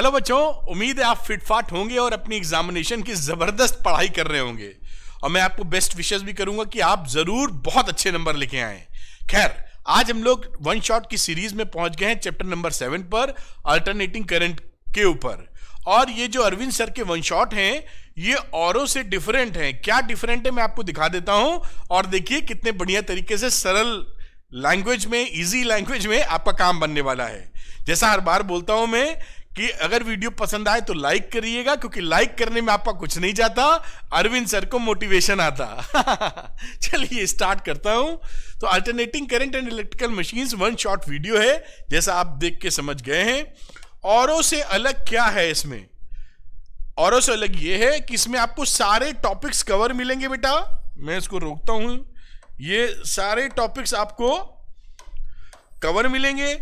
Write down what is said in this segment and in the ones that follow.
Hello बच्चों उम्मीद है आप फिटफाट होंगे और अपनी एग्जामिनेशन की ज़बरदस्त पढ़ाई कर रहे होंगे और मैं आपको बेस्ट विशेष भी करूंगा कि आप ज़रूर बहुत अच्छे नंबर लेके आए खैर आज हम लोग वन शॉट की सीरीज में पहुंच गए हैं चैप्टर नंबर सेवन पर अल्टरनेटिंग करंट के ऊपर और ये जो अरविंद सर के वन शॉट हैं ये औरों से डिफरेंट हैं क्या डिफरेंट है मैं आपको दिखा देता हूं और देखिए कितने बढ़िया तरीके से सरल लैंग्वेज में इजी लैंग्वेज में आपका काम बनने वाला है जैसा हर बार बोलता हूं मैं कि अगर वीडियो पसंद आए तो लाइक करिएगा क्योंकि लाइक करने में आपका कुछ नहीं जाता अरविंद सर को मोटिवेशन आता चलिए स्टार्ट करता हूं तो alternating current and electrical machines one shot video है जैसा आप देख के समझ गए हैं औरों से अलग क्या है इसमें औरों से अलग ये है कि इसमें आपको सारे टॉपिक्स कवर मिलेंगे बेटा मैं इसको रोकता हूं ये सारे टॉपिक्स आपको कवर मिलेंगे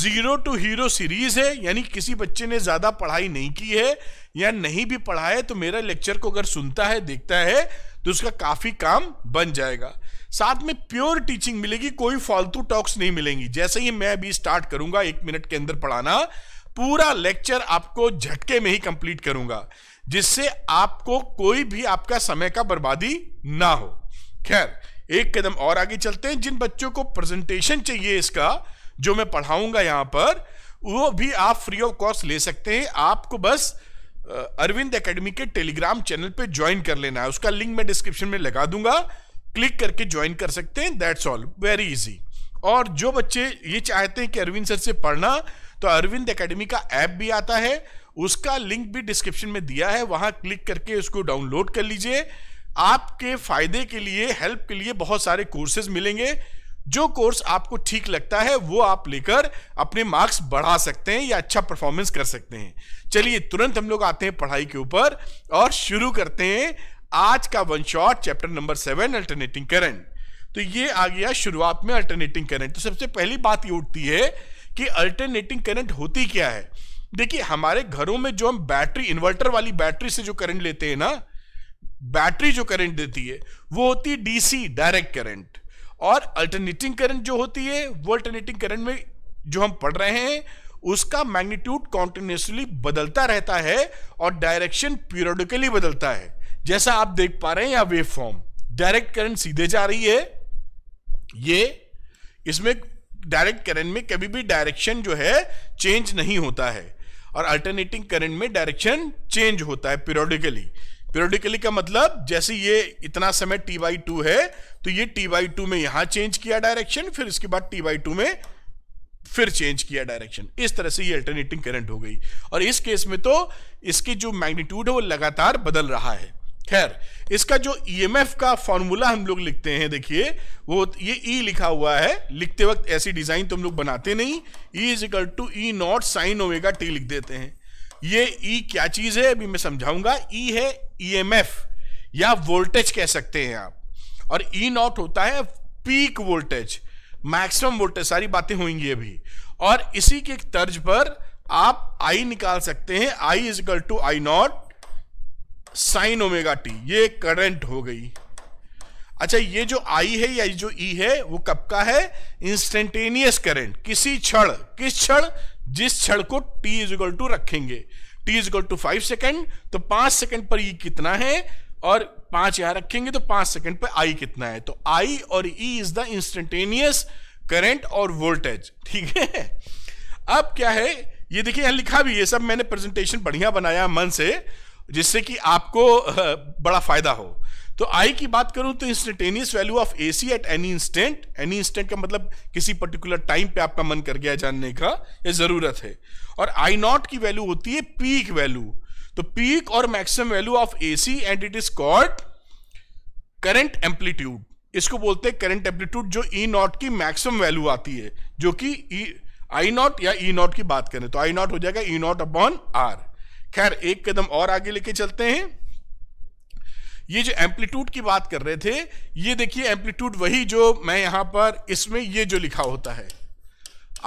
जीरो टू हीरो सीरीज है यानी किसी बच्चे ने ज़्यादा पढ़ाई नहीं की है या नहीं भी पढ़ा है तो मेरा लेक्चर को अगर सुनता है देखता है तो उसका काफ़ी काम बन जाएगा साथ में प्योर टीचिंग मिलेगी कोई फालतू टॉक्स नहीं मिलेंगी जैसे ही मैं अभी स्टार्ट करूंगा एक मिनट के अंदर पढ़ाना पूरा लेक्चर आपको झटके में ही कंप्लीट करूंगा जिससे आपको कोई भी आपका समय का बर्बादी ना हो खैर एक कदम और आगे चलते हैं जिन बच्चों को प्रेजेंटेशन चाहिए इसका जो मैं पढ़ाऊंगा यहाँ पर वो भी आप फ्री ऑफ कॉस्ट ले सकते हैं आपको बस अरविंद एकेडमी के टेलीग्राम चैनल पे ज्वाइन कर लेना है उसका लिंक मैं डिस्क्रिप्शन में लगा दूंगा क्लिक करके ज्वाइन कर सकते हैं दैट्स ऑल वेरी इजी और जो बच्चे ये चाहते हैं कि अरविंद सर से पढ़ना तो अरविंद एकेडमी का ऐप भी आता है उसका लिंक भी डिस्क्रिप्शन में दिया है वहां क्लिक करके उसको डाउनलोड कर लीजिए आपके फायदे के लिए हेल्प के लिए बहुत सारे कोर्सेज मिलेंगे जो कोर्स आपको ठीक लगता है वो आप लेकर अपने मार्क्स बढ़ा सकते हैं या अच्छा परफॉर्मेंस कर सकते हैं चलिए तुरंत हम लोग आते हैं पढ़ाई के ऊपर और शुरू करते हैं आज का one shot chapter number seven alternating current तो ये आ गया शुरुआत में अल्टरनेटिंग करंट तो सबसे पहली बात ये उठती है कि अल्टरनेटिंग करंट होती क्या है देखिए हमारे घरों में जो हम बैटरी इन्वर्टर वाली बैटरी से जो करंट लेते हैं ना बैटरी जो करंट देती है वो होती है डीसी डायरेक्ट करंट और अल्टरनेटिंग करंट जो होती है वो अल्टरनेटिंग करंट में जो हम पढ़ रहे हैं उसका मैग्नीट्यूड कॉन्टिन्यूसली बदलता रहता है और डायरेक्शन पीरियोडिकली बदलता है जैसा आप देख पा रहे हैं या वेव फॉर्म डायरेक्ट करंट सीधे जा रही है ये इसमें डायरेक्ट करंट में कभी भी डायरेक्शन जो है चेंज नहीं होता है और अल्टरनेटिंग करंट में डायरेक्शन चेंज होता है पीरियोडिकली पीरियोडिकली का मतलब जैसे ये इतना समय टी बाई टू है तो ये टी बाई टू में यहां चेंज किया डायरेक्शन फिर इसके बाद टी बाई टू में फिर चेंज किया डायरेक्शन इस तरह से ये अल्टरनेटिंग करंट हो गई और इस केस में तो इसकी जो मैग्नीट्यूड है वो लगातार बदल रहा है खैर इसका जो ईएमएफ e का फॉर्मूला हम लोग लिखते हैं देखिए वो ये ई e लिखा हुआ है लिखते वक्त ऐसी डिजाइन तो हम लोग बनाते नहीं E is equal to E not sine omega T लिख देते हैं ये ई e क्या चीज है अभी मैं समझाऊंगा ई e है ईएमएफ e या वोल्टेज कह सकते हैं आप और ई e नॉट होता है पीक वोल्टेज मैक्सिमम वोल्टेज सारी बातें होंगी अभी और इसी के तर्ज पर आप आई निकाल सकते हैं I is equal to I not sine omega T ये करंट हो गई अच्छा ये जो आई है या जो ई e है वो कब का है इंस्टेंटेनियस करंट किसी क्षण किस क्षण जिस क्षण को टी इज इक्वल टू रखेंगे T is equal to five second तो पांच सेकेंड पर ई e कितना है और पांच यहां रखेंगे तो पांच सेकेंड पर आई कितना है तो आई और E is the instantaneous current और वोल्टेज ठीक है अब क्या है ये देखिए यहां लिखा भी ये सब मैंने प्रेजेंटेशन बढ़िया बनाया मन से जिससे कि आपको बड़ा फायदा हो तो आई की बात करूं तो instantaneous value of A C at any instant any instant का मतलब किसी पर्टिकुलर टाइम पे आपका मन कर गया जानने का ये जरूरत है और आई नॉट की वैल्यू होती है पीक वैल्यू तो पीक और maximum value of A C and it is called current amplitude इसको बोलते हैं करंट एम्पलीट्यूड जो ई e नॉट की मैक्सिमम वैल्यू आती है जो कि आई e, नॉट या ई e नॉट की बात करें तो आई नॉट हो जाएगा ई नॉट अपॉन आर खैर एक कदम और आगे लेके चलते हैं ये जो एम्पलीट्यूड की बात कर रहे थे ये देखिए एम्पलीट्यूड वही जो मैं यहां पर इसमें ये जो लिखा होता है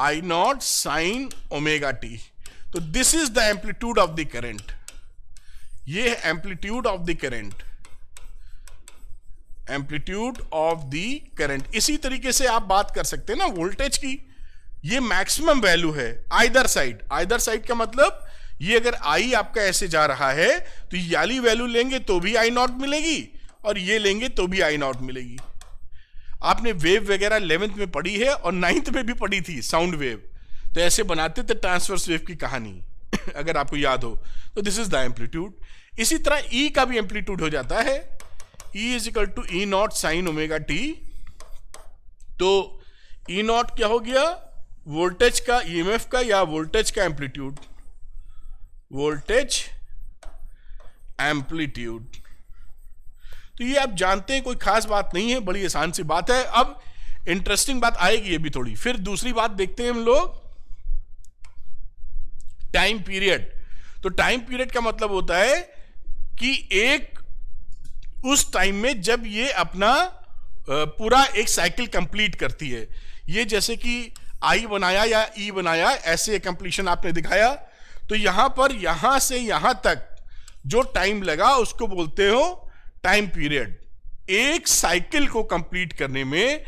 I not sine omega T तो this is the amplitude of the current ये है amplitude of the current amplitude of the current इसी तरीके से आप बात कर सकते हैं ना वोल्टेज की ये मैक्सिमम वैल्यू है आइदर साइड आइदर साइड का मतलब ये अगर आई आपका ऐसे जा रहा है तो ये वाली वैल्यू लेंगे तो भी आई नॉट मिलेगी और ये लेंगे तो भी आई नॉट मिलेगी आपने वेव वगैरह इलेवेंथ में पढ़ी है और नाइन्थ में भी पढ़ी थी साउंड वेव तो ऐसे बनाते थे ट्रांसवर्स वेव की कहानी अगर आपको याद हो तो दिस इज द एम्पलीट्यूड इसी तरह ई e का भी एम्पलीट्यूड हो जाता है E is equal to E not sine omega T तो ई e नॉट क्या हो गया वोल्टेज का ईएमएफ e का या वोल्टेज का एम्पलीट्यूड वोल्टेज एम्पलीट्यूड तो ये आप जानते हैं कोई खास बात नहीं है बड़ी आसान सी बात है अब इंटरेस्टिंग बात आएगी ये भी थोड़ी फिर दूसरी बात देखते हैं हम लोग टाइम पीरियड तो टाइम पीरियड का मतलब होता है कि एक उस टाइम में जब ये अपना पूरा एक साइकिल कंप्लीट करती है ये जैसे कि आई बनाया या ई e बनाया ऐसे कंप्लीशन आपने दिखाया तो यहां पर यहां से यहां तक जो टाइम लगा उसको बोलते हो टाइम पीरियड एक साइकिल को कंप्लीट करने में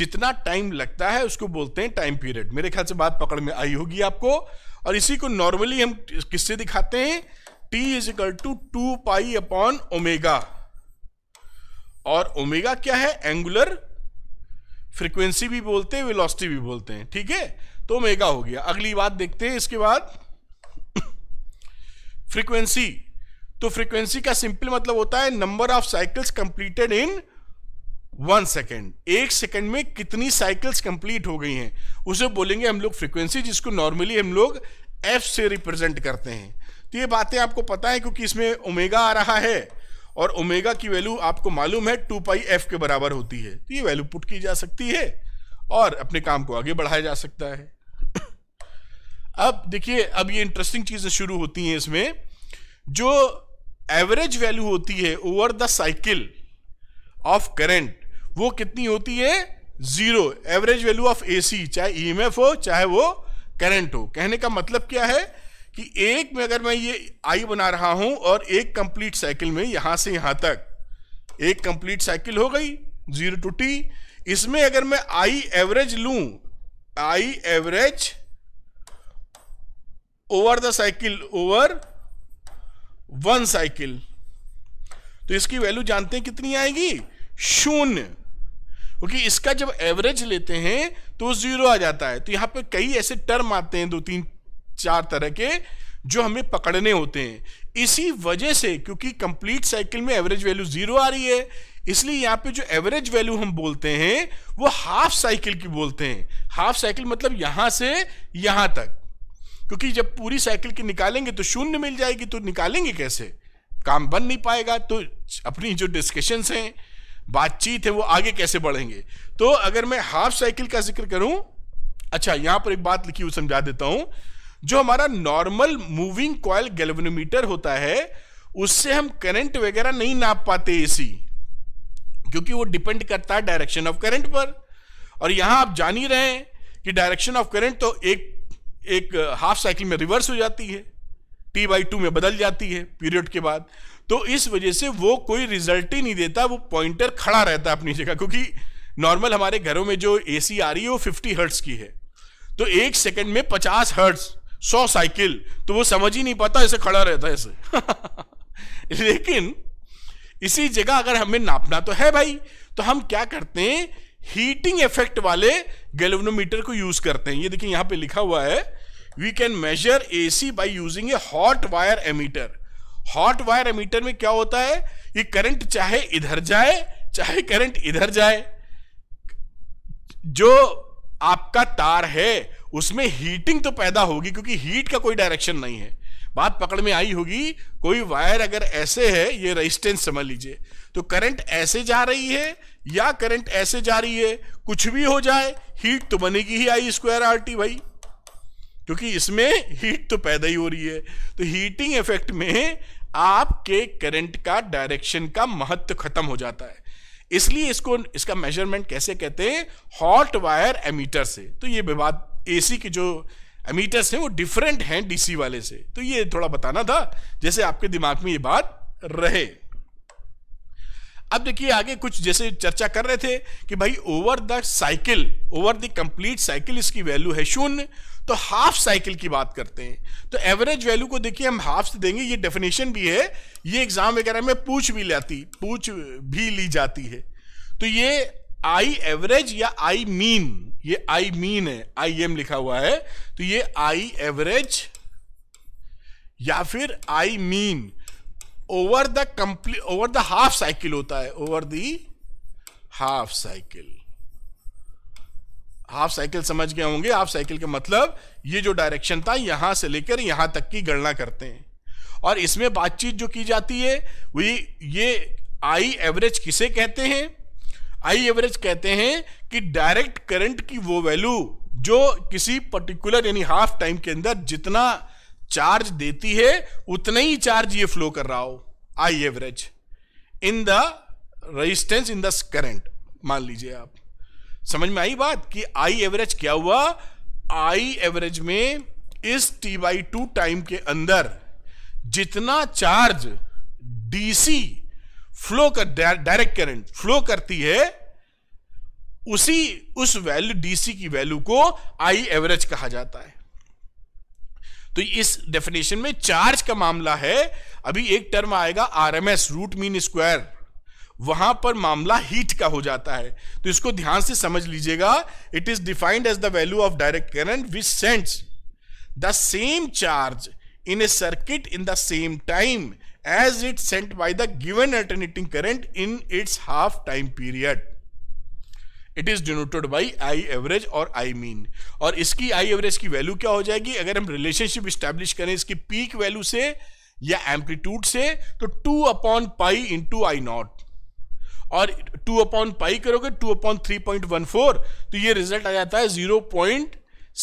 जितना टाइम लगता है उसको बोलते हैं टाइम पीरियड मेरे ख्याल से बात पकड़ में आई होगी आपको और इसी को नॉर्मली हम किससे दिखाते हैं T is equal to two pi upon omega और ओमेगा क्या है एंगुलर फ्रीक्वेंसी भी बोलते हैं वेलोसिटी भी बोलते हैं ठीक है तो ओमेगा हो गया अगली बात देखते हैं इसके बाद फ्रीक्वेंसी तो फ्रीक्वेंसी का सिंपल मतलब होता है number of cycles completed in one second एक सेकेंड में कितनी साइकिल्स कंप्लीट हो गई हैं उसे बोलेंगे हम लोग फ्रीक्वेंसी जिसको नॉर्मली हम लोग एफ से रिप्रेजेंट करते हैं तो ये बातें आपको पता है क्योंकि इसमें ओमेगा आ रहा है और ओमेगा की वैल्यू आपको मालूम है टू पाई एफ के बराबर होती है तो ये वैल्यू पुट की जा सकती है और अपने काम को आगे बढ़ाया जा सकता है अब देखिए अब ये इंटरेस्टिंग चीजें शुरू होती हैं इसमें जो एवरेज वैल्यू होती है over the cycle of current वो कितनी होती है zero average value of AC चाहे ईएमएफ e हो चाहे वो करंट हो कहने का मतलब क्या है कि एक में अगर मैं ये आई बना रहा हूं और एक कंप्लीट साइकिल में यहां से यहां तक एक कंप्लीट साइकिल हो गई जीरो टू टी इसमें अगर मैं आई एवरेज लू I average over the cycle over one cycle तो इसकी वैल्यू जानते हैं कितनी आएगी शून्य क्योंकि okay, इसका जब एवरेज लेते हैं तो जीरो आ जाता है तो यहां पे कई ऐसे टर्म आते हैं दो तीन चार तरह के जो हमें पकड़ने होते हैं इसी वजह से क्योंकि कंप्लीट साइकिल में एवरेज वैल्यू जीरो आ रही है इसलिए यहां पे जो एवरेज वैल्यू हम बोलते हैं वो हाफ साइकिल की बोलते हैं हाफ साइकिल मतलब यहां से यहां तक क्योंकि जब पूरी साइकिल की निकालेंगे तो शून्य मिल जाएगी तो निकालेंगे कैसे काम बन नहीं पाएगा तो अपनी जो डिस्कशन हैं बातचीत है वो आगे कैसे बढ़ेंगे तो अगर मैं हाफ साइकिल का जिक्र करूं अच्छा यहां पर एक बात लिखी हुई समझा देता हूं जो हमारा नॉर्मल मूविंग कॉयल गैल्वेनोमीटर होता है उससे हम करंट वगैरह नहीं नाप पाते एसी क्योंकि वो डिपेंड करता है डायरेक्शन ऑफ करंट पर और यहां आप जान ही रहे हैं कि डायरेक्शन ऑफ करंट तो एक एक हाफ साइकिल में रिवर्स हो जाती है टी बाई टू में बदल जाती है पीरियड के बाद तो इस वजह से वो कोई रिजल्ट ही नहीं देता वो पॉइंटर खड़ा रहता है अपनी जगह क्योंकि नॉर्मल हमारे घरों में जो ए सी आ रही है वो फिफ्टी हर्ट्स की है तो एक सेकंड में पचास हर्ट्स सौ साइकिल तो वो समझ ही नहीं पाता ऐसे खड़ा रहता है ऐसे लेकिन इसी जगह अगर हमें नापना तो है भाई तो हम क्या करते हैं हीटिंग इफेक्ट वाले गैल्वेनोमीटर को यूज करते हैं ये देखिए यहां पे लिखा हुआ है we can measure A C by using a hot wire ammeter hot wire ammeter में क्या होता है ये करंट चाहे इधर जाए चाहे करंट इधर जाए जो आपका तार है उसमें हीटिंग तो पैदा होगी क्योंकि हीट का कोई डायरेक्शन नहीं है बात पकड़ में आई होगी कोई वायर अगर ऐसे है ये रेजिस्टेंस समझ लीजिए तो करंट ऐसे जा रही है या करंट ऐसे जा रही है कुछ भी हो जाए हीट तो बनेगी ही आई स्क्वायर आर टी भाई क्योंकि इसमें हीट तो पैदा ही हो रही है तो हीटिंग इफेक्ट में आपके करंट का डायरेक्शन का महत्व खत्म हो जाता है इसलिए इसको इसका मेजरमेंट कैसे कहते हैं हॉट वायर एमीटर से तो ये विवाद एसी के जो एमीटर्स हैं वो डिफरेंट हैं डीसी वाले से तो ये थोड़ा बताना था जैसे आपके दिमाग में ये बात रहे अब देखिए आगे कुछ जैसे चर्चा कर रहे थे कि भाई over the cycle over the complete cycle इसकी वैल्यू है शून्य तो हाफ साइकिल की बात करते हैं तो एवरेज वैल्यू को देखिए हम हाफ से तो देंगे ये डेफिनेशन भी है ये एग्जाम वगैरह में पूछ भी लाती पूछ भी ली जाती है तो ये आई एवरेज या आई मीन ये आई मीन है आई एम लिखा हुआ है तो ये आई एवरेज या फिर I mean over the complete over the half cycle होता है over the half cycle half cycle समझ गए होंगे हाफ साइकिल का मतलब ये जो डायरेक्शन था यहां से लेकर यहां तक की गणना करते हैं और इसमें बातचीत जो की जाती है वो ये आई एवरेज किसे कहते हैं आई एवरेज कहते हैं कि डायरेक्ट करंट की वो वैल्यू जो किसी पर्टिकुलर यानी हाफ टाइम के अंदर जितना चार्ज देती है उतना ही चार्ज ये फ्लो कर रहा हो I average in the resistance in the current मान लीजिए आप समझ में आई बात कि आई एवरेज क्या हुआ आई एवरेज में इस टी बाई टू टाइम के अंदर जितना चार्ज डीसी फ्लो कर डायरेक्ट करंट फ्लो करती है उसी उस वैल्यू डीसी की वैल्यू को आई एवरेज कहा जाता है तो इस डेफिनेशन में चार्ज का मामला है अभी एक टर्म आएगा आरएमएस रूट मीन स्क्वायर वहां पर मामला हीट का हो जाता है तो इसको ध्यान से समझ लीजिएगा it is defined as the value of direct current which sends the same charge in a circuit in the same time as it sent by the given alternating current in its half time period it is denoted by I average और I mean और इसकी I average की value क्या हो जाएगी अगर हम relationship establish करें इसकी पीक वैल्यू से या एम्पलीट्यूड से तो two upon pi into two I not और टू अपॉन पाई करोगे two upon three point one four तो ये रिजल्ट आ जाता है zero point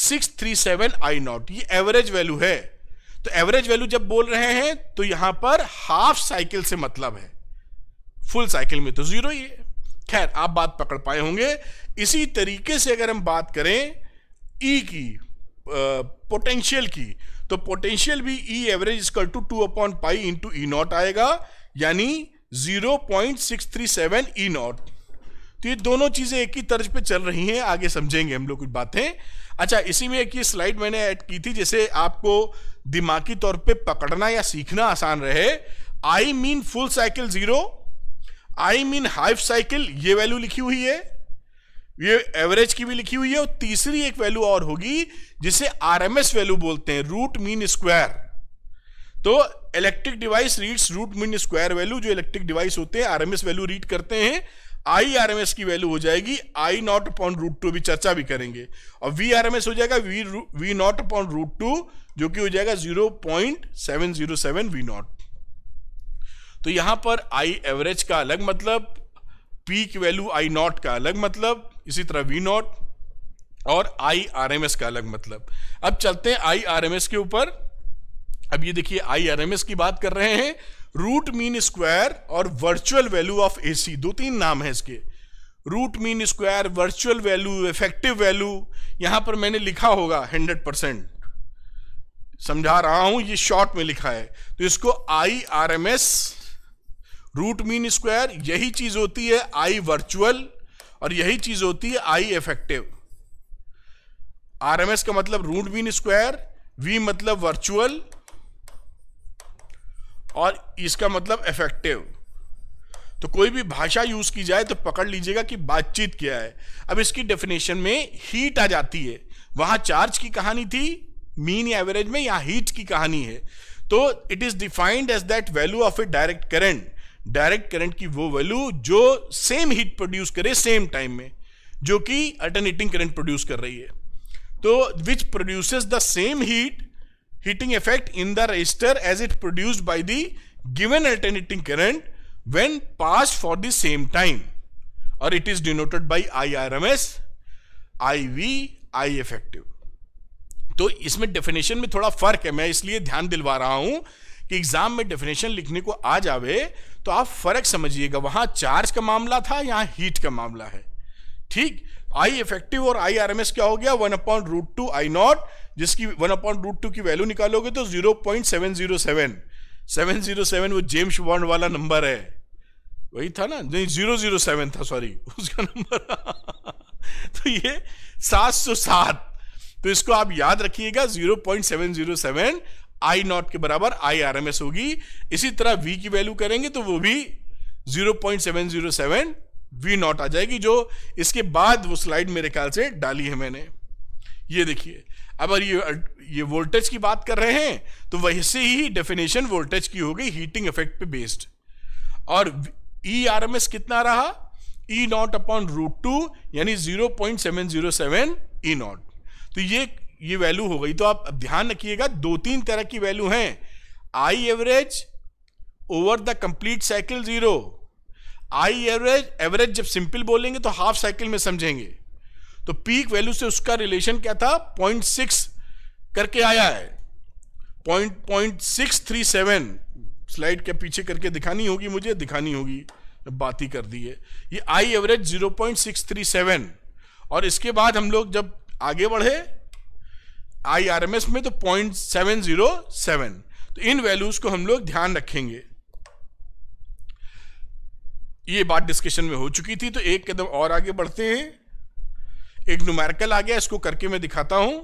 six three seven I not ये एवरेज वैल्यू है तो एवरेज वैल्यू जब बोल रहे हैं तो यहां पर हाफ साइकिल से मतलब है फुल साइकिल में तो जीरो ही है खैर आप बात पकड़ पाए होंगे इसी तरीके से अगर हम बात करें ई e की पोटेंशियल की तो पोटेंशियल भी E average is equal to two upon pi into E not आएगा यानी zero point six three seven E not तो ये दोनों चीज़ें एक ही तर्ज पे चल रही हैं आगे समझेंगे हम लोग कुछ बातें अच्छा इसी में एक ये स्लाइड मैंने ऐड की थी जैसे आपको दिमागी तौर पे पकड़ना या सीखना आसान रहे I mean full cycle zero I mean half cycle ये वैल्यू लिखी हुई है ये एवरेज की भी लिखी हुई है और तीसरी एक वैल्यू और होगी जिसे आरएमएस वैल्यू बोलते हैं रूट मीन स्क्वायर तो electric device reads root mean square value जो इलेक्ट्रिक डिवाइस होते हैं आरएमएस वैल्यू रीड करते हैं आई आर एम एस की वैल्यू हो जाएगी I not upon root two भी चर्चा भी करेंगे और वी आर एम एस हो जाएगा V V not upon root two जो कि हो जाएगा zero point seven zero seven V not तो यहां पर आई एवरेज का अलग मतलब पीक वैल्यू आई नॉट का अलग मतलब इसी तरह वी नॉट और आई आर एम एस का अलग मतलब अब चलते हैं आई आर एम एस के ऊपर अब ये देखिए आई आर एम एस की बात कर रहे हैं रूट मीन स्क्वायर और virtual value of A C दो तीन नाम है इसके root mean square virtual value effective value यहां पर मैंने लिखा होगा हंड्रेड परसेंट समझा रहा हूं ये शॉर्ट में लिखा है तो इसको I R M S root mean square यही चीज होती है आई वर्चुअल और यही चीज होती है आई इफेक्टिव आरएमएस का मतलब रूट मीन स्क्वायर वी मतलब वर्चुअल और इसका मतलब इफेक्टिव तो कोई भी भाषा यूज की जाए तो पकड़ लीजिएगा कि बातचीत क्या है अब इसकी डेफिनेशन में हीट आ जाती है वहां चार्ज की कहानी थी मीन एवरेज में यहां हीट की कहानी है तो it is defined as that value of a direct current direct current की वो वैल्यू जो सेम हीट प्रोड्यूस करे सेम टाइम में जो कि अल्टरनेटिंग करंट प्रोड्यूस कर रही है तो which produces the same heat heating effect in the resistor as it produced by the given alternating current same time और it is denoted by I R M S I V I effective तो इसमें definition में थोड़ा फर्क है मैं इसलिए ध्यान दिलवा रहा हूं कि एग्जाम में डेफिनेशन लिखने को आ जावे तो आप फर्क समझिएगा वहां चार्ज का मामला था यहां हीट का मामला है ठीक आई इफेक्टिव और आई आर एम एस क्या हो गया one upon root two I nought जिसकी वन अपॉन रूट टू की वैल्यू निकालोगे तो zero point seven zero seven seven zero seven वो जेम्स बॉन्ड वाला नंबर है वही था ना नहीं जीरो जीरो सेवन था सॉरी उसका नंबर तो ये सात सौ सात तो इसको आप याद रखिएगा zero point seven zero seven I not के बराबर आई आर एम एस होगी इसी तरह वी की वैल्यू करेंगे तो वो भी zero point seven zero seven V nought आ जाएगी जो इसके बाद वो स्लाइड मेरे ख्याल से डाली है मैंने ये देखिए अगर ये ये वोल्टेज की बात कर रहे हैं तो वैसे ही डेफिनेशन वोल्टेज की हो गई हीटिंग इफेक्ट पे बेस्ड और ई आर एम एस कितना रहा E not upon root two यानी zero point seven zero seven E not तो ये ये वैल्यू हो गई तो आप ध्यान रखिएगा दो तीन तरह की वैल्यू हैं I average over the complete cycle zero I average average जब सिंपल बोलेंगे तो हाफ साइकिल में समझेंगे तो पीक वैल्यू से उसका रिलेशन क्या था पॉइंट सिक्स करके आया है point point six three seven slide के पीछे करके दिखानी होगी मुझे दिखानी होगी बात ही कर दी है ये I average zero point six three seven और इसके बाद हम लोग जब आगे बढ़े आई आर एम एस में तो पॉइंट सेवन जीरो सेवन तो इन वैल्यूज को हम लोग ध्यान रखेंगे ये बात डिस्कशन में हो चुकी थी तो एक कदम और आगे बढ़ते हैं एक न्यूमेरिकल आ गया इसको करके मैं दिखाता हूं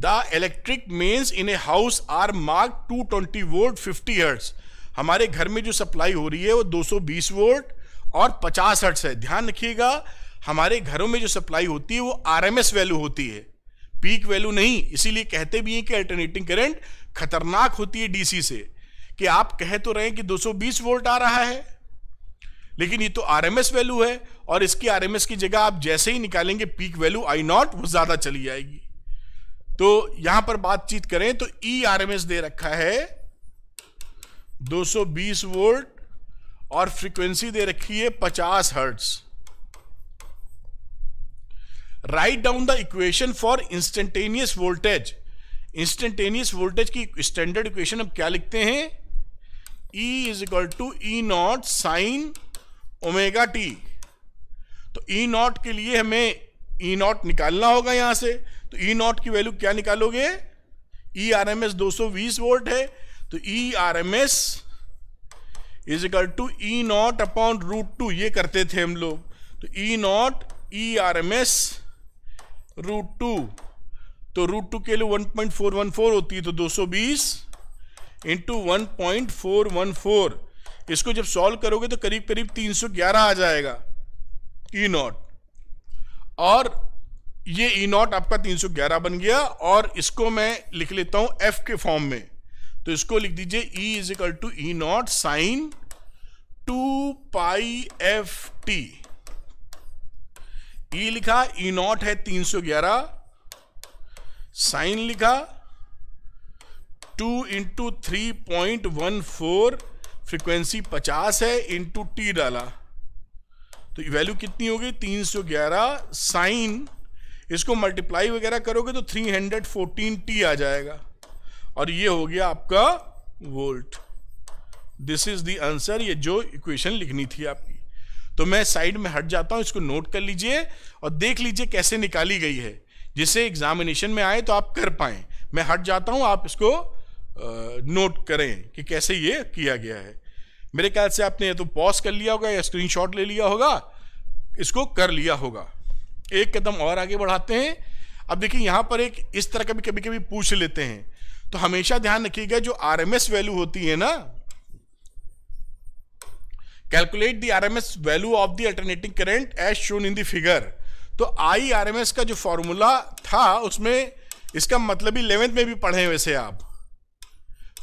the electric mains in a house are mark 220 volt fifty hertz हमारे घर में जो सप्लाई हो रही है वो 220 वोल्ट और 50 हर्ट्स है ध्यान रखिएगा हमारे घरों में जो सप्लाई होती है वो आरएमएस वैल्यू होती है पीक वैल्यू नहीं इसीलिए कहते भी हैं कि अल्टरनेटिंग करंट खतरनाक होती है डीसी से कि आप कह तो रहे हैं कि 220 वोल्ट आ रहा है लेकिन ये तो आरएमएस वैल्यू है और इसकी आरएमएस की जगह आप जैसे ही निकालेंगे पीक वैल्यू आई नॉट वो ज्यादा चली जाएगी तो यहां पर बातचीत करें तो ई e आरएमएस दे रखा है 220 वोल्ट और फ्रीक्वेंसी दे रखी है 50 hertz write down the equation for instantaneous voltage instantaneous voltage की स्टैंडर्ड इक्वेशन हम क्या लिखते हैं E is equal to E not sine omega T तो ई e नॉट के लिए हमें ई e नॉट निकालना होगा यहां से तो ई e नॉट की वैल्यू क्या निकालोगे ई आर एम एस दो सौ बीस वोल्ट है तो E R M S is equal to E not upon root two ये करते थे हम लोग तो E nought E R M S root two तो रूट टू के लिए 1.414 होती है तो 220 इंटू वन इसको जब सॉल्व करोगे तो करीब करीब 311 आ जाएगा ई e नॉट और ये ई e नॉट आपका 311 बन गया और इसको मैं लिख लेता हूं एफ के फॉर्म में तो इसको लिख दीजिए E is equal to E not sine two pi F T E e लिखा ई e नॉट है 311 साइन लिखा two into three point one four frequency पचास है इंटू टी डाला तो वैल्यू कितनी होगी 311 तीन सौ ग्यारह साइन इसको मल्टीप्लाई वगैरह करोगे तो थ्री हंड्रेड फोर्टीन टी आ जाएगा और ये हो गया आपका volt this is the answer ये जो इक्वेशन लिखनी थी आपकी तो मैं साइड में हट जाता हूँ इसको नोट कर लीजिए और देख लीजिए कैसे निकाली गई है जिसे एग्जामिनेशन में आए तो आप कर पाए मैं हट जाता हूँ आप इसको नोट करें कि कैसे ये किया गया है मेरे ख्याल से आपने या तो पॉज कर लिया होगा या स्क्रीनशॉट ले लिया होगा इसको कर लिया होगा एक कदम और आगे बढ़ाते हैं अब देखिए यहाँ पर एक इस तरह कभी कभी कभी पूछ लेते हैं तो हमेशा ध्यान रखिएगा जो आर वैल्यू होती है ना calculate M RMS value of the alternating current as shown in the figure तो आई आरएमएस का जो फॉर्मूला था उसमें इसका मतलब ही इलेवेंथ में भी पढ़े वैसे आप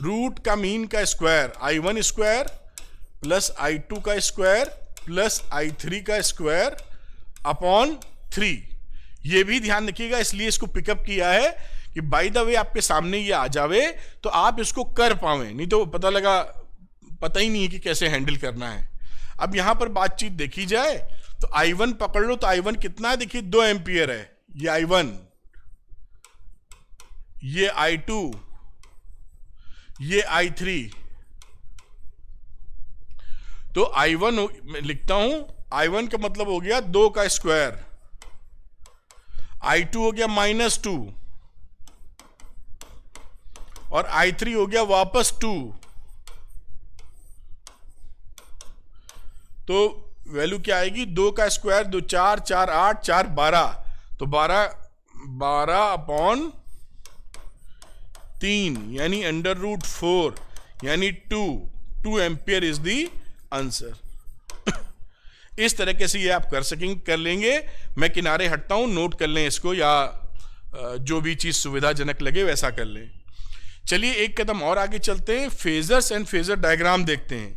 रूट का मीन का square I one square plus I two का स्क्वायर प्लस आई थ्री का स्क्वायर अपॉन थ्री ये भी ध्यान रखिएगा इसलिए इसको पिकअप किया है कि बाई द वे आपके सामने ये आ जावे तो आप इसको कर पाए नहीं तो पता लगा पता ही नहीं है कि कैसे हैंडल करना है अब यहां पर बातचीत देखी जाए तो आई वन पकड़ लो तो आई वन कितना है देखिए दो एम्पियर है ये आई वन ये आई टू ये आई थ्री तो आई वन लिखता हूं आई वन का मतलब हो गया दो का स्क्वायर आई टू हो गया माइनस टू और आई थ्री हो गया वापस टू तो वैल्यू क्या आएगी दो का स्क्वायर दो चार चार आठ चार बारह तो बारह बारह अपॉन तीन यानी अंडर रूट फोर यानी two two ampere is the answer इस तरीके से ये आप कर सकेंगे कर लेंगे मैं किनारे हटता हूँ नोट कर लें इसको या जो भी चीज़ सुविधाजनक लगे वैसा कर लें चलिए एक कदम और आगे चलते हैं फेजर्स एंड फेजर डायग्राम देखते हैं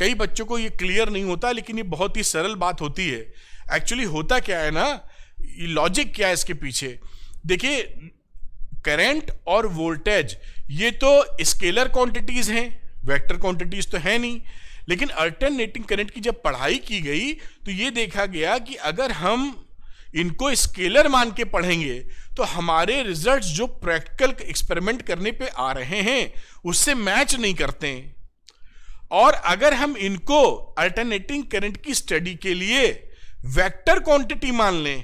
कई बच्चों को ये क्लियर नहीं होता लेकिन ये बहुत ही सरल बात होती है एक्चुअली होता क्या है ना ये लॉजिक क्या है इसके पीछे देखिए करंट और वोल्टेज ये तो स्केलर क्वांटिटीज हैं वेक्टर क्वांटिटीज तो है नहीं लेकिन अल्टरनेटिंग करंट की जब पढ़ाई की गई तो ये देखा गया कि अगर हम इनको स्केलर मान के पढ़ेंगे तो हमारे रिजल्ट्स जो प्रैक्टिकल एक्सपेरिमेंट करने पे आ रहे हैं उससे मैच नहीं करते हैं और अगर हम इनको अल्टरनेटिंग करंट की स्टडी के लिए वेक्टर क्वांटिटी मान लें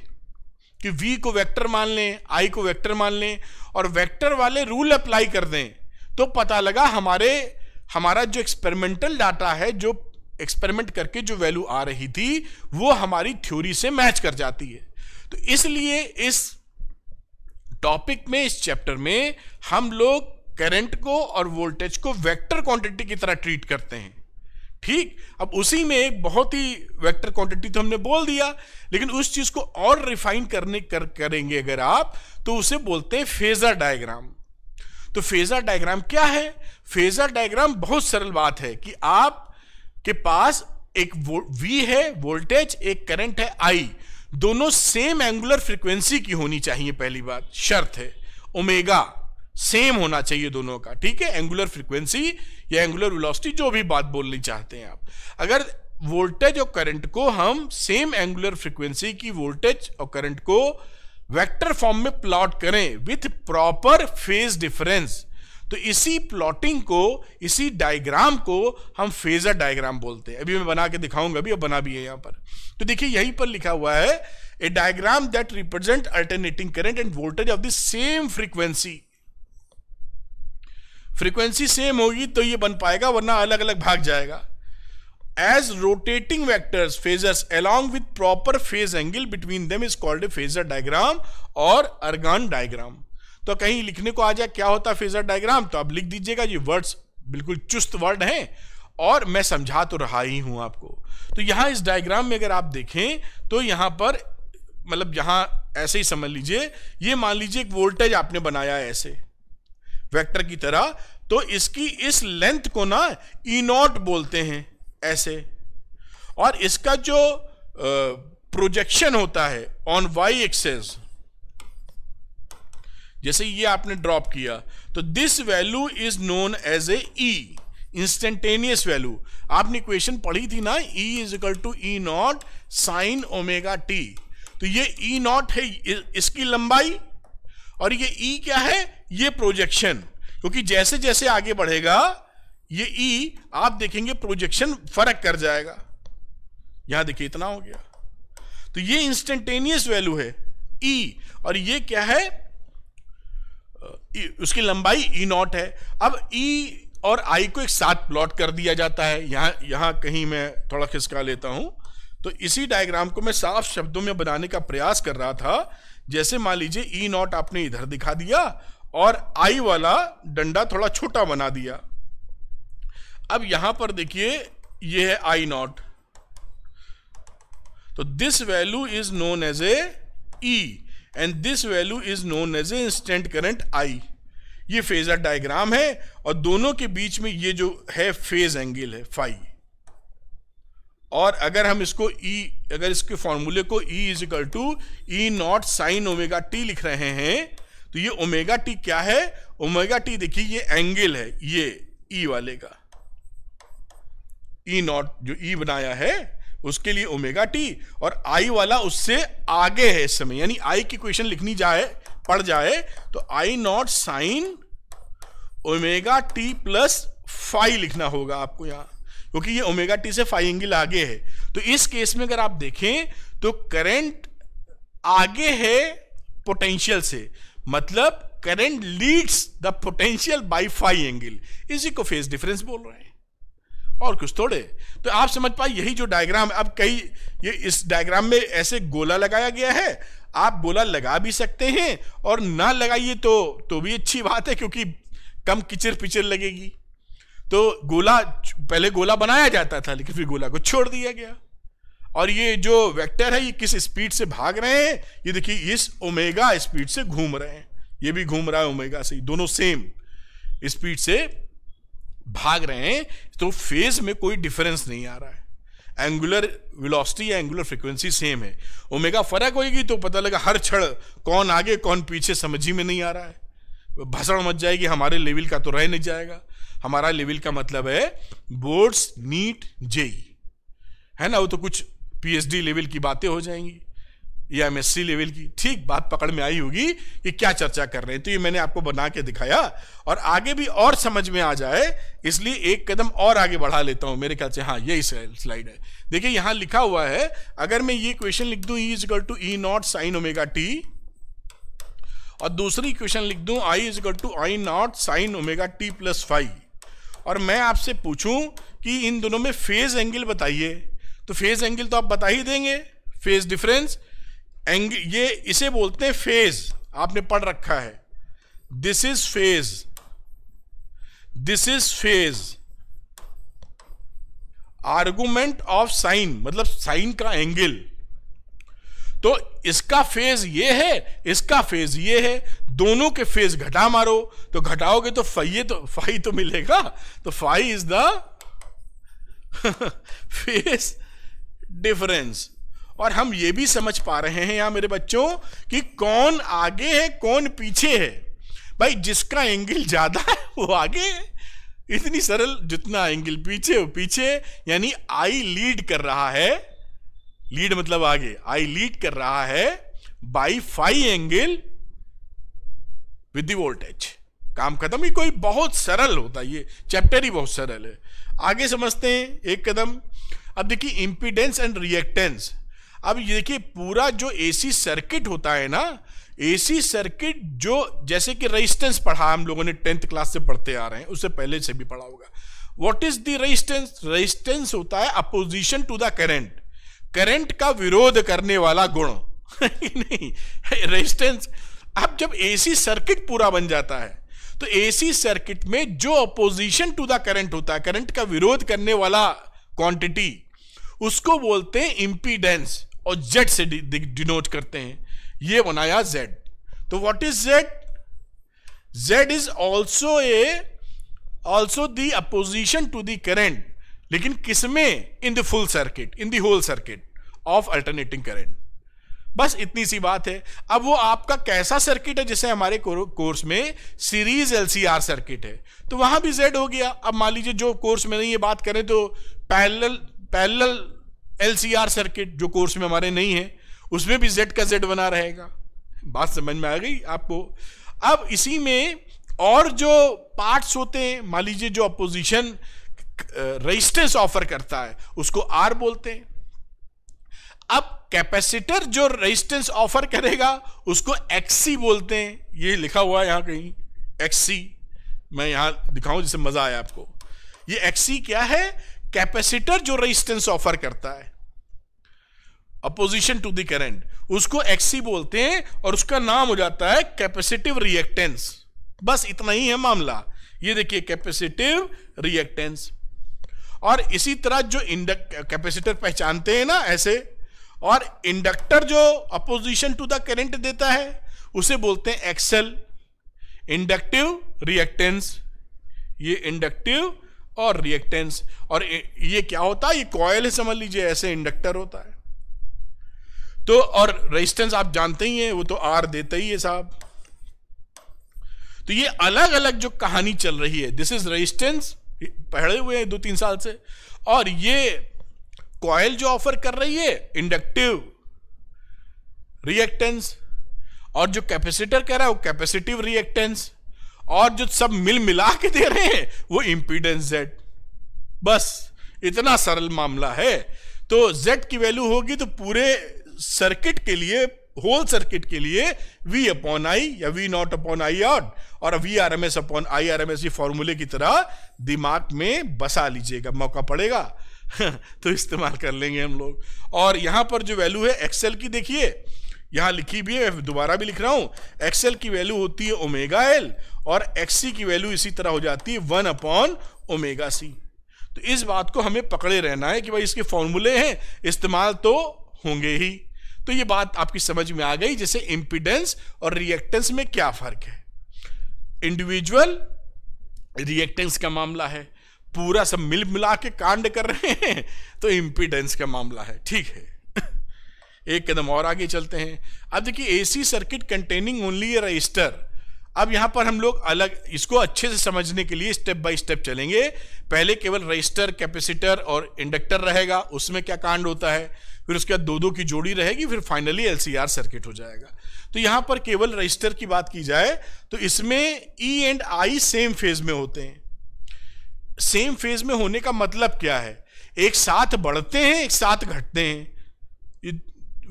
कि v को वेक्टर मान लें i को वेक्टर मान लें और वेक्टर वाले रूल अप्लाई कर दें तो पता लगा हमारे हमारा जो एक्सपेरिमेंटल डाटा है जो एक्सपेरिमेंट करके जो वैल्यू आ रही थी वो हमारी थ्योरी से मैच कर जाती है तो इसलिए इस टॉपिक में इस चैप्टर में हम लोग करंट को और वोल्टेज को वेक्टर क्वांटिटी की तरह ट्रीट करते हैं ठीक अब उसी में एक बहुत ही वेक्टर क्वांटिटी तो हमने बोल दिया लेकिन उस चीज को और रिफाइन करने कर करेंगे अगर आप तो उसे बोलते हैं फेजर डायग्राम तो फेजर डायग्राम क्या है फेजर डायग्राम बहुत सरल बात है कि आप के पास एक वी है वोल्टेज एक करंट है आई दोनों सेम एंगुलर फ्रीक्वेंसी की होनी चाहिए पहली बात शर्त है ओमेगा सेम होना चाहिए दोनों का ठीक है एंगुलर फ्रीक्वेंसी या एंगुलर वेलोसिटी जो भी बात बोलनी चाहते हैं आप अगर वोल्टेज और करंट को हम सेम एंगुलर फ्रीक्वेंसी की वोल्टेज और करंट को वेक्टर फॉर्म में प्लॉट करें विथ प्रॉपर फेज डिफरेंस तो इसी प्लॉटिंग को इसी डायग्राम को हम फेजर डायग्राम बोलते हैं अभी मैं बना के दिखाऊंगा अभी बना भी है यहां पर तो देखिए यहीं पर लिखा हुआ है a diagram that represent alternating current and voltage of the same frequency frequency same होगी तो ये बन पाएगा वरना अलग अलग भाग जाएगा as rotating vectors phasors along with proper phase angle between them is called a phasor diagram और अर्गान डायग्राम तो कहीं लिखने को आ जाए क्या होता है फेजर डायग्राम तो आप लिख दीजिएगा ये वर्ड्स बिल्कुल चुस्त वर्ड हैं और मैं समझा तो रहा ही हूं आपको तो यहां इस डायग्राम में अगर आप देखें तो यहां पर मतलब यहां ऐसे ही समझ लीजिए ये मान लीजिए एक वोल्टेज आपने बनाया है ऐसे वेक्टर की तरह तो इसकी इस लेंथ को ना ई e नॉट बोलते हैं ऐसे और इसका जो प्रोजेक्शन होता है ऑन वाई एक्सेस जैसे ये आपने ड्रॉप किया तो this value is known as a E instantaneous value आपने इक्वेशन पढ़ी थी ना E is equal to E not sine omega T तो ये ई e नॉट है इसकी लंबाई और ये ई e क्या है ये प्रोजेक्शन क्योंकि जैसे जैसे आगे बढ़ेगा ये ई e, आप देखेंगे प्रोजेक्शन फर्क कर जाएगा यहां देखिए इतना हो गया तो ये इंस्टेंटेनियस वैल्यू है ई e, और ये क्या है उसकी लंबाई ई e नॉट है अब ई और आई को एक साथ प्लॉट कर दिया जाता है यहां यहां कहीं मैं थोड़ा खिसका लेता हूं तो इसी डायग्राम को मैं साफ शब्दों में बनाने का प्रयास कर रहा था जैसे मान लीजिए ई नॉट आपने इधर दिखा दिया और आई वाला डंडा थोड़ा छोटा बना दिया अब यहां पर देखिए यह है आई नॉट तो this value is known as a E and this value is known as a instant current I ये फेजर डायग्राम है और दोनों के बीच में ये जो है फेज एंगल है फाइव और अगर हम इसको E अगर इसके फॉर्मूले को E is equal to E not sine omega T लिख रहे हैं तो ये ओमेगा टी क्या है ओमेगा टी देखिए ये एंगल है ये ई e वाले का ई e नॉट जो ई e बनाया है उसके लिए ओमेगा टी और आई वाला उससे आगे है इस समय यानी आई की क्वेश्चन लिखनी जाए पड़ जाए तो I not sine omega T plus phi लिखना होगा आपको यहां क्योंकि ये ओमेगा टी से फाइव एंगल आगे है तो इस केस में अगर आप देखें तो करंट आगे है पोटेंशियल से मतलब current leads the potential by phi angle इसी को फेज डिफरेंस बोल रहे हैं और कुछ थोड़े तो आप समझ पाए यही जो डायग्राम अब कई ये इस डायग्राम में ऐसे गोला लगाया गया है आप गोला लगा भी सकते हैं और ना लगाइए तो तो भी अच्छी बात है क्योंकि कम किचर पिचर लगेगी तो गोला पहले गोला बनाया जाता था लेकिन फिर गोला को छोड़ दिया गया और ये जो वेक्टर है ये किस स्पीड से भाग रहे हैं ये देखिए इस ओमेगा स्पीड से घूम रहे हैं ये भी घूम रहा है ओमेगा से दोनों सेम स्पीड से भाग रहे हैं तो फेज में कोई डिफरेंस नहीं आ रहा है एंगुलर वेलोसिटी या एंगुलर फ्रीक्वेंसी सेम है ओमेगा फर्क होगी तो पता लगा हर क्षण कौन आगे कौन पीछे समझ ही में नहीं आ रहा है भसड़ मच जाएगी हमारे लेवल का तो रह नहीं जाएगा हमारा लेवल का मतलब है बोर्ड्स नीट जेई है ना वो तो कुछ पीएचडी लेवल की बातें हो जाएंगी या एमएससी लेवल की ठीक बात पकड़ में आई होगी कि क्या चर्चा कर रहे हैं तो ये मैंने आपको बना के दिखाया और आगे भी और समझ में आ जाए इसलिए एक कदम और आगे बढ़ा लेता हूँ मेरे ख्याल से हाँ यही स्लाइड है देखिए यहाँ लिखा हुआ है अगर मैं ये क्वेश्चन लिख दूँ E is equal to E not sine omega T और दूसरी क्वेश्चन लिख दूँ I is equal to I not sine omega T plus phi और मैं आपसे पूछूं कि इन दोनों में फेज एंगल बताइए तो फेज एंगल तो आप बता ही देंगे फेज डिफरेंस एंग ये इसे बोलते हैं फेज आपने पढ़ रखा है this is phase this is phase argument of sine मतलब साइन का एंगल तो इसका फेज ये है इसका फेज ये है दोनों के फेज घटा मारो तो घटाओगे तो फाइये तो फाई तो मिलेगा तो phi is the phase difference और हम ये भी समझ पा रहे हैं यहाँ मेरे बच्चों कि कौन आगे है कौन पीछे है भाई जिसका एंगल ज़्यादा है वो आगे है इतनी सरल जितना एंगल पीछे वो पीछे यानी आई लीड कर रहा है लीड मतलब आगे आई लीड कर रहा है by phi angle with the voltage काम खत्म ही कोई बहुत सरल होता है ये चैप्टर ही बहुत सरल है आगे समझते हैं एक कदम अब देखिए इम्पीडेंस एंड रिएक्टेंस अब ये देखिए पूरा जो एसी सर्किट होता है ना एसी सर्किट जो जैसे कि रेजिस्टेंस पढ़ा हम लोगों ने टेंथ क्लास से पढ़ते आ रहे हैं उससे पहले से भी पढ़ा होगा what is the resistance resistance होता है opposition to the current current का विरोध करने वाला गुण नहीं रेजिस्टेंस अब जब एसी सर्किट पूरा बन जाता है तो एसी सर्किट में जो अपोजिशन टू द करंट होता है करंट का विरोध करने वाला क्वांटिटी उसको बोलते हैं इम्पीडेंस और जेड से डिनोट करते हैं ये बनाया जेड तो what is Z Z is also a also the opposition to the current लेकिन किसमें in the full circuit in the whole circuit of alternating current बस इतनी सी बात है अब वो आपका कैसा सर्किट है जैसे हमारे कोर्स में सीरीज एलसीआर सर्किट है तो वहां भी जेड हो गया अब मान लीजिए जो कोर्स में नहीं ये बात करें तो पैरेलल पैरेलल एलसीआर सर्किट जो कोर्स में हमारे नहीं है उसमें भी जेड का जेड बना रहेगा बात समझ में आ गई आपको अब इसी में और जो पार्ट्स होते हैं मान लीजिए जो अपोजिशन रजिस्टेंस ऑफर करता है उसको आर बोलते हैं अब कैपेसिटर जो रेजिस्टेंस ऑफर करेगा उसको एक्सी बोलते हैं ये लिखा हुआ है यहां कहीं एक्सी मैं यहां दिखाऊं जिससे मजा आया आपको ये एक्सी क्या है कैपेसिटर जो रेजिस्टेंस ऑफर करता है अपोजिशन टू द करंट उसको एक्सी बोलते हैं और उसका नाम हो जाता है कैपेसिटिव रिएक्टेंस बस इतना ही है मामला ये देखिए कैपेसिटिव रिएक्टेंस और इसी तरह जो इंडक कैपेसिटर पहचानते हैं ना ऐसे और इंडक्टर जो अपोजिशन टू द करंट देता है उसे बोलते हैं एक्सेल इंडक्टिव रिएक्टेंस ये इंडक्टिव और रिएक्टेंस और ये क्या होता है ये कॉयल है समझ लीजिए ऐसे इंडक्टर होता है तो और रेजिस्टेंस आप जानते ही हैं वो तो आर देता ही है साहब तो ये अलग अलग जो कहानी चल रही है दिस इज रेजिस्टेंस पढ़े हुए हैं दो तीन साल से और ये कॉयल जो ऑफर कर रही है इंडक्टिव रिएक्टेंस और जो कैपेसिटर कह रहा है वो कैपेसिटिव रिएक्टेंस और जो सब मिल मिला के दे रहे हैं वो इम्पीडेंस जेड बस इतना सरल मामला है तो जेड की वैल्यू होगी तो पूरे सर्किट के लिए होल सर्किट के लिए वी अपॉन आई या V not upon I out और V R M S upon I R M S फॉर्मूले की तरह दिमाग में बसा लीजिएगा मौका पड़ेगा तो इस्तेमाल कर लेंगे हम लोग और यहां पर जो वैल्यू है एक्सेल की देखिए यहाँ लिखी भी है दोबारा भी लिख रहा हूँ एक्सएल की वैल्यू होती है ओमेगा एल और एक्सी की वैल्यू इसी तरह हो जाती है वन अपॉन ओमेगा सी तो इस बात को हमें पकड़े रहना है कि भाई इसके फॉर्मूले हैं इस्तेमाल तो होंगे ही तो ये बात आपकी समझ में आ गई जैसे इम्पिडेंस और रिएक्टेंस में क्या फ़र्क है इंडिविजुअल रिएक्टेंस का मामला है पूरा सब मिल मिला के कांड कर रहे हैं तो इम्पिडेंस का मामला है ठीक है एक कदम और आगे चलते हैं अब देखिए AC circuit containing only a resistor अब यहां पर हम लोग अलग इसको अच्छे से समझने के लिए स्टेप बाय स्टेप चलेंगे पहले केवल रजिस्टर कैपेसिटर और इंडक्टर रहेगा उसमें क्या कांड होता है फिर उसके बाद दो दो की जोड़ी रहेगी फिर फाइनली एलसीआर सर्किट हो जाएगा तो यहां पर केवल रजिस्टर की बात की जाए तो इसमें E and I same phase में होते हैं सेम फेज में होने का मतलब क्या है एक साथ बढ़ते हैं एक साथ घटते हैं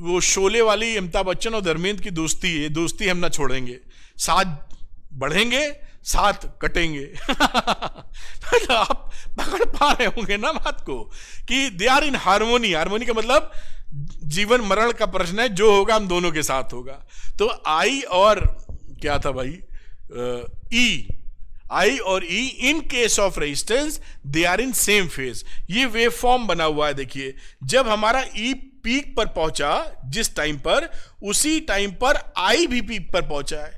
वो शोले वाली अमिताभ बच्चन और धर्मेंद्र की दोस्ती है दोस्ती हम ना छोड़ेंगे साथ बढ़ेंगे साथ कटेंगे तो, तो आप पकड़ पा रहे होंगे ना बात को कि they are in harmony harmony का मतलब जीवन मरण का प्रश्न है जो होगा हम दोनों के साथ होगा तो आई और क्या था भाई ई आई और E in case of resistance they are in same phase ये वेव फॉर्म बना हुआ है देखिए जब हमारा ई e पीक पर पहुंचा जिस टाइम पर उसी टाइम पर आई भी पीक पर पहुंचा है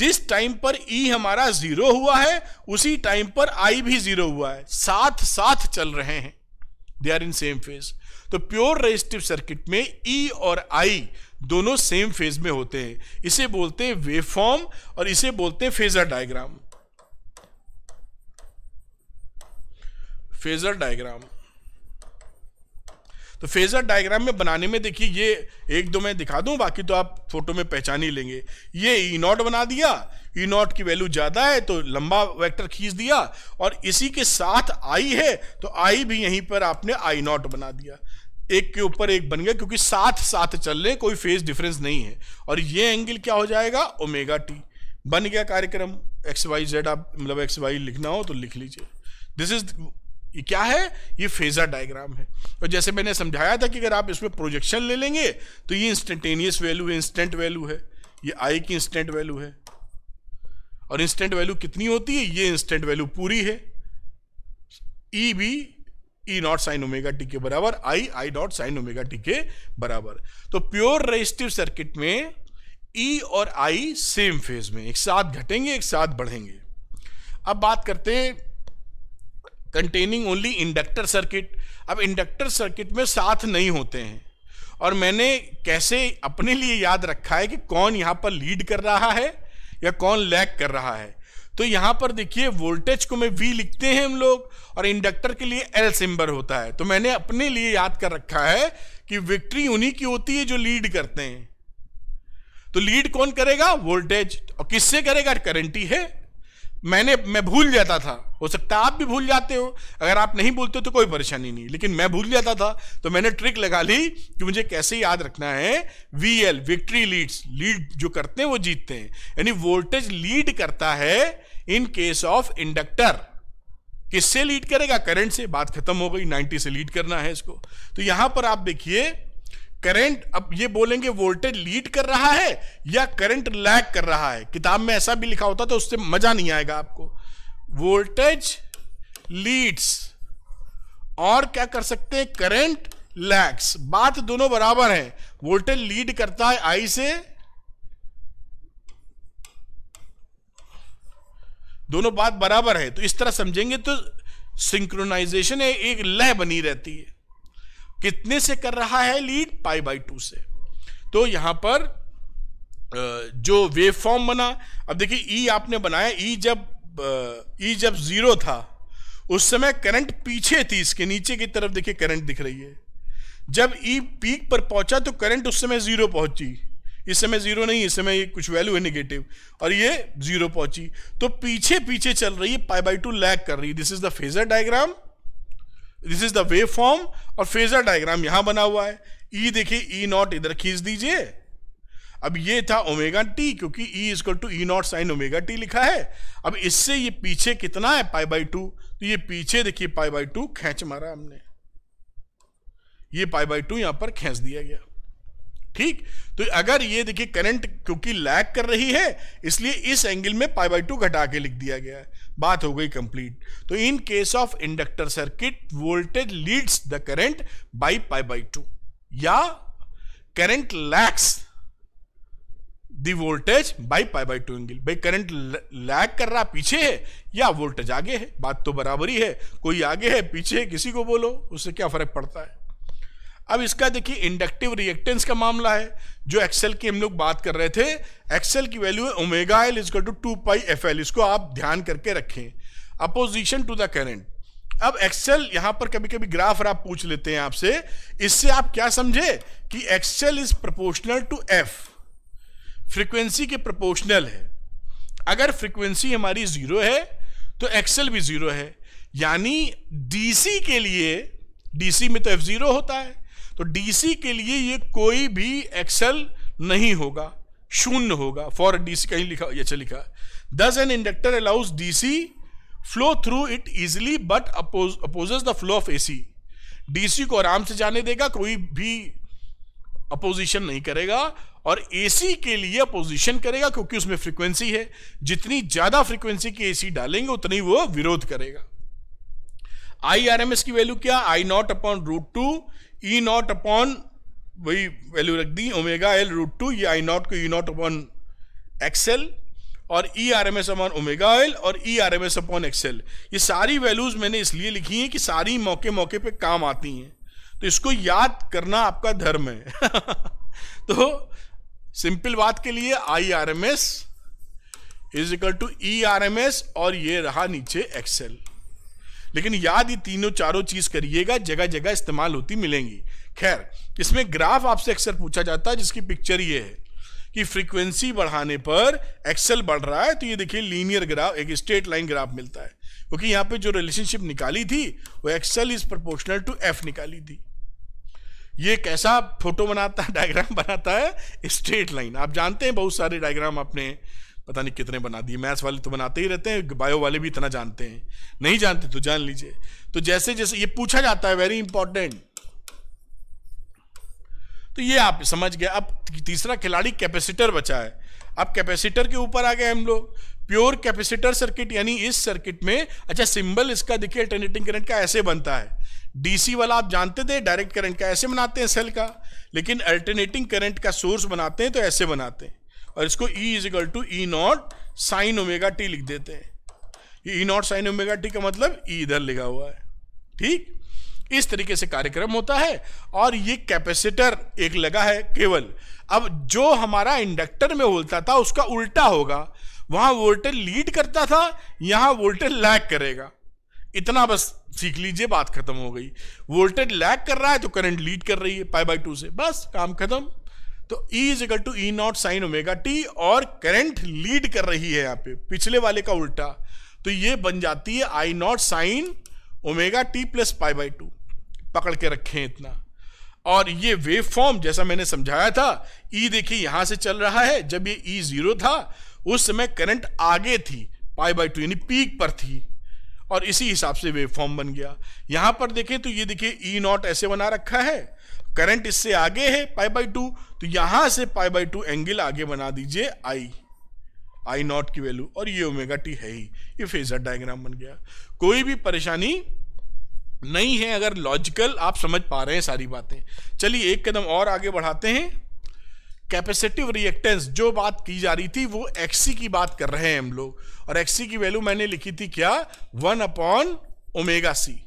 जिस टाइम पर ई e हमारा जीरो हुआ है उसी टाइम पर आई भी जीरो हुआ है साथ साथ चल रहे हैं they are in same phase तो प्योर रेजिस्टिव सर्किट में ई e और आई दोनों सेम फेज में होते हैं इसे बोलते हैं वेव फॉर्म और इसे बोलते हैं फेजर डायग्राम फेजर डायग्राम तो फेजर डायग्राम में बनाने में देखिए ये एक दो मैं दिखा दूं बाकी तो आप फोटो में पहचान ही लेंगे ये ई e नॉट बना दिया ई e नॉट की वैल्यू ज़्यादा है तो लंबा वेक्टर खींच दिया और इसी के साथ आई है तो आई भी यहीं पर आपने आई नॉट बना दिया एक के ऊपर एक बन गया क्योंकि साथ साथ चल रहे कोई फेज डिफरेंस नहीं है और ये एंगल क्या हो जाएगा ओमेगा टी बन गया कार्यक्रम एक्स वाई जेड आप मतलब एक्स वाई लिखना हो तो लिख लीजिए दिस इज ये क्या है ये फेजर डायग्राम है और जैसे मैंने समझाया था कि अगर आप इसमें प्रोजेक्शन ले लेंगे तो ये इंस्टेंटेनियस वैल्यू है इंस्टेंट वैल्यू है ये आई की इंस्टेंट वैल्यू है और इंस्टेंट वैल्यू कितनी होती है ये इंस्टेंट वैल्यू पूरी है E B E not sine omega T के बराबर I I dot sine omega T के बराबर तो प्योर रजिस्टिव सर्किट में ई e और आई सेम फेज में एक साथ घटेंगे एक साथ बढ़ेंगे अब बात करते हैं कंटेनिंग ओनली इंडक्टर सर्किट अब इंडक्टर सर्किट में साथ नहीं होते हैं और मैंने कैसे अपने लिए याद रखा है कि कौन यहाँ पर लीड कर रहा है या कौन लैग कर रहा है तो यहाँ पर देखिए वोल्टेज को मैं वी लिखते हैं हम लोग और इंडक्टर के लिए एल सिंबर होता है तो मैंने अपने लिए याद कर रखा है कि विक्ट्री उन्हीं की होती है जो लीड करते हैं तो लीड कौन करेगा वोल्टेज और किससे करेगा करंट ही है मैंने मैं भूल जाता था हो सकता है आप भी भूल जाते हो अगर आप नहीं भूलते तो कोई परेशानी नहीं लेकिन मैं भूल जाता था तो मैंने ट्रिक लगा ली कि मुझे कैसे याद रखना है V L victory leads lead जो करते हैं वो जीतते हैं यानी वोल्टेज लीड करता है इन केस ऑफ इंडक्टर किससे लीड करेगा करंट से बात खत्म हो गई 90 से लीड करना है इसको तो यहां पर आप देखिए करंट अब ये बोलेंगे वोल्टेज लीड कर रहा है या करंट लैग कर रहा है किताब में ऐसा भी लिखा होता तो उससे मजा नहीं आएगा आपको वोल्टेज लीड्स और क्या कर सकते हैं करंट लैग्स बात दोनों बराबर है वोल्टेज लीड करता है आई से दोनों बात बराबर है तो इस तरह समझेंगे तो सिंक्रोनाइजेशन एक लय बनी रहती है कितने से कर रहा है लीड पाई बाई टू से तो यहां पर जो वेव फॉर्म बना अब देखिए ई आपने बनाया ई जब ई जब जीरो था उस समय करंट पीछे थी इसके नीचे की तरफ देखिए करंट दिख रही है जब ई पीक पर पहुंचा तो करंट उस समय जीरो पहुंची इस समय जीरो नहीं इस समय ये कुछ वैल्यू है निगेटिव और ये जीरो पहुंची तो पीछे पीछे चल रही है पाई बाई टू लैग कर रही है this is the phasor diagram this is the wave form और फेजर डायग्राम यहां बना हुआ है ई e देखिए ई e नॉट इधर खींच दीजिए अब ये था ओमेगा टी क्योंकि E is to E not sine omega T लिखा है अब इससे ये पीछे कितना है पाई बाई टू तो ये पीछे देखिए पाई बाई टू खेच मारा हमने ये पाई बाई टू यहां पर खेच दिया गया ठीक तो अगर ये देखिए करंट क्योंकि लैग कर रही है इसलिए इस एंगल में पाई बाई टू घटा के लिख दिया गया है बात हो गई कंप्लीट तो in case of inductor circuit voltage leads the current by pi by two या current lags the voltage by pi by two angle भाई करंट लैक कर रहा पीछे है या वोल्टेज आगे है बात तो बराबरी है कोई आगे है पीछे है किसी को बोलो उससे क्या फर्क पड़ता है अब इसका देखिए इंडक्टिव रिएक्टेंस का मामला है जो एक्सेल की हम लोग बात कर रहे थे एक्सेल की वैल्यू है omega L is equal to two pi F L इसको आप ध्यान करके रखें अपोजिशन टू द करेंट अब एक्सेल यहां पर कभी कभी ग्राफ आप पूछ लेते हैं आपसे इससे आप क्या समझे कि XL is proportional to f frequency के प्रोपोर्शनल है अगर फ्रीक्वेंसी हमारी जीरो है तो एक्सेल भी जीरो है यानी डीसी के लिए डीसी में तो एफ जीरो होता है तो डीसी के लिए ये कोई भी एक्सल नहीं होगा शून्य होगा फॉर डीसी कहीं लिखा ये अच्छा लिखा दस an inductor allows DC flow through it easily but oppose the flow of AC DC को आराम से जाने देगा कोई भी अपोजिशन नहीं करेगा और एसी के लिए अपोजिशन करेगा क्योंकि उसमें फ्रीक्वेंसी है जितनी ज्यादा फ्रीक्वेंसी की एसी डालेंगे उतनी वो विरोध करेगा आई आर एम एस की वैल्यू क्या I not upon root two E not upon वही वैल्यू रख दी ओमेगा एल रूट टू ये आई नॉट को ई नॉट अपॉन एक्सएल और E R M S upon omega L और E R M S upon XL ये सारी values मैंने इसलिए लिखी हैं कि सारी मौके मौके पे काम आती हैं तो इसको याद करना आपका धर्म है तो सिंपल बात के लिए I R M S is equal to E R M S और ये रहा नीचे एक्सेल लेकिन याद ये तीनों चारों चीज करिएगा जगह जगह इस्तेमाल होती मिलेंगी खैर इसमें ग्राफ आपसे अक्सर पूछा जाता है जिसकी पिक्चर ये है कि फ्रीक्वेंसी बढ़ाने पर एक्सेल बढ़ रहा है तो ये देखिए लीनियर ग्राफ एक स्ट्रेट लाइन ग्राफ मिलता है क्योंकि यहाँ पे जो रिलेशनशिप निकाली थी वो XL is proportional to f निकाली थी ये कैसा फोटो बनाता है डायग्राम बनाता है स्ट्रेट लाइन आप जानते हैं बहुत सारे डायग्राम अपने पता नहीं कितने बना दिए मैथ्स वाले तो बनाते ही रहते हैं बायो वाले भी इतना जानते हैं नहीं जानते तो जान लीजिए तो जैसे जैसे ये पूछा जाता है वेरी इंपॉर्टेंट तो ये आप समझ गए अब तीसरा खिलाड़ी कैपेसिटर बचा है अब कैपेसिटर के ऊपर आ गए हम लोग प्योर कैपेसिटर सर्किट यानी इस सर्किट में अच्छा सिंबल इसका देखिए अल्टरनेटिंग करंट का ऐसे बनता है डीसी वाला आप जानते थे डायरेक्ट करंट का ऐसे बनाते हैं सेल का लेकिन अल्टरनेटिंग करंट का सोर्स बनाते हैं तो ऐसे बनाते हैं और इसको E is equal to E not sine omega T लिख देते हैं ये E not sine omega t का मतलब E इधर लिखा हुआ है ठीक इस तरीके से कार्यक्रम होता है और ये कैपेसिटर एक लगा है केवल अब जो हमारा इंडक्टर में होता था उसका उल्टा होगा वहां वोल्टेज लीड करता था यहां वोल्टेज लैग करेगा इतना बस सीख लीजिए बात खत्म हो गई वोल्टेज लैग कर रहा है तो करंट लीड कर रही है पाई बाई टू से बस काम खत्म तो E is equal to E not sine omega T और करंट लीड कर रही है यहाँ पे पिछले वाले का उल्टा तो ये बन जाती है I not sine omega T plus pi by two पकड़ के रखे इतना और ये वेव फॉर्म जैसा मैंने समझाया था ई e देखिए यहां से चल रहा है जब ये ई e जीरो था उस समय करंट आगे थी पाई बाई टू यानी पीक पर थी और इसी हिसाब से वेव फॉर्म बन गया यहां पर देखें तो ये देखिए ई e नॉट ऐसे बना रखा है करंट इससे आगे है पाई बाई टू तो यहां से पाई बाई टू एंगल आगे बना दीजिए आई आई नॉट की वैल्यू और ये ओमेगा टी है ही ये फेजर डायग्राम बन गया कोई भी परेशानी नहीं है अगर लॉजिकल आप समझ पा रहे हैं सारी बातें चलिए एक कदम और आगे बढ़ाते हैं कैपेसिटिव रिएक्टेंस जो बात की जा रही थी वो एक्सी की बात कर रहे हैं हम लोग और एक्सी की वैल्यू मैंने लिखी थी क्या वन अपॉन ओमेगा सी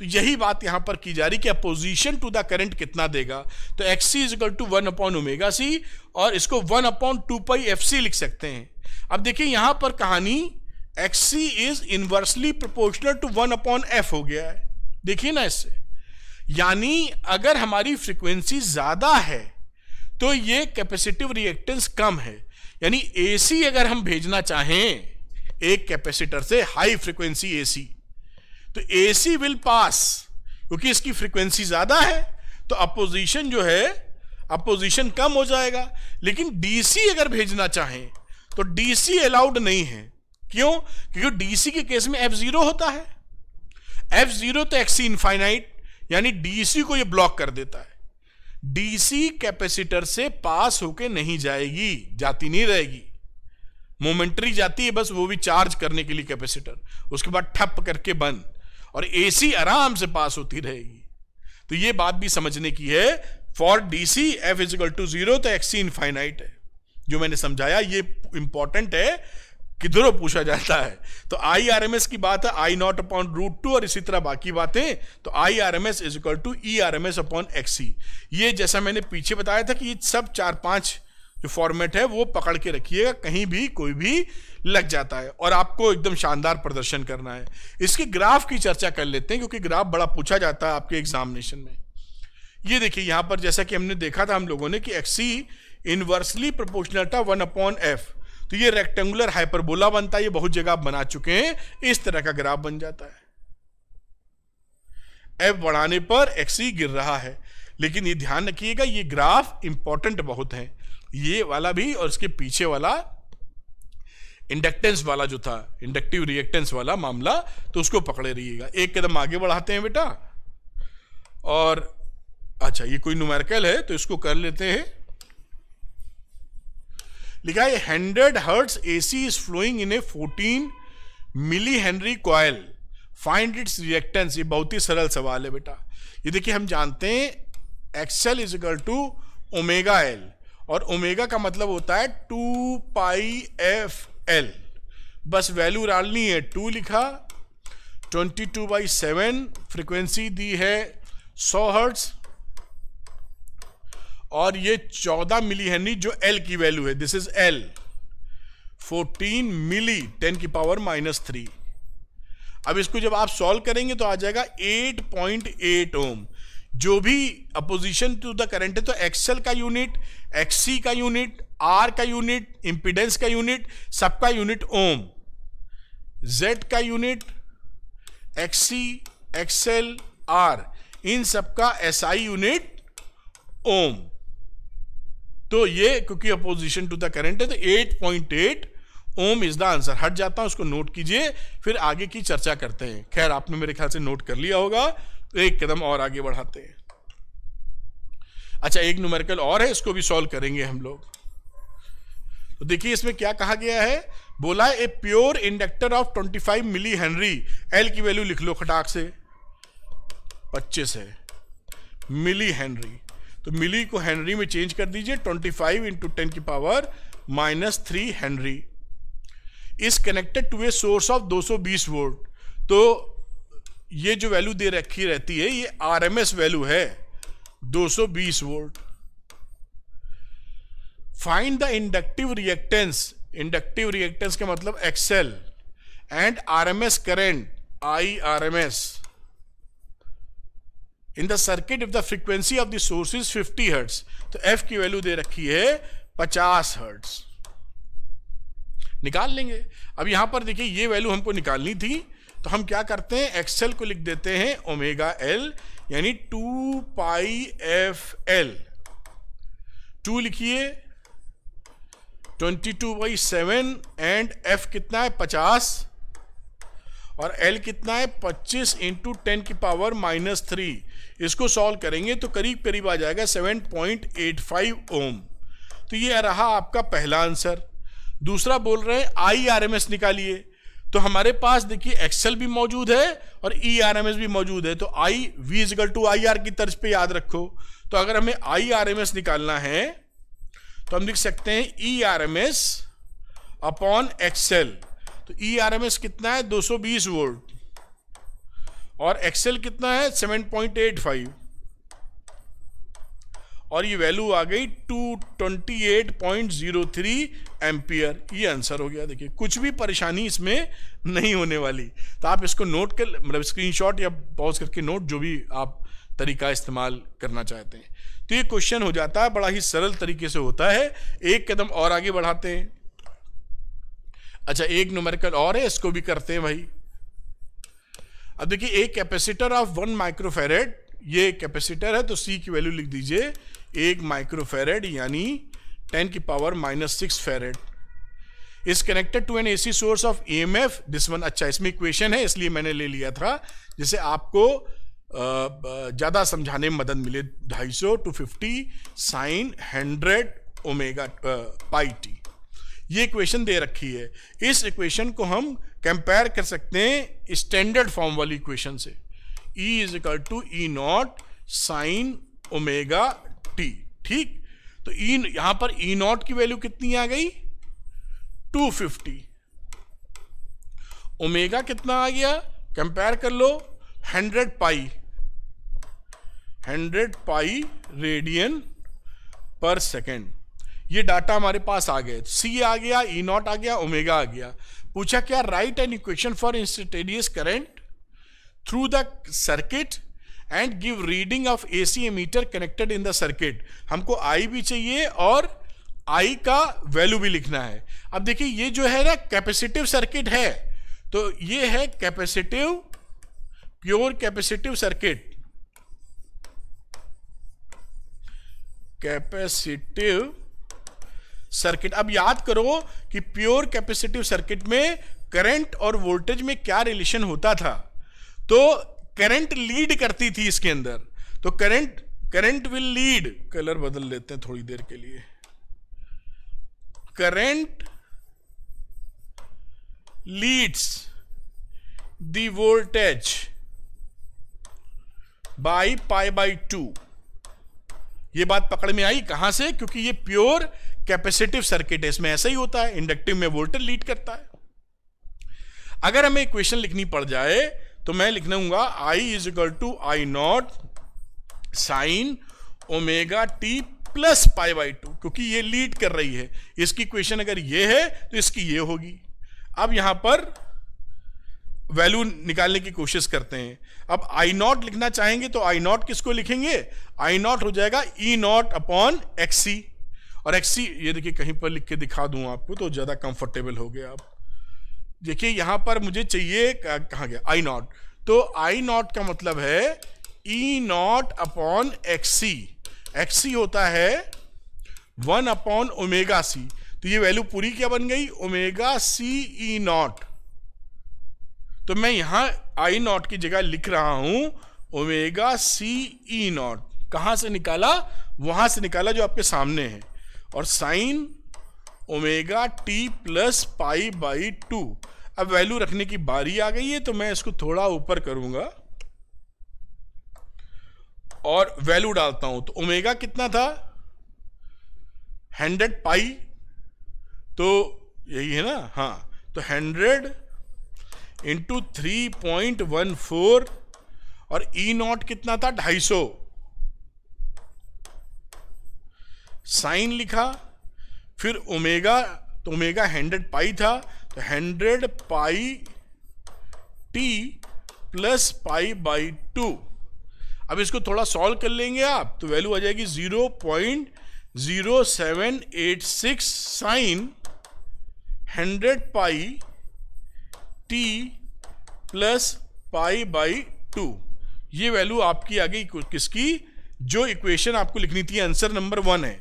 तो यही बात यहां पर की जा रही कि अपोजिशन टू द करंट कितना देगा तो X C is to one upon omega C और इसको one upon two pi F C लिख सकते हैं अब देखिए यहां पर कहानी X C is inversely proportional to one upon f हो गया है देखिए ना इससे यानी अगर हमारी फ्रीक्वेंसी ज्यादा है तो ये कैपेसिटिव रिएक्टेंस कम है यानी एसी अगर हम भेजना चाहें एक कैपेसिटर से हाई फ्रीक्वेंसी एसी तो ए सी विल पास क्योंकि इसकी फ्रीक्वेंसी ज्यादा है तो अपोजिशन जो है अपोजिशन कम हो जाएगा लेकिन डीसी अगर भेजना चाहें तो डीसी अलाउड नहीं है क्यों क्योंकि डीसी के केस में एफ जीरो होता है एफ जीरो तो एक्सी इनफाइनाइट यानी डीसी को ये ब्लॉक कर देता है डीसी कैपेसिटर से पास होके नहीं जाएगी जाती नहीं रहेगी मोमेंट्री जाती है बस वो भी चार्ज करने के लिए कैपेसिटर उसके बाद ठप करके बंद और एसी आराम से पास होती रहेगी तो ये बात भी समझने की है for DC f is equal to zero तो एक्सी इनफाइनाइट है जो मैंने समझाया ये इंपॉर्टेंट है किधरों पूछा जाता है तो आई आर एम एस की बात है I not upon root two और इसी तरह बाकी बातें तो I R M S is equal to E R M S upon XC ये जैसा मैंने पीछे बताया था कि ये सब चार पांच जो फॉर्मेट है वो पकड़ के रखिएगा कहीं भी कोई भी लग जाता है और आपको एकदम शानदार प्रदर्शन करना है इसके ग्राफ की चर्चा कर लेते हैं क्योंकि ग्राफ बड़ा पूछा जाता है आपके एग्जामिनेशन में ये देखिए यहाँ पर जैसा कि हमने देखा था हम लोगों ने कि एक्सी इनवर्सली प्रोपोर्शनल था वन अपॉन एफ तो ये रेक्टेंगुलर हाइपरबोला बनता है ये बहुत जगह आप बना चुके हैं इस तरह का ग्राफ बन जाता है एफ बढ़ाने पर एक्सी e गिर रहा है लेकिन ये ध्यान रखिएगा ये ग्राफ इंपॉर्टेंट बहुत है ये वाला भी और इसके पीछे वाला इंडक्टेंस वाला जो था इंडक्टिव रिएक्टेंस वाला मामला तो उसको पकड़े रहिएगा एक कदम आगे बढ़ाते हैं बेटा और अच्छा ये कोई नुमेरिकल है तो इसको कर लेते हैं लिखा है hundred hertz AC is flowing in a fourteen milli henry coil find its reactance ये बहुत ही सरल सवाल है बेटा ये देखिए हम जानते हैं XL is equal to omega L और ओमेगा का मतलब होता है टू पाई एफ एल बस वैल्यू डालनी है टू लिखा twenty two by seven frequency दी है सौ हर्ट्स और ये चौदह मिली हेनरी जो एल की वैल्यू है this is L fourteen milli ten की पावर माइनस थ्री अब इसको जब आप सॉल्व करेंगे तो आ जाएगा एट पॉइंट एट ओम जो भी अपोजिशन टू द करंट है तो एक्सएल का यूनिट एक्ससी का यूनिट आर का यूनिट इंपीडेंस का यूनिट सबका यूनिट ओम जेड का यूनिट एक्ससी एक्सएल आर इन सबका एस आई यूनिट ओम तो ये क्योंकि अपोजिशन टू द करंट है तो 8.8 ओम इज द आंसर हट जाता हूं उसको नोट कीजिए फिर आगे की चर्चा करते हैं खैर आपने मेरे ख्याल से नोट कर लिया होगा एक कदम और आगे बढ़ाते हैं अच्छा एक न्यूमेरिकल और है इसको भी सॉल्व करेंगे हम लोग तो देखिए इसमें क्या कहा गया है बोला a pure inductor of 25 milli henry L की वैल्यू लिख लो खटाक से 25 है मिली हेनरी तो मिली को हेनरी में चेंज कर दीजिए 25 फाइव इंटू टेन की power minus three henry is connected to a source of 220 volt तो ये जो वैल्यू दे रखी रहती है ये आरएमएस वैल्यू है 220 volt find the inductive reactance inductive reactance का मतलब XL and RMS current I RMS in the circuit if the frequency of the source is fifty hertz तो एफ की वैल्यू दे रखी है 50 हर्ट्स निकाल लेंगे अब यहां पर देखिए ये वैल्यू हमको निकालनी थी तो हम क्या करते हैं एक्सएल को लिख देते हैं ओमेगा एल यानी two pi F L two लिखिए twenty two by seven and f कितना है पचास और एल कितना है पच्चीस इंटू टेन की पावर माइनस थ्री इसको सॉल्व करेंगे तो करीब करीब आ जाएगा seven point eight five ohm तो ये रहा आपका पहला आंसर दूसरा बोल रहे हैं आई आर एम एस निकालिए तो हमारे पास देखिए एक्सेल भी मौजूद है और ई आर एम एस भी मौजूद है तो I V is equal to I R की तर्ज पे याद रखो तो अगर हमें आई आर एम एस निकालना है तो हम लिख सकते हैं E R M S upon XL तो ई आर एम एस कितना है 220 वोल्ट और एक्सेल कितना है 7.85 और ये वैल्यू आ गई 228.03 एम्पियर ये आंसर हो गया देखिए कुछ भी परेशानी इसमें नहीं होने वाली तो आप इसको नोट कर मतलब स्क्रीनशॉट या पॉज करके नोट जो भी आप तरीका इस्तेमाल करना चाहते हैं तो ये क्वेश्चन हो जाता है बड़ा ही सरल तरीके से होता है एक कदम और आगे बढ़ाते हैं अच्छा एक नुमेरिकल और है इसको भी करते हैं भाई अब देखिए एक कैपेसिटर ऑफ वन माइक्रोफेरेड ये कैपेसिटर है तो सी की वैल्यू लिख दीजिए एक माइक्रोफेरेड यानी टेन की power is connected to an A C source of source M F this one अच्छा इसमें इक्वेशन है इसलिए मैंने ले लिया था जिसे आपको ज़्यादा समझाने में मदद मिले ढाई सौ two fifty sine hundred omega pi t ये इक्वेशन दे रखी है इस इक्वेशन को हम कंपेयर कर सकते हैं स्टैंडर्ड फॉर्म वाली इक्वेशन से E is equal to E not sine omega t ठीक तो ई e, यहां पर ई e नॉट की वैल्यू कितनी आ गई 250 ओमेगा कितना आ गया कंपेयर कर लो 100 पाई 100 पाई रेडियन पर सेकेंड ये डाटा हमारे पास आ गए सी आ गया ई e नॉट आ गया ओमेगा आ गया पूछा क्या write an equation for instantaneous current through the circuit and give reading of A C meter connected in the circuit हमको आई भी चाहिए और आई का वैल्यू भी लिखना है अब देखिए ये जो है ना कैपेसिटिव सर्किट है तो ये है capacitive pure capacitive circuit capacitive circuit अब याद करो कि प्योर कैपेसिटिव सर्किट में करंट और वोल्टेज में क्या रिलेशन होता था तो करंट लीड करती थी इसके अंदर तो current current will lead colour बदल लेते हैं थोड़ी देर के लिए current leads the voltage by pi by two ये बात पकड़ में आई कहां से क्योंकि ये प्योर कैपेसिटिव सर्किट है इसमें ऐसा ही होता है इंडक्टिव में वोल्टेज लीड करता है अगर हमें इक्वेशन लिखनी पड़ जाए तो मैं लिख लूंगा I is equal to I not sine omega T plus pi by two क्योंकि ये लीड कर रही है इसकी क्वेश्चन अगर ये है तो इसकी ये होगी अब यहां पर वैल्यू निकालने की कोशिश करते हैं अब आई नॉट लिखना चाहेंगे तो आई नॉट किसको लिखेंगे आई नॉट हो जाएगा ई नॉट अपॉन एक्सी और एक्सी ये देखिए कहीं पर लिख के दिखा दूं आपको तो ज़्यादा कंफर्टेबल हो गया आप देखिए यहां पर मुझे चाहिए कहा गया आई नॉट तो आई नॉट का मतलब है E not upon XC XC होता है वन अपॉन ओमेगा सी तो ये वैल्यू पूरी क्या बन गई ओमेगा सी ई नॉट तो मैं यहां आई नॉट की जगह लिख रहा हूं ओमेगा सी ई नॉट कहां से निकाला वहां से निकाला जो आपके सामने है और sine omega T plus pi by two अब वैल्यू रखने की बारी आ गई है तो मैं इसको थोड़ा ऊपर करूंगा और वैल्यू डालता हूं तो ओमेगा कितना था हंड्रेड पाई तो यही है ना हाँ तो hundred into three point one four और ई e नॉट कितना था ढाई सौ साइन लिखा फिर ओमेगा तो ओमेगा हंड्रेड पाई था तो hundred pi t plus pi by two अब इसको थोड़ा सॉल्व कर लेंगे आप तो वैल्यू आ जाएगी zero point zero seven eight six sine hundred pi t plus pi by two ये वैल्यू आपकी आ गई किसकी जो इक्वेशन आपको लिखनी थी आंसर नंबर वन है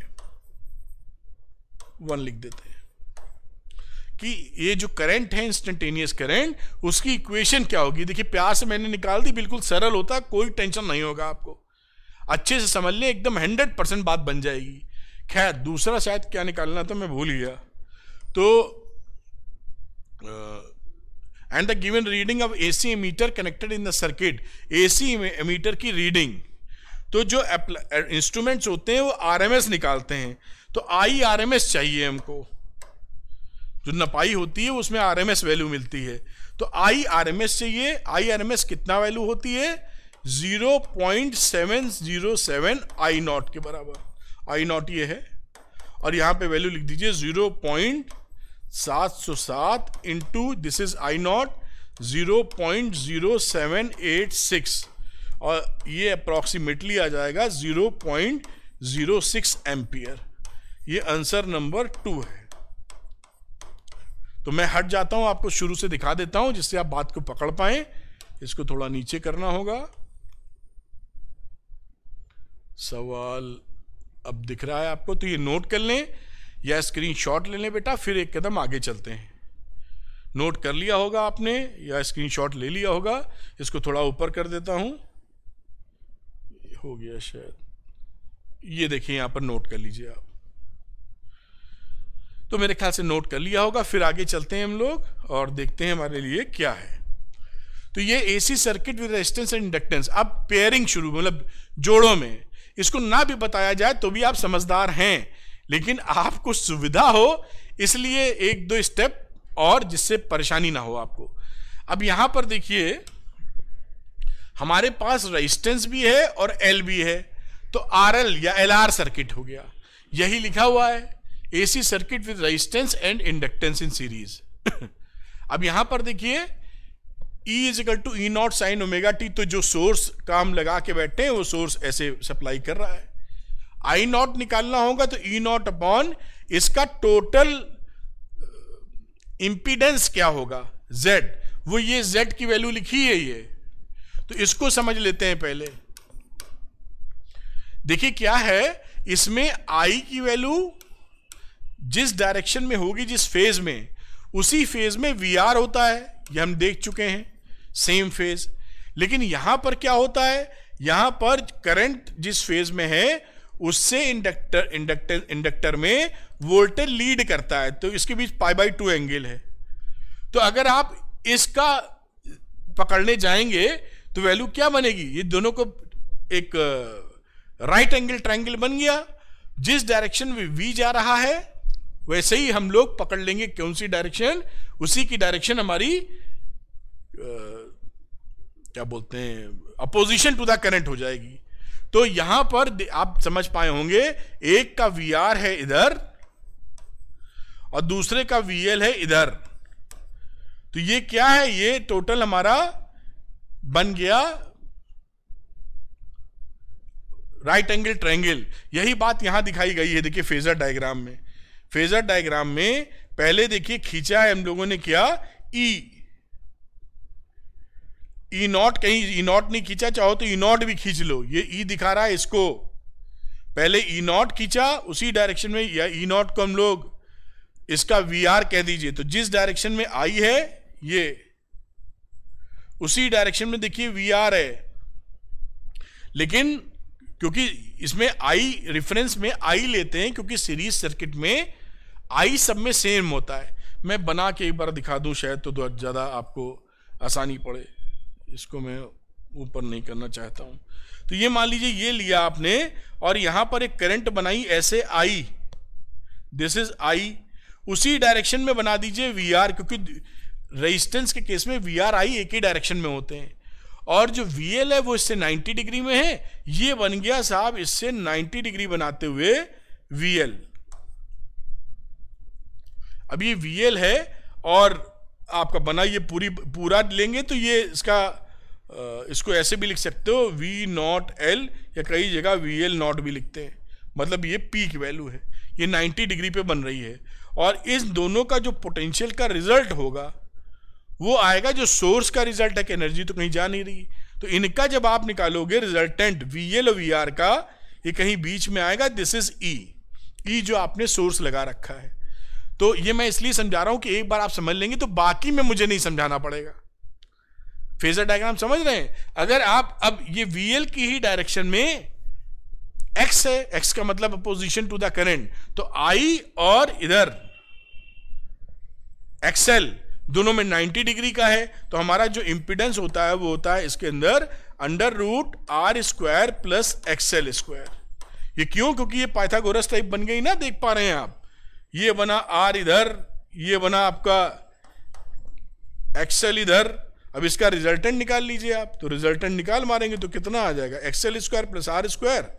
वन लिख देते हैं कि ये जो करंट है इंस्टेंटेनियस करंट उसकी इक्वेशन क्या होगी देखिए प्यार से मैंने निकाल दी बिल्कुल सरल होता कोई टेंशन नहीं होगा आपको अच्छे से समझ लें एकदम हंड्रेड परसेंट बात बन जाएगी खैर दूसरा शायद क्या निकालना था मैं भूल गया तो and the given reading of A C meter connected in the circuit A C meter की रीडिंग तो जो इंस्ट्रूमेंट्स होते हैं वो आर निकालते हैं तो आई आर एम एस चाहिए हमको जो नपाई होती है उसमें आर एम एस वैल्यू मिलती है तो आई आर एम एस चाहिए आई आर एम एस कितना वैल्यू होती है zero point seven zero seven I not के बराबर आई नॉट ये है और यहाँ पे वैल्यू लिख दीजिए जीरो पॉइंट सात सौ सात into this is I not zero point zero seven eight six और ये अप्रॉक्सीमेटली आ जाएगा zero point zero six ampere ये आंसर नंबर टू है तो मैं हट जाता हूं आपको शुरू से दिखा देता हूं जिससे आप बात को पकड़ पाए इसको थोड़ा नीचे करना होगा सवाल अब दिख रहा है आपको तो ये नोट कर लें या स्क्रीनशॉट ले लें बेटा फिर एक कदम आगे चलते हैं नोट कर लिया होगा आपने या स्क्रीनशॉट ले लिया होगा इसको थोड़ा ऊपर कर देता हूं हो गया शायद ये देखिए यहां पर नोट कर लीजिए आप तो मेरे ख्याल से नोट कर लिया होगा फिर आगे चलते हैं हम लोग और देखते हैं हमारे लिए क्या है तो ये AC circuit with resistance and inductance अब पेयरिंग शुरू मतलब जोड़ों में इसको ना भी बताया जाए तो भी आप समझदार हैं लेकिन आपको सुविधा हो इसलिए एक दो स्टेप और जिससे परेशानी ना हो आपको अब यहां पर देखिए हमारे पास रेजिस्टेंस भी है और एल भी है तो आर एल या एल आर सर्किट हो गया यही लिखा हुआ है AC circuit with resistance and inductance in series अब यहां पर देखिए E is to E not sine omega T तो जो सोर्स काम लगा के बैठे हैं वो सोर्स ऐसे सप्लाई कर रहा है आई नॉट निकालना होगा तो ई नॉट अपॉन इसका टोटल इंपीडेंस uh, क्या होगा जेड वो ये जेड की वैल्यू लिखी है ये तो इसको समझ लेते हैं पहले देखिए क्या है इसमें आई की वैल्यू जिस डायरेक्शन में होगी जिस फेज में उसी फेज में वी आर होता है ये हम देख चुके हैं सेम फेज लेकिन यहां पर क्या होता है यहां पर करंट जिस फेज में है उससे इंडक्टर इंडक्टर इंडक्टर में वोल्टेज लीड करता है तो इसके बीच पाई बाई टू एंगल है तो अगर आप इसका पकड़ने जाएंगे तो वैल्यू क्या बनेगी ये दोनों को एक राइट एंगल ट्रायंगल बन गया जिस डायरेक्शन में वी जा रहा है वैसे ही हम लोग पकड़ लेंगे कौन सी डायरेक्शन उसी की डायरेक्शन हमारी क्या बोलते हैं अपोजिशन टू द करंट हो जाएगी तो यहां पर आप समझ पाए होंगे एक का वी आर है इधर और दूसरे का वी एल है इधर तो ये क्या है ये टोटल हमारा बन गया राइट एंगल ट्रायंगल यही बात यहां दिखाई गई है देखिए फेजर डायग्राम में फेजर डायग्राम में पहले देखिए खींचा है हम लोगों ने किया ई ई नॉट कहीं ई e नॉट नहीं खींचा चाहो तो ई e नॉट भी खींच लो ये ई e दिखा रहा है इसको पहले ई नॉट खींचा उसी डायरेक्शन में या ई नॉट को हम लोग इसका वी आर कह दीजिए तो जिस डायरेक्शन में आई है ये उसी डायरेक्शन में देखिए वी आर है लेकिन क्योंकि इसमें आई रेफरेंस में आई लेते हैं क्योंकि सीरीज सर्किट में आई सब में सेम होता है मैं बना के एक बार दिखा दूं शायद तो ज़्यादा आपको आसानी पड़े इसको मैं ऊपर नहीं करना चाहता हूँ तो ये मान लीजिए ये लिया आपने और यहाँ पर एक करंट बनाई ऐसे आई दिस इज आई उसी डायरेक्शन में बना दीजिए वी आर क्योंकि रेजिस्टेंस के केस में वी आर आई एक ही डायरेक्शन में होते हैं और जो वी एल है वो इससे 90 डिग्री में है ये बन गया साहब इससे 90 डिग्री बनाते हुए वी एल अब ये वीएल है और आपका बना ये पूरी पूरा लेंगे तो ये इसका इसको ऐसे भी लिख सकते हो वी नॉट एल या कई जगह वी एल नॉट भी लिखते हैं मतलब ये पीक वैल्यू है ये 90 डिग्री पे बन रही है और इस दोनों का जो पोटेंशियल का रिजल्ट होगा वो आएगा जो सोर्स का रिजल्ट है कि एनर्जी तो कहीं जा नहीं रही तो इनका जब आप निकालोगे रिजल्टेंट वी एल और वी आर का ये कहीं बीच में आएगा दिस इज ई ई जो आपने सोर्स लगा रखा है तो ये मैं इसलिए समझा रहा हूं कि एक बार आप समझ लेंगे तो बाकी में मुझे नहीं समझाना पड़ेगा फेजर डायग्राम समझ रहे हैं अगर आप अब ये वीएल की ही डायरेक्शन में एक्स है एक्स का मतलब अपोजिशन टू द करंट तो आई और इधर एक्सएल दोनों में 90 डिग्री का है तो हमारा जो इंपिडेंस होता है वो होता है इसके अंदर under root R square plus XL square ये क्यों क्योंकि ये पाइथागोरस टाइप बन गई ना देख पा रहे हैं आप ये बना आर इधर ये बना आपका एक्सएल इधर अब इसका रिजल्टेंट निकाल लीजिए आप तो रिजल्टेंट निकाल मारेंगे तो कितना आ जाएगा XL square plus R square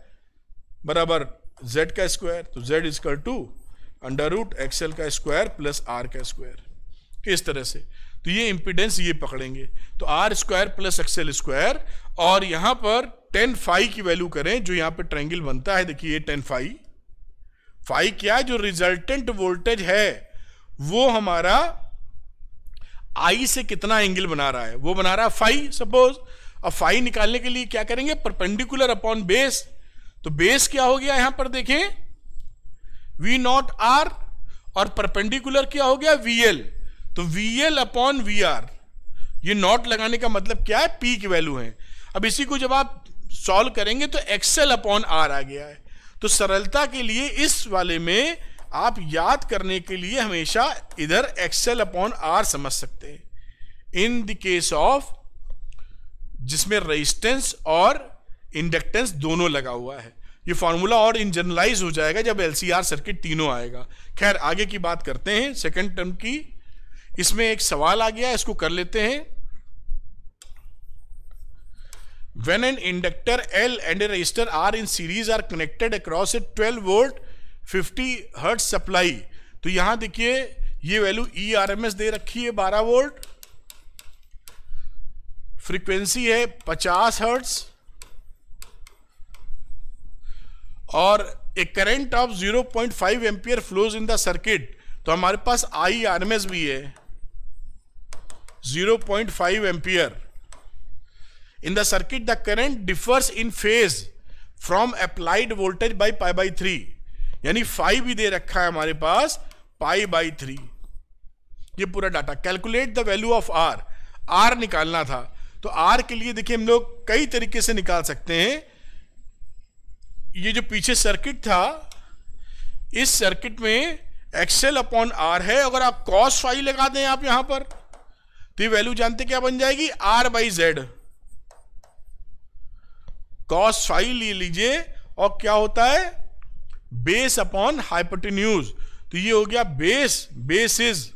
बराबर जेड का स्क्वायर तो Z is equal to under root XL का स्क्वायर प्लस आर का स्क्वायर इस तरह से तो ये इंपीडेंस ये पकड़ेंगे तो R square plus XL square और यहां पर टेन फाइव की वैल्यू करें जो यहां पर ट्रायंगल बनता है देखिए ये टेन फाइव फाई क्या जो रिजल्टेंट वोल्टेज है वो हमारा आई से कितना एंगल बना रहा है वो बना रहा है फाई सपोज अब फाई निकालने के लिए क्या करेंगे परपेंडिकुलर अपॉन बेस तो बेस क्या हो गया यहां पर देखें वी नॉट आर और परपेंडिकुलर क्या हो गया वी एल तो V L upon V R ये नॉट लगाने का मतलब क्या है पी की वैल्यू है अब इसी को जब आप सॉल्व करेंगे तो एक्सएल अपॉन आर आ गया है तो सरलता के लिए इस वाले में आप याद करने के लिए हमेशा इधर एक्सेल अपॉन आर समझ सकते हैं इन द केस ऑफ जिसमें रेजिस्टेंस और इंडक्टेंस दोनों लगा हुआ है ये फार्मूला और इन जनरलाइज हो जाएगा जब एल सर्किट तीनों आएगा खैर आगे की बात करते हैं सेकेंड टर्म की इसमें एक सवाल आ गया इसको कर लेते हैं when an inductor L and a resistor R in series are connected across a 12 volt 50 hertz supply तो यहां देखिए ये value E R M S दे रखी है बारह वोल्ट फ्रीक्वेंसी है पचास हर्ट्स और a current of zero point five ampere flows in the circuit तो हमारे पास आई आर एम एस भी है zero point five ampere in the circuit the current differs in phase from applied voltage by pi by three यानी phi भी दे रखा है हमारे पास पाई बाई थ्री ये पूरा data calculate the value of R R निकालना था तो आर के लिए देखिए हम लोग कई तरीके से निकाल सकते हैं ये जो पीछे सर्किट था इस सर्किट में एक्सेल अपॉन आर है अगर आप कॉस फाइव लगा दें आप यहां पर तो ये वैल्यू जानते क्या बन जाएगी R by Z cos phi ले लीजिए और क्या होता है बेस अपॉन हाइपोटिन्यूज तो ये हो गया base base is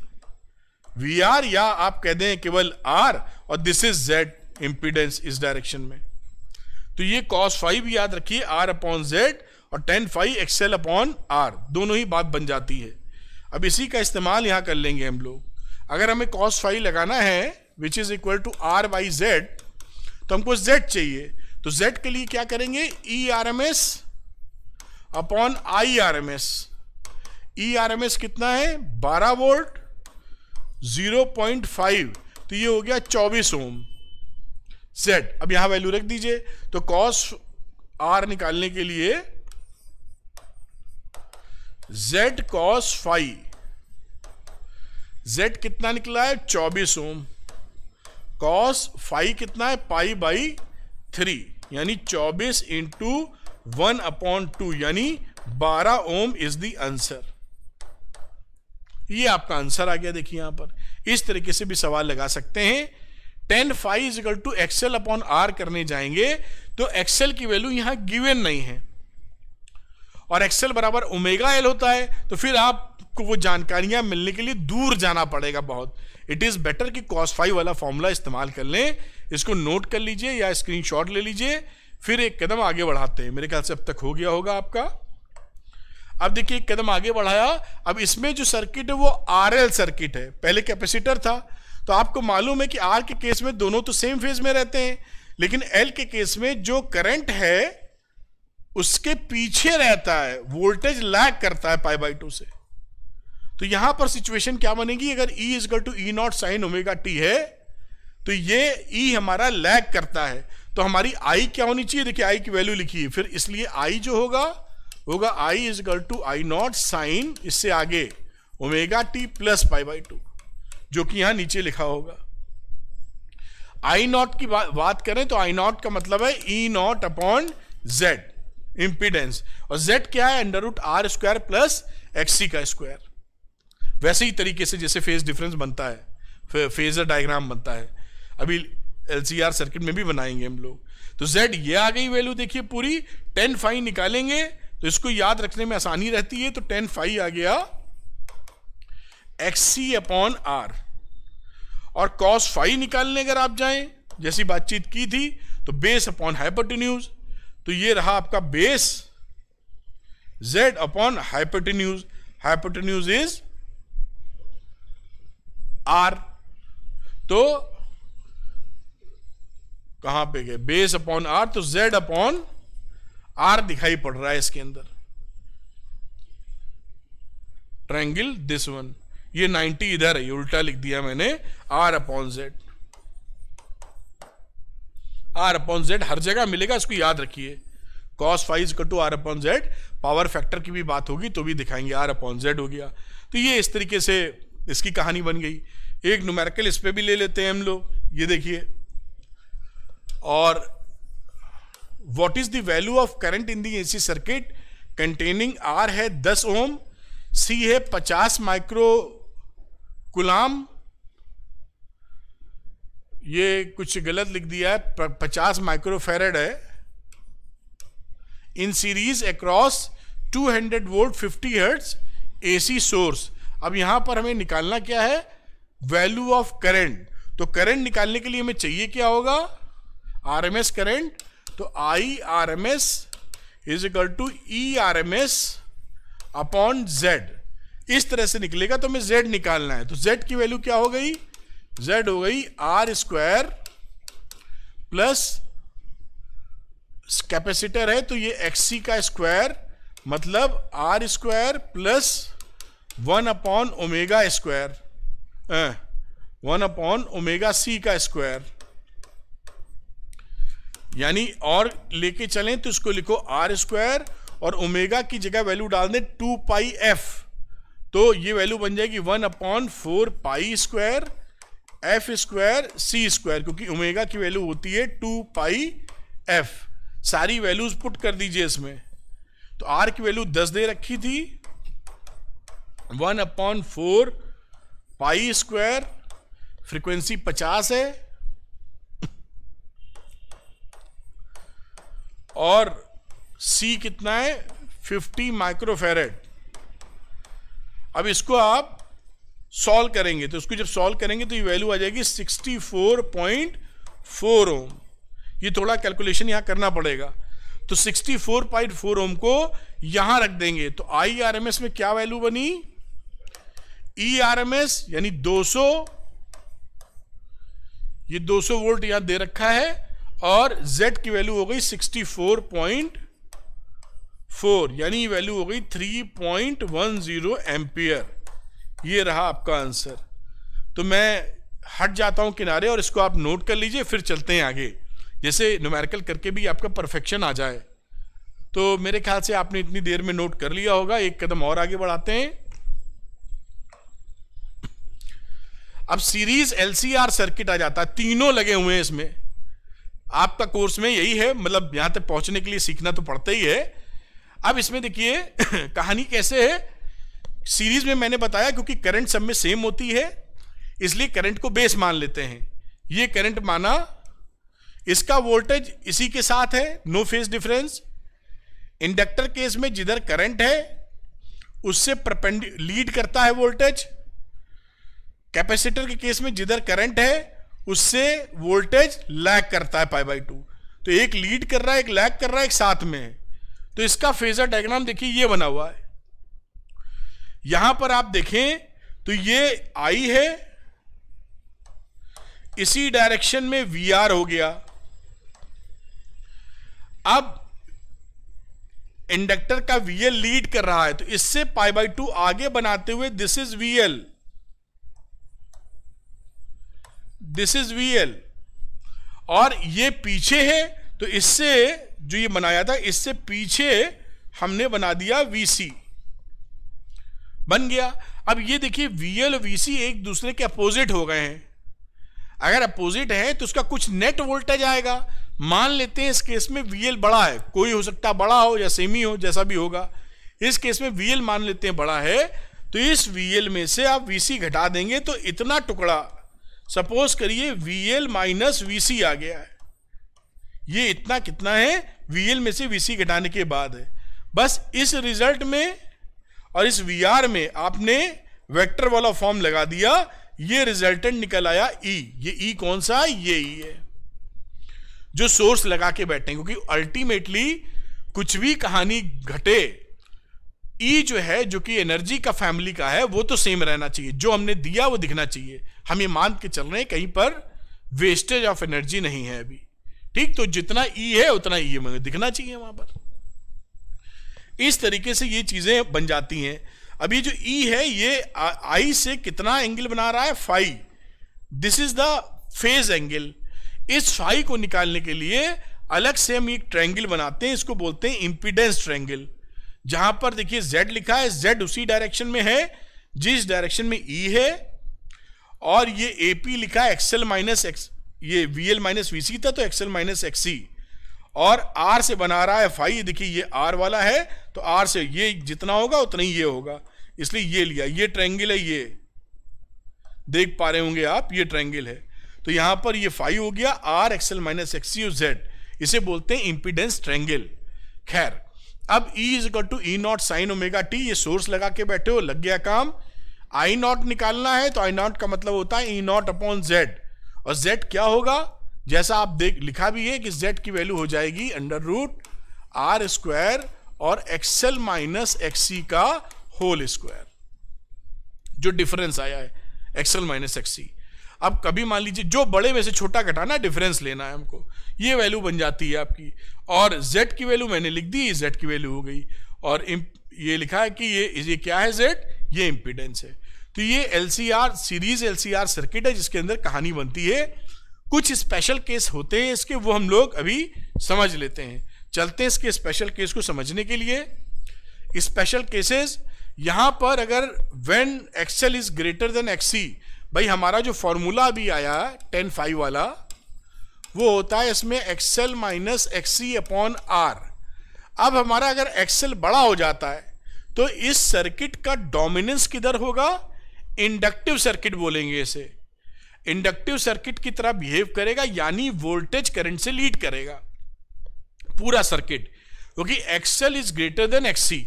V R या आप कह दें केवल आर और दिस इज जेड इंपीडेंस इस डायरेक्शन में तो ये कॉस फाइव याद रखिए आर अपॉन जेड और tan phi XL upon R दोनों ही बात बन जाती है अब इसी का इस्तेमाल यहां कर लेंगे हम लोग अगर हमें कॉस फाइव लगाना है which is equal to R by Z तो हमको जेड चाहिए तो z के लिए क्या करेंगे E R M S upon I R M S E R M S कितना है 12 वोल्ट 0.5 तो ये हो गया 24 ओम z अब यहां वैल्यू रख दीजिए तो cos r निकालने के लिए z cos फाइव z कितना निकला है 24 ओम cos फाइव कितना है पाई बाई थ्री यानी 24 इंटू वन अपॉन टू यानी 12 ओम इज द आंसर ये आपका आंसर आ गया देखिए यहां पर इस तरीके से भी सवाल लगा सकते हैं tan phi is equal to XL upon R करने जाएंगे तो एक्सएल की वैल्यू यहां गिवन नहीं है और एक्सएल बराबर ओमेगा एल होता है तो फिर आपको वो जानकारियां मिलने के लिए दूर जाना पड़ेगा बहुत इट इज बेटर कि कॉस फाइव वाला फॉर्मूला इस्तेमाल कर लें इसको नोट कर लीजिए या स्क्रीनशॉट ले लीजिए फिर एक कदम आगे बढ़ाते हैं मेरे ख्याल से अब तक हो गया होगा आपका अब देखिए एक कदम आगे बढ़ाया अब इसमें जो सर्किट है वो आर सर्किट है पहले कैपेसिटर था तो आपको मालूम है कि आर के केस में दोनों तो सेम फेज में रहते हैं लेकिन एल के केस में जो करंट है उसके पीछे रहता है वोल्टेज लैग करता है पाई बाई टू से तो यहां पर सिचुएशन क्या बनेगी अगर E is equal to E not sine omega T है तो ये ई हमारा लैग करता है तो हमारी आई क्या होनी चाहिए देखिए आई की वैल्यू लिखी है फिर इसलिए आई जो होगा होगा I is equal to I not sine इससे आगे omega T plus pi by two जो कि यहां नीचे लिखा होगा आई नॉट की बा, बात करें तो आई नॉट का मतलब है E not upon Z impedance और जेड क्या है under root R square plus XC का स्क्वायर वैसे ही तरीके से जैसे फेज डिफरेंस बनता है फेजर डायग्राम बनता है अभी एल सर्किट में भी बनाएंगे हम लोग तो जेड ये आ गई वैल्यू देखिए पूरी टेन फाइव निकालेंगे तो इसको याद रखने में आसानी रहती है तो टेन फाइव आ गया एक्स सी अपॉन आर और कॉस फाइव निकालने अगर आप जाएं जैसी बातचीत की थी तो बेस अपॉन हाइपोटिन्यूज तो ये रहा आपका base Z upon hypotenuse hypotenuse is R तो कहां पे गए बेस अपॉन आर तो जेड अपॉन आर दिखाई पड़ रहा है इसके अंदर ट्रायंगल दिस वन ये 90 इधर है ये उल्टा लिख दिया मैंने R upon Z R upon Z हर जगह मिलेगा इसको याद रखिए कॉस फाइज कटू R upon Z power factor की भी बात होगी तो भी दिखाएंगे आर अपॉन जेड हो गया तो ये इस तरीके से इसकी कहानी बन गई एक न्यूमेरिकल इस पर भी ले लेते हैं हम लोग ये देखिए और what is the value of current in the AC circuit containing R है 10 ओम सी है 50 माइक्रो कुलाम ये कुछ गलत लिख दिया है 50 माइक्रो फेरेड है in series across 200 volt 50 hertz AC source अब यहां पर हमें निकालना क्या है वैल्यू ऑफ करंट तो करंट निकालने के लिए हमें चाहिए क्या होगा आरएमएस करंट तो I R M S is equal to E R M S upon Z इस तरह से निकलेगा तो हमें जेड निकालना है तो जेड की वैल्यू क्या हो गई जेड हो गई आर स्क्वायर प्लस कैपेसिटर है तो ये एक्सी का स्क्वायर मतलब R square plus one upon omega square one upon omega C का स्क्वायर यानी और लेके चलें तो इसको लिखो आर स्क्वायर और ओमेगा की जगह वैल्यू डाल दें टू पाई एफ तो ये वैल्यू बन जाएगी one upon four pi square F square C square क्योंकि ओमेगा की वैल्यू होती है टू पाई एफ सारी वैल्यूज पुट कर दीजिए इसमें तो आर की वैल्यू दस दे रखी थी one upon four pi square frequency पचास है और सी कितना है 50 माइक्रोफेरेड अब इसको आप सॉल्व करेंगे तो इसको जब सॉल्व करेंगे तो ये वैल्यू आ जाएगी 64.4 ओम ये थोड़ा कैलकुलेशन यहां करना पड़ेगा तो 64.4 ओम को यहां रख देंगे तो आई आर एम एस में क्या वैल्यू बनी ई आर एम एस यानी 200 ये 200 वोल्ट यहां दे रखा है और z की वैल्यू हो गई 64.4 यानी वैल्यू हो गई 3.10 एम्पियर ये रहा आपका आंसर तो मैं हट जाता हूँ किनारे और इसको आप नोट कर लीजिए फिर चलते हैं आगे जैसे नुमेरिकल करके भी आपका परफेक्शन आ जाए तो मेरे ख्याल से आपने इतनी देर में नोट कर लिया होगा एक कदम और आगे बढ़ाते हैं अब सीरीज एलसीआर सर्किट आ जाता है तीनों लगे हुए हैं इसमें आपका कोर्स में यही है मतलब यहां तक पहुंचने के लिए सीखना तो पड़ता ही है अब इसमें देखिए कहानी कैसे है सीरीज में मैंने बताया क्योंकि करंट सब में सेम होती है इसलिए करंट को बेस मान लेते हैं ये करंट माना इसका वोल्टेज इसी के साथ है no phase difference inductor case में जिधर करंट है उससे प्रपेंड लीड करता है वोल्टेज कैपेसिटर के केस में जिधर करंट है उससे वोल्टेज लैग करता है पाई बाई टू तो एक लीड कर रहा है एक लैग कर रहा है एक साथ में है तो इसका फेजर डायग्राम देखिए ये बना हुआ है यहां पर आप देखें तो ये आई है इसी डायरेक्शन में वी आर हो गया अब इंडक्टर का वीएल लीड कर रहा है तो इससे पाई बाई टू आगे बनाते हुए this is VL this is L और ये पीछे है तो इससे जो ये बनाया था इससे पीछे हमने बना दिया वीसी बन गया अब ये देखिए वीएल और वीसी एक दूसरे के अपोजिट हो गए हैं अगर अपोजिट है तो उसका कुछ नेट वोल्टेज आएगा मान लेते हैं इस केस में वीएल बड़ा है कोई हो सकता है बड़ा हो या सेमी हो जैसा भी होगा इस केस में वीएल मान लेते हैं बड़ा है तो इस वीएल में से आप वीसी घटा देंगे तो इतना टुकड़ा सपोज करिए V L minus V C आ गया है ये इतना कितना है वी में से वी सी घटाने के बाद है बस इस रिजल्ट में और इस वी आर में आपने वेक्टर वाला फॉर्म लगा दिया ये रिजल्टेंट निकल आया ई e. ये ई e कौन सा ये ई e है जो सोर्स लगा के बैठे क्योंकि अल्टीमेटली कुछ भी कहानी घटे ई e जो है जो कि एनर्जी का फैमिली का है वो तो सेम रहना चाहिए जो हमने दिया वो दिखना चाहिए हम ये मान के चल रहे हैं कहीं पर वेस्टेज ऑफ एनर्जी नहीं है अभी ठीक तो जितना ई e है उतना ई e में दिखना चाहिए वहां पर इस तरीके से ये चीजें बन जाती हैं अभी जो ई e है ये आई से कितना एंगल बना रहा है phi this is the phase angle इस फाइव को निकालने के लिए अलग से हम एक ट्रैंगल बनाते हैं इसको बोलते हैं इंपीडेंस ट्रैंगल जहां पर देखिए जेड लिखा है जेड उसी डायरेक्शन में है जिस डायरेक्शन में ई e है और ये एपी लिखा है एक्सएल माइनस एक्स ये V L minus V C था तो एक्सएल माइनस एक्स सी और आर से बना रहा है फाइव देखिए ये आर वाला है तो आर से ये जितना होगा उतना ही ये होगा इसलिए ये लिया ये ट्रैंगल है ये देख पा रहे होंगे आप ये ट्रैंगल है तो यहां पर ये फाइव हो गया R XL minus X Z इसे बोलते हैं इंपीडेंस ट्रैंगल खैर अब E is equal to E not sine omega T ये सोर्स लगा के बैठे हो लग गया काम आई नॉट निकालना है तो आई नॉट का मतलब होता है ई नॉट अपॉन जेड और जेड क्या होगा जैसा आप देख लिखा भी है कि जेड की वैल्यू हो जाएगी अंडर रूट आर स्क्वायर और एक्सएल माइनस एक्सी का होल स्क्वायर जो डिफरेंस आया है एक्सएल माइनस एक्सी अब कभी मान लीजिए जो बड़े में से छोटा घटाना डिफरेंस लेना है हमको ये वैल्यू बन जाती है आपकी और z की वैल्यू मैंने लिख दी z की वैल्यू हो गई और ये लिखा है कि ये ये क्या है z ये इम्पिडेंस है तो ये एलसीआर सीरीज एलसीआर सर्किट है जिसके अंदर कहानी बनती है कुछ स्पेशल केस होते हैं इसके वो हम लोग अभी समझ लेते हैं चलते हैं इसके स्पेशल केस को समझने के लिए स्पेशल केसेस यहाँ पर अगर when XL is greater than XC भाई हमारा जो फॉर्मूला अभी आया टेन फाइव वाला वो होता है इसमें XL minus XC upon R अब हमारा अगर एक्सएल बड़ा हो जाता है तो इस सर्किट का डोमिनेंस किधर होगा इंडक्टिव सर्किट बोलेंगे इसे इंडक्टिव सर्किट की तरह बिहेव करेगा यानी वोल्टेज करंट से लीड करेगा पूरा सर्किट क्योंकि XL is greater than XC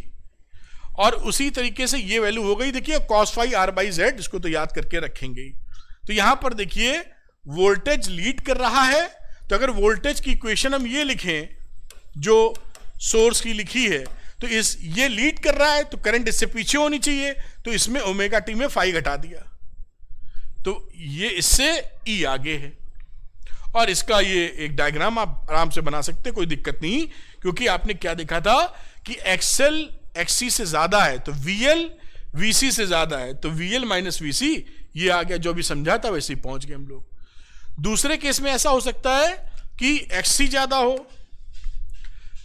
और उसी तरीके से ये वैल्यू हो गई देखिए cos phi R by Z इसको तो याद करके रखेंगे तो यहां पर देखिए वोल्टेज लीड कर रहा है तो अगर वोल्टेज की इक्वेशन हम ये लिखें जो सोर्स की लिखी है तो इस ये लीड कर रहा है तो करंट इससे पीछे होनी चाहिए तो इसमें ओमेगा टी में फाइव घटा दिया तो ये इससे ई e आगे है और इसका ये एक डायग्राम आप आराम से बना सकते कोई दिक्कत नहीं क्योंकि आपने क्या देखा था कि एक्सएल एक्सी से ज्यादा है तो वीएल वीसी से ज्यादा है तो वीएल माइनस वीसी ये आ गया जो भी समझा था वैसे ही पहुंच गए हम लोग दूसरे केस में ऐसा हो सकता है कि एक्सी ज्यादा हो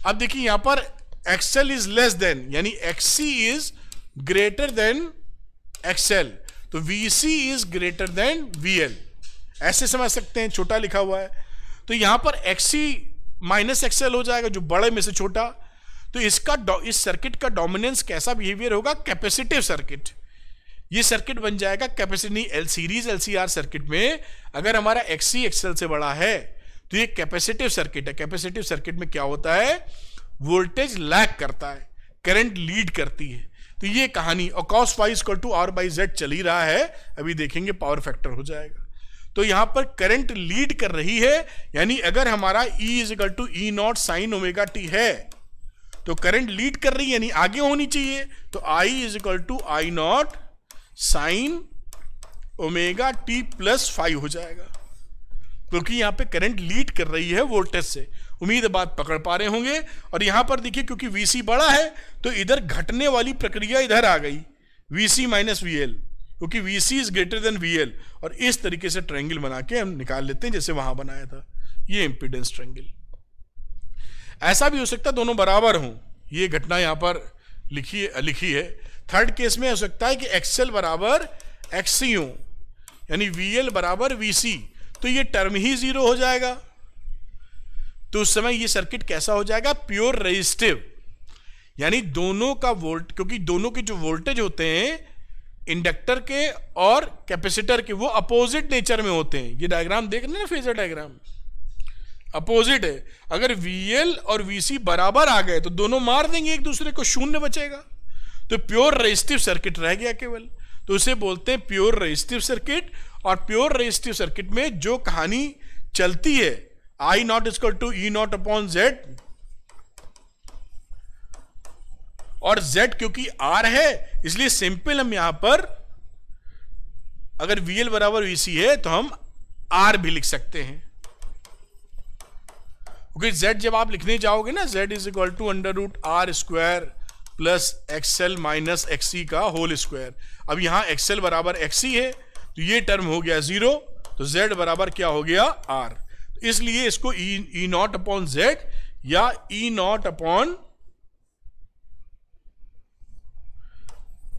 अब देखिए यहां पर एक्सएल इज लेस देन यानी XC is greater than XL तो VC is greater than VL ऐसे समझ सकते हैं छोटा लिखा हुआ है तो यहां पर एक्सी माइनस एक्सएल हो जाएगा जो बड़े में से छोटा तो इसका इस सर्किट का डोमिनेंस कैसा बिहेवियर होगा कैपेसिटिव सर्किट ये सर्किट बन जाएगा capacity L series LCR circuit में अगर हमारा एक्सी एक्सएल से बड़ा है तो ये कैपेसिटिव सर्किट है कैपेसिटिव सर्किट में क्या होता है वोल्टेज लैक करता है करंट लीड करती है तो ये कहानी और cos phi equal to R by Z चली रहा है अभी देखेंगे पावर फैक्टर हो जाएगा तो यहां पर करंट लीड कर रही है यानी अगर हमारा E is equal to E not sine omega T है तो करंट लीड कर रही है यानी आगे होनी चाहिए तो I is equal to I not sine omega T plus phi हो जाएगा क्योंकि तो यहां पे करंट लीड कर रही है वोल्टेज से उम्मीद बात पकड़ पा रहे होंगे और यहाँ पर देखिए क्योंकि वी बड़ा है तो इधर घटने वाली प्रक्रिया इधर आ गई V C minus V L क्योंकि V C is greater than V L और इस तरीके से ट्रायंगल बना के हम निकाल लेते हैं जैसे वहां बनाया था ये इम्पिडेंस ट्रायंगल ऐसा भी हो सकता है दोनों बराबर हों ये घटना यहाँ पर लिखी लिखी है थर्ड केस में हो सकता है कि एक्सएल बराबर एक्सी यानी वी एल बराबर वी सी तो ये टर्म ही जीरो हो जाएगा तो उस समय ये सर्किट कैसा हो जाएगा प्योर रजिस्टिव यानी दोनों का वोल्ट क्योंकि दोनों के जो वोल्टेज होते हैं इंडक्टर के और कैपेसिटर के वो अपोजिट नेचर में होते हैं ये डायग्राम देख लेना फेजर डायग्राम अपोजिट है अगर वीएल और वीसी बराबर आ गए तो दोनों मार देंगे एक दूसरे को शून्य बचेगा तो प्योर रजिस्टिव सर्किट रह गया केवल तो उसे बोलते हैं प्योर रजिस्टिव सर्किट और प्योर रजिस्टिव सर्किट में जो कहानी चलती है I not is equal to E not upon Z और z क्योंकि r है इसलिए सिंपल हम यहां पर अगर VL बराबर VC है तो हम r भी लिख सकते हैं क्योंकि z जब आप लिखने जाओगे ना z is equal to under root R square plus XL minus XC का होल स्क्वायर अब यहां एक्सएल बराबर एक्सी है तो ये टर्म हो गया जीरो तो z बराबर क्या हो गया r इसलिए इसको ई नॉट अपॉन जेड या ई नॉट अपॉन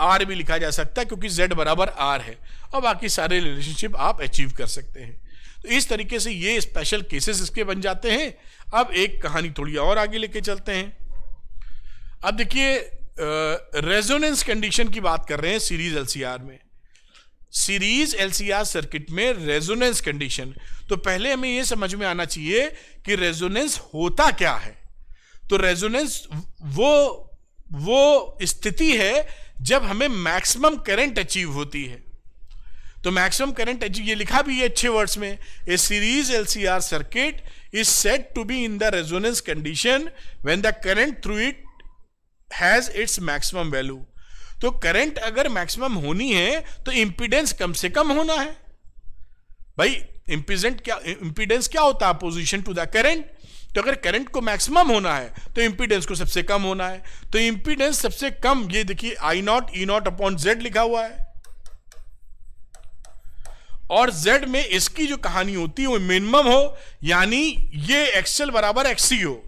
आर भी लिखा जा सकता है क्योंकि जेड बराबर आर है और बाकी सारे रिलेशनशिप आप अचीव कर सकते हैं तो इस तरीके से ये स्पेशल केसेस इसके बन जाते हैं अब एक कहानी थोड़ी और आगे लेके चलते हैं अब देखिए रेजोनेंस कंडीशन की बात कर रहे हैं सीरीज एलसीआर में सीरीज एलसीआर सर्किट में रेजोनेंस कंडीशन तो पहले हमें यह समझ में आना चाहिए कि रेजोनेंस होता क्या है तो रेजोनेंस वो वो स्थिति है जब हमें मैक्सिमम करंट अचीव होती है तो मैक्सिमम करंट ये लिखा भी है अच्छे वर्ड्स में a series LCR circuit is said to be in the resonance condition when the current through it has its maximum value तो करंट अगर मैक्सिमम होनी है तो इंपीडेंस कम से कम होना है भाई इंपीडेंट क्या इंपीडेंस क्या होता है अपोजिशन टू द करंट तो अगर करंट को मैक्सिमम होना है तो इंपीडेंस को सबसे कम होना है तो इंपीडेंस सबसे कम ये देखिए I not E not upon Z लिखा हुआ है और जेड में इसकी जो कहानी होती है वो मिनिमम हो यानी ये एक्सएल बराबर एक्सी हो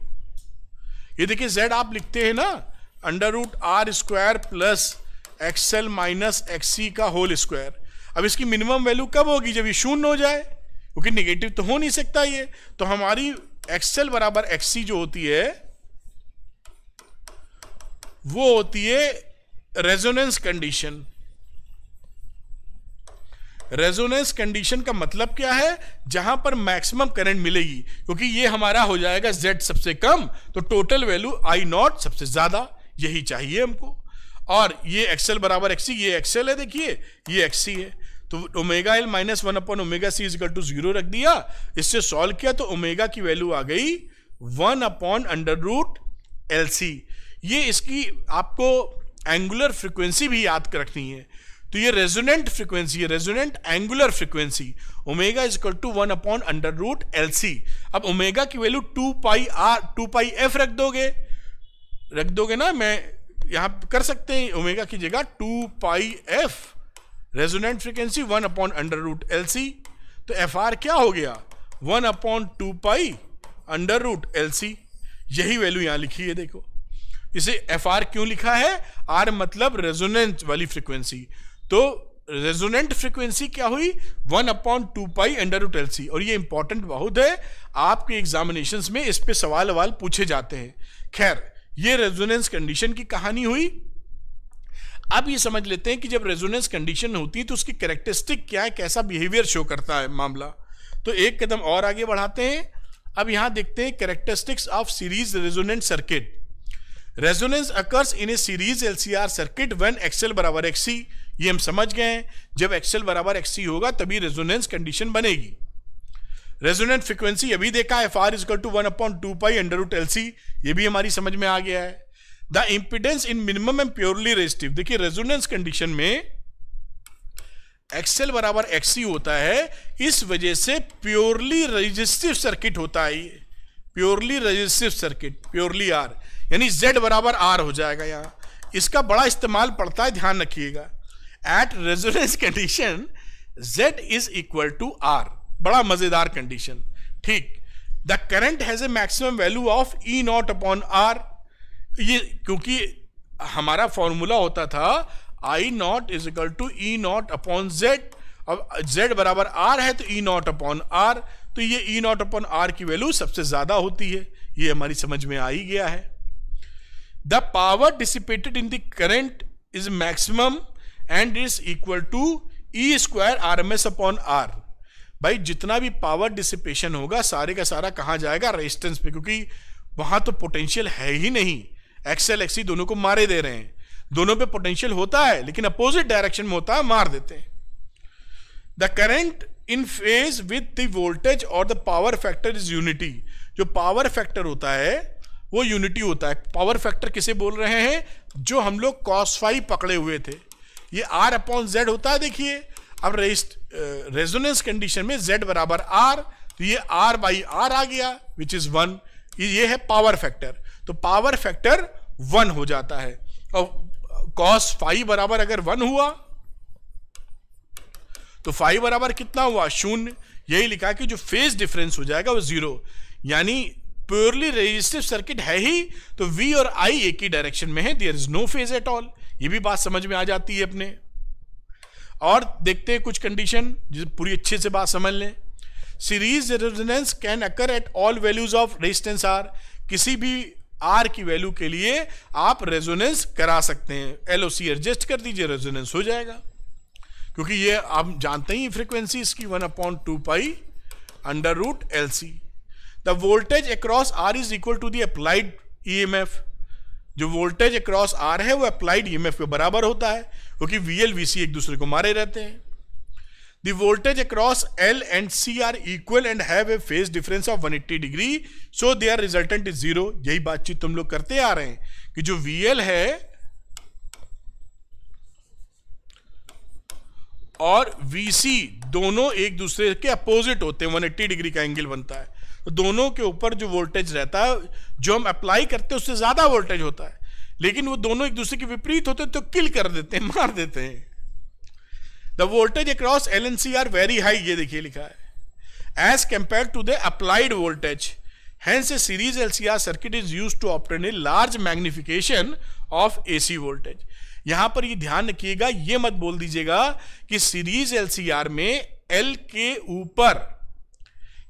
ये देखिए जेड आप लिखते हैं ना under root R square plus XL minus XC का होल स्क्वायर अब इसकी मिनिमम वैल्यू कब होगी जब ये शून्य हो जाए क्योंकि निगेटिव तो हो नहीं सकता ये तो हमारी एक्सएल बराबर एक्सी जो होती है वो होती है रेजोनेंस कंडीशन रेजोनेंस कंडीशन का मतलब क्या है जहां पर मैक्सिमम करंट मिलेगी क्योंकि ये हमारा हो जाएगा जेड सबसे कम तो टोटल वैल्यू आई नॉट सबसे ज्यादा यही चाहिए हमको और ये एक्सएल बराबर एक्सी ये एक्सएल है देखिए ये एक्सी है तो omega L minus one upon omega C is equal to zero रख दिया इससे सॉल्व किया तो ओमेगा की वैल्यू आ गई one upon under root L C ये इसकी आपको एंगुलर फ्रिक्वेंसी भी याद रखनी है तो ये रेजोनेंट फ्रिक्वेंसी है resonant angular frequency omega is equal to one upon under root L C अब ओमेगा की value two pi or two pi F रख दोगे रख दोगे ना मैं यहाँ कर सकते हैं ओमेगा की जगह two pi F resonant frequency one upon under root L C तो एफ आर क्या हो गया one upon two pi under root L C यही वैल्यू यहाँ लिखी है देखो इसे एफ आर क्यों लिखा है आर मतलब रेजोनेंट वाली फ्रिक्वेंसी तो रेजोनेंट फ्रिक्वेंसी क्या हुई one upon two pi under root L C और ये इंपॉर्टेंट बहुत है आपके एग्जामिनेशन में इस पर सवाल वाल पूछे जाते हैं खैर ये रेजोनेंस कंडीशन की कहानी हुई अब ये समझ लेते हैं कि जब रेजोनेंस कंडीशन होती है तो उसकी कैरेक्टरिस्टिक क्या है कैसा बिहेवियर शो करता है मामला तो एक कदम और आगे बढ़ाते हैं अब यहां देखते हैं characteristics of series resonant circuit resonance occurs in a series LCR circuit when XL बराबर एक्सी ये हम समझ गए हैं जब एक्सएल बराबर एक्सी होगा तभी रेजोनेंस कंडीशन बनेगी रेजोनेंट फ्रिक्वेंसी अभी देखा F R is equal to one upon two pi under root LC C ये भी हमारी समझ में आ गया है the impedance is minimum and purely resistive देखिए रेजोनेंस कंडीशन में एक्सएल बराबर एक्सी होता है इस वजह से प्योरली रजिस्टिव सर्किट होता है purely resistive circuit purely R यानी जेड बराबर आर हो जाएगा यहाँ इसका बड़ा इस्तेमाल पड़ता है ध्यान रखिएगा at resonance condition Z is equal to R बड़ा मजेदार कंडीशन ठीक the current has a maximum value of E not upon R ये क्योंकि हमारा फॉर्मूला होता था I not is equal to E not upon Z अब जेड बराबर आर है तो ई नॉट अपॉन आर तो ये ई नॉट अपॉन आर की वैल्यू सबसे ज्यादा होती है ये हमारी समझ में आ ही गया है the power dissipated in the current is maximum and is equal to E square R M S upon R भाई जितना भी पावर डिसिपेशन होगा सारे का सारा कहाँ जाएगा रेजिस्टेंस पे क्योंकि वहां तो पोटेंशियल है ही नहीं एक्सएल एक्सी दोनों को मारे दे रहे हैं दोनों पे पोटेंशियल होता है लेकिन अपोजिट डायरेक्शन में होता है मार देते हैं the current in phase with the voltage और the power factor is unity जो पावर फैक्टर होता है वो यूनिटी होता है पावर फैक्टर किसे बोल रहे हैं जो हम लोग कॉस पकड़े हुए थे ये आर अपॉन जेड होता है देखिए अब रेजिस्ट रेजोनेंस कंडीशन में जेड बराबर आर तो ये आर बाई आर आ गया विच इज वन ये है पावर फैक्टर तो पावर फैक्टर वन हो जाता है और कॉस फाइव बराबर अगर वन हुआ तो फाइव बराबर कितना हुआ शून्य यही लिखा कि जो फेज डिफरेंस हो जाएगा वो जीरो यानी प्योरली रेजिस्टिव सर्किट है ही तो वी और आई एक ही डायरेक्शन में है there is no phase at all ये भी बात समझ में आ जाती है अपने और देखते हैं कुछ कंडीशन जिसे पूरी अच्छे से बात समझ लें series resonance can occur at all values of resistance R किसी भी आर की वैल्यू के लिए आप रेजोनेंस करा सकते हैं एल ओ सी एडजस्ट कर दीजिए रेजोनेंस हो जाएगा क्योंकि ये आप जानते ही फ्रीक्वेंसी इसकी one upon two pi under root L C the voltage across R is equal to the applied E M F जो वोल्टेज अक्रॉस आर है वो अप्लाइड ई के बराबर होता है क्योंकि वी एल वी सी एक दूसरे को मारे रहते हैं The voltage across L and C are equal and have a phase difference of 180 degree, so their resultant is zero. यही बातचीत तुम लोग करते आ रहे हैं कि जो VL है और वी सी दोनों एक दूसरे के अपोजिट होते हैं 180 डिग्री का एंगल बनता है दोनों के ऊपर जो वोल्टेज रहता है जो हम अप्लाई करते हैं उससे ज़्यादा वोल्टेज होता है लेकिन वो दोनों एक दूसरे के विपरीत होते हैं तो किल कर देते हैं मार देते हैं the voltage across L and C are very high ये देखिए लिखा है as compare to the applied voltage hence a series L C R circuit is use to obtain a large magnification of A C voltage यहां पर ये ध्यान रखिएगा ये मत बोल दीजिएगा कि सीरीज एल सी आर में एल के ऊपर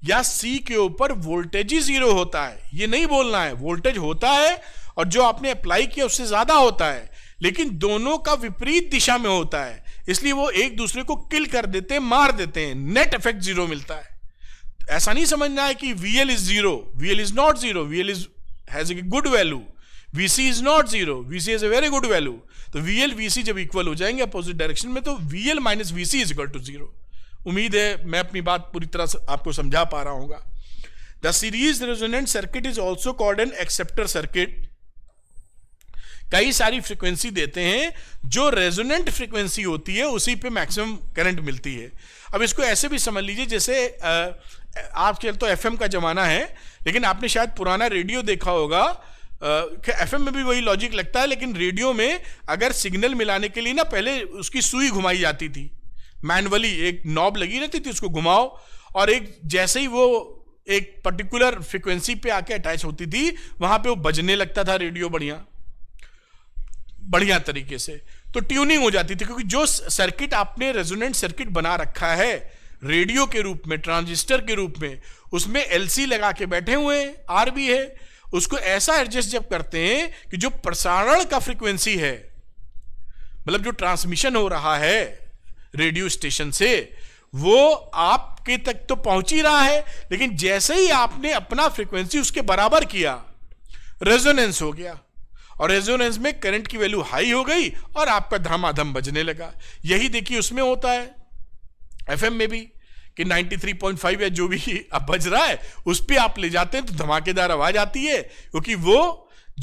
या सी के ऊपर वोल्टेज ही जीरो होता है ये नहीं बोलना है वोल्टेज होता है और जो आपने अप्लाई किया उससे ज्यादा होता है लेकिन दोनों का विपरीत दिशा में होता है इसलिए वो एक दूसरे को किल कर देते हैं मार देते हैं नेट इफेक्ट जीरो मिलता है ऐसा नहीं समझना है कि V L is zero V L is not zero V L is has a good value V C is not zero V C is a very good value तो V L V C जब equal हो जाएंगे opposite direction में तो V L minus V C is equal to zero उम्मीद है मैं अपनी बात पूरी तरह से आपको समझा पा रहा हूँ the series resonant circuit is also called an acceptor circuit कई सारी फ्रीक्वेंसी देते हैं जो रेजोनेंट फ्रीक्वेंसी होती है उसी पे मैक्सिमम करंट मिलती है अब इसको ऐसे भी समझ लीजिए जैसे चल तो एफएम का ज़माना है लेकिन आपने शायद पुराना रेडियो देखा होगा एफ में भी वही लॉजिक लगता है लेकिन रेडियो में अगर सिग्नल मिलाने के लिए ना पहले उसकी सुई घुमाई जाती थी मैनुअली एक नॉब लगी रहती थी उसको घुमाओ और एक जैसे ही वो एक पर्टिकुलर फ्रिक्वेंसी पे आके अटैच होती थी वहां पे वो बजने लगता था रेडियो बढ़िया बढ़िया तरीके से तो ट्यूनिंग हो जाती थी क्योंकि जो सर्किट आपने रेजोनेंट सर्किट बना रखा है रेडियो के रूप में ट्रांजिस्टर के रूप में उसमें एलसी लगा के बैठे हुए हैं आर भी है उसको ऐसा एडजस्ट जब करते हैं कि जो प्रसारण का फ्रीक्वेंसी है मतलब जो ट्रांसमिशन हो रहा है रेडियो स्टेशन से वो आपके तक तो पहुंच ही रहा है लेकिन जैसे ही आपने अपना फ्रीक्वेंसी उसके बराबर किया रेजोनेंस हो गया और रेजोनेंस में करंट की वैल्यू हाई हो गई और आपका धमाधम बजने लगा यही देखिए उसमें होता है एफएम में भी कि 93.5 या जो भी अब बज रहा है उस पर आप ले जाते हैं तो धमाकेदार आवाज आती है क्योंकि वो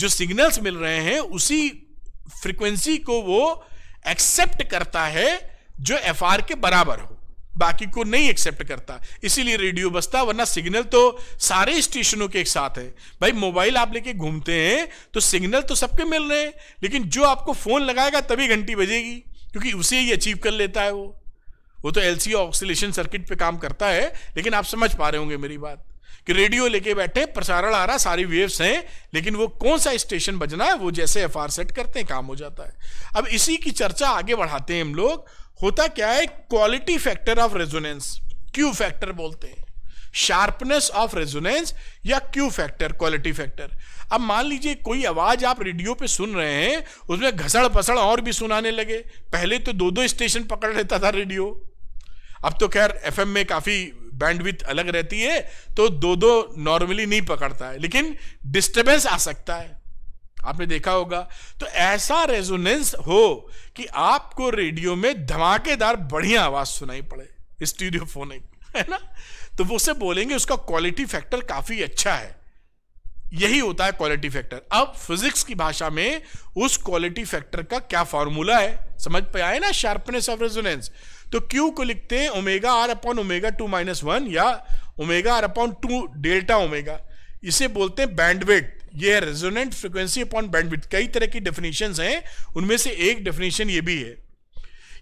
जो सिग्नल्स मिल रहे हैं उसी फ्रीक्वेंसी को वो एक्सेप्ट करता है जो एफ के बराबर हो बाकी को नहीं एक्सेप्ट करता इसीलिए रेडियो बसता वरना सिग्नल तो सारे स्टेशनों के एक साथ है भाई मोबाइल आप लेके घूमते हैं तो सिग्नल तो सबके मिल रहे हैं लेकिन जो आपको फ़ोन लगाएगा तभी घंटी बजेगी क्योंकि उसे ही अचीव कर लेता है वो वो तो एल सी ऑक्सीलेशन सर्किट पे काम करता है लेकिन आप समझ पा रहे होंगे मेरी बात कि रेडियो लेके बैठे प्रसारण आ रहा सारी वेव्स हैं लेकिन वो कौन सा स्टेशन बजना है वो जैसे एफ सेट करते हैं काम हो जाता है अब इसी की चर्चा आगे बढ़ाते हैं हम लोग होता क्या है quality factor of resonance Q factor बोलते हैं शार्पनेस ऑफ रेजोनेंस या क्यू फैक्टर क्वालिटी फैक्टर अब मान लीजिए कोई आवाज आप रेडियो पे सुन रहे हैं उसमें घसड़ पसड़ और भी सुनाने लगे पहले तो दो दो स्टेशन पकड़ लेता था रेडियो अब तो खैर एफ में काफी बैंडविथ अलग रहती है तो दो दो नॉर्मली नहीं पकड़ता है लेकिन डिस्टर्बेंस आ सकता है आपने देखा होगा तो ऐसा रेजोनेंस हो कि आपको रेडियो में धमाकेदार बढ़िया आवाज सुनाई पड़े स्टूडियो स्टीरियोफोनिक है ना तो वो उसे बोलेंगे उसका क्वालिटी फैक्टर काफी अच्छा है यही होता है क्वालिटी फैक्टर अब फिजिक्स की भाषा में उस क्वालिटी फैक्टर का क्या फॉर्मूला है समझ पे आए ना शार्पनेस ऑफ रेजोनेंस तो क्यू को लिखते हैं omega R upon omega two minus one या omega R upon two delta omega इसे बोलते हैं बैंडवेट ये रेजोनेंट फ्रिक्वेंसी अपॉन बैंडविथ कई तरह की डेफिनेशन हैं उनमें से एक डेफिनेशन ये भी है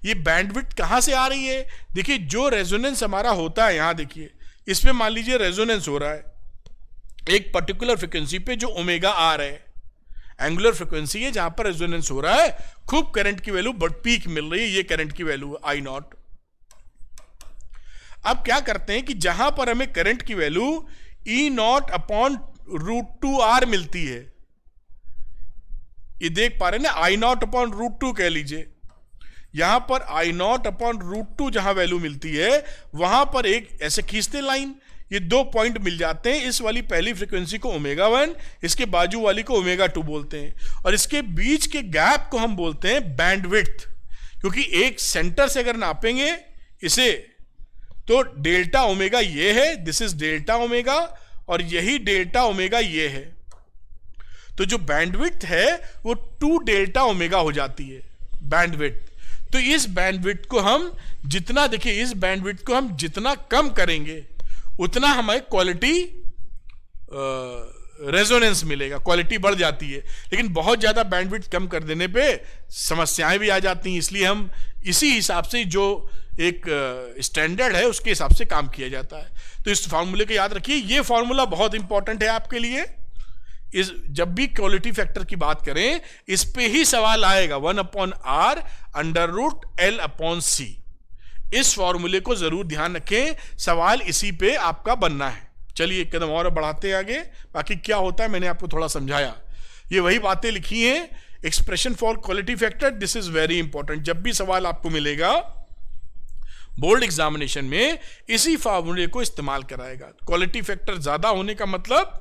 ये बैंडविथ कहाँ से आ रही है देखिए जो रेजोनेंस हमारा होता है यहाँ देखिए इसमें मान लीजिए रेजोनेंस हो रहा है एक पर्टिकुलर फ्रिक्वेंसी पे जो ओमेगा आ रहा है एंगुलर फ्रिक्वेंसी है जहां पर रेजोनेंस हो रहा है खूब करंट की वैल्यू बट पीक मिल रही है ये करंट की वैल्यू आई नॉट अब क्या करते हैं कि जहां पर हमें करंट की value E not upon root two R मिलती है ये देख पा रहे ना I not upon root two कह लीजिए यहां पर I not upon root two जहां वैल्यू मिलती है वहां पर एक ऐसे खींचते लाइन ये दो पॉइंट मिल जाते हैं इस वाली पहली फ्रीक्वेंसी को ओमेगा वन इसके बाजू वाली को ओमेगा टू बोलते हैं और इसके बीच के गैप को हम बोलते हैं बैंडविथ क्योंकि एक सेंटर से अगर नापेंगे इसे तो डेल्टा ओमेगा ये है दिस इज डेल्टा ओमेगा और यही डेल्टा ओमेगा ये है तो जो बैंडविथ है वो टू डेल्टा ओमेगा हो जाती है बैंडविथ तो इस बैंडविथ को हम जितना देखिए इस बैंडविथ को हम जितना कम करेंगे उतना हमें क्वालिटी रेजोनेंस मिलेगा क्वालिटी बढ़ जाती है लेकिन बहुत ज़्यादा बैंडविथ कम कर देने पे समस्याएं भी आ जाती हैं इसलिए हम इसी हिसाब से जो एक स्टैंडर्ड है उसके हिसाब से काम किया जाता है तो इस फार्मूले को याद रखिए ये फार्मूला बहुत इंपॉर्टेंट है आपके लिए इस जब भी क्वालिटी फैक्टर की बात करें इस पे ही सवाल आएगा one upon R under root L upon C इस फॉर्मूले को जरूर ध्यान रखें सवाल इसी पे आपका बनना है चलिए एक कदम और बढ़ाते आगे बाकी क्या होता है मैंने आपको थोड़ा समझाया ये वही बातें लिखी हैं expression for quality factor this is very important जब भी सवाल आपको मिलेगा बोर्ड एग्जामिनेशन में इसी फार्मूले को इस्तेमाल कराएगा क्वालिटी फैक्टर ज्यादा होने का मतलब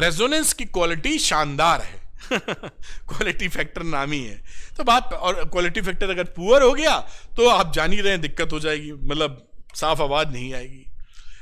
रेजोनेंस की क्वालिटी शानदार है क्वालिटी फैक्टर नाम ही है तो बात और क्वालिटी फैक्टर अगर पुअर हो गया तो आप जान ही रहे दिक्कत हो जाएगी मतलब साफ आवाज नहीं आएगी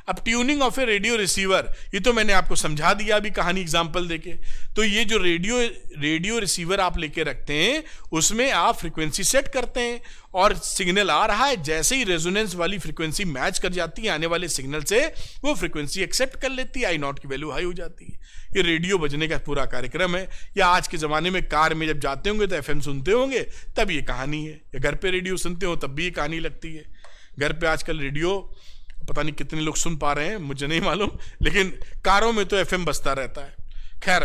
अब tuning of a radio receiver ये तो मैंने आपको समझा दिया अभी कहानी एग्जाम्पल देके तो ये जो रेडियो रेडियो रिसीवर आप लेके रखते हैं उसमें आप फ्रिक्वेंसी सेट करते हैं और सिग्नल आ रहा है जैसे ही रेजोनेंस वाली फ्रिक्वेंसी मैच कर जाती है आने वाले सिग्नल से वो फ्रिक्वेंसी एक्सेप्ट कर लेती है आई नॉट की वैल्यू हाई हो जाती है ये रेडियो बजने का पूरा कार्यक्रम है या आज के ज़माने में कार में जब जाते होंगे तो एफ सुनते होंगे तब ये कहानी है या घर पर रेडियो सुनते हो तब भी ये कहानी लगती है घर पे आजकल रेडियो पता नहीं कितने लोग सुन पा रहे हैं मुझे नहीं मालूम लेकिन कारों में तो एफएम बसता रहता है खैर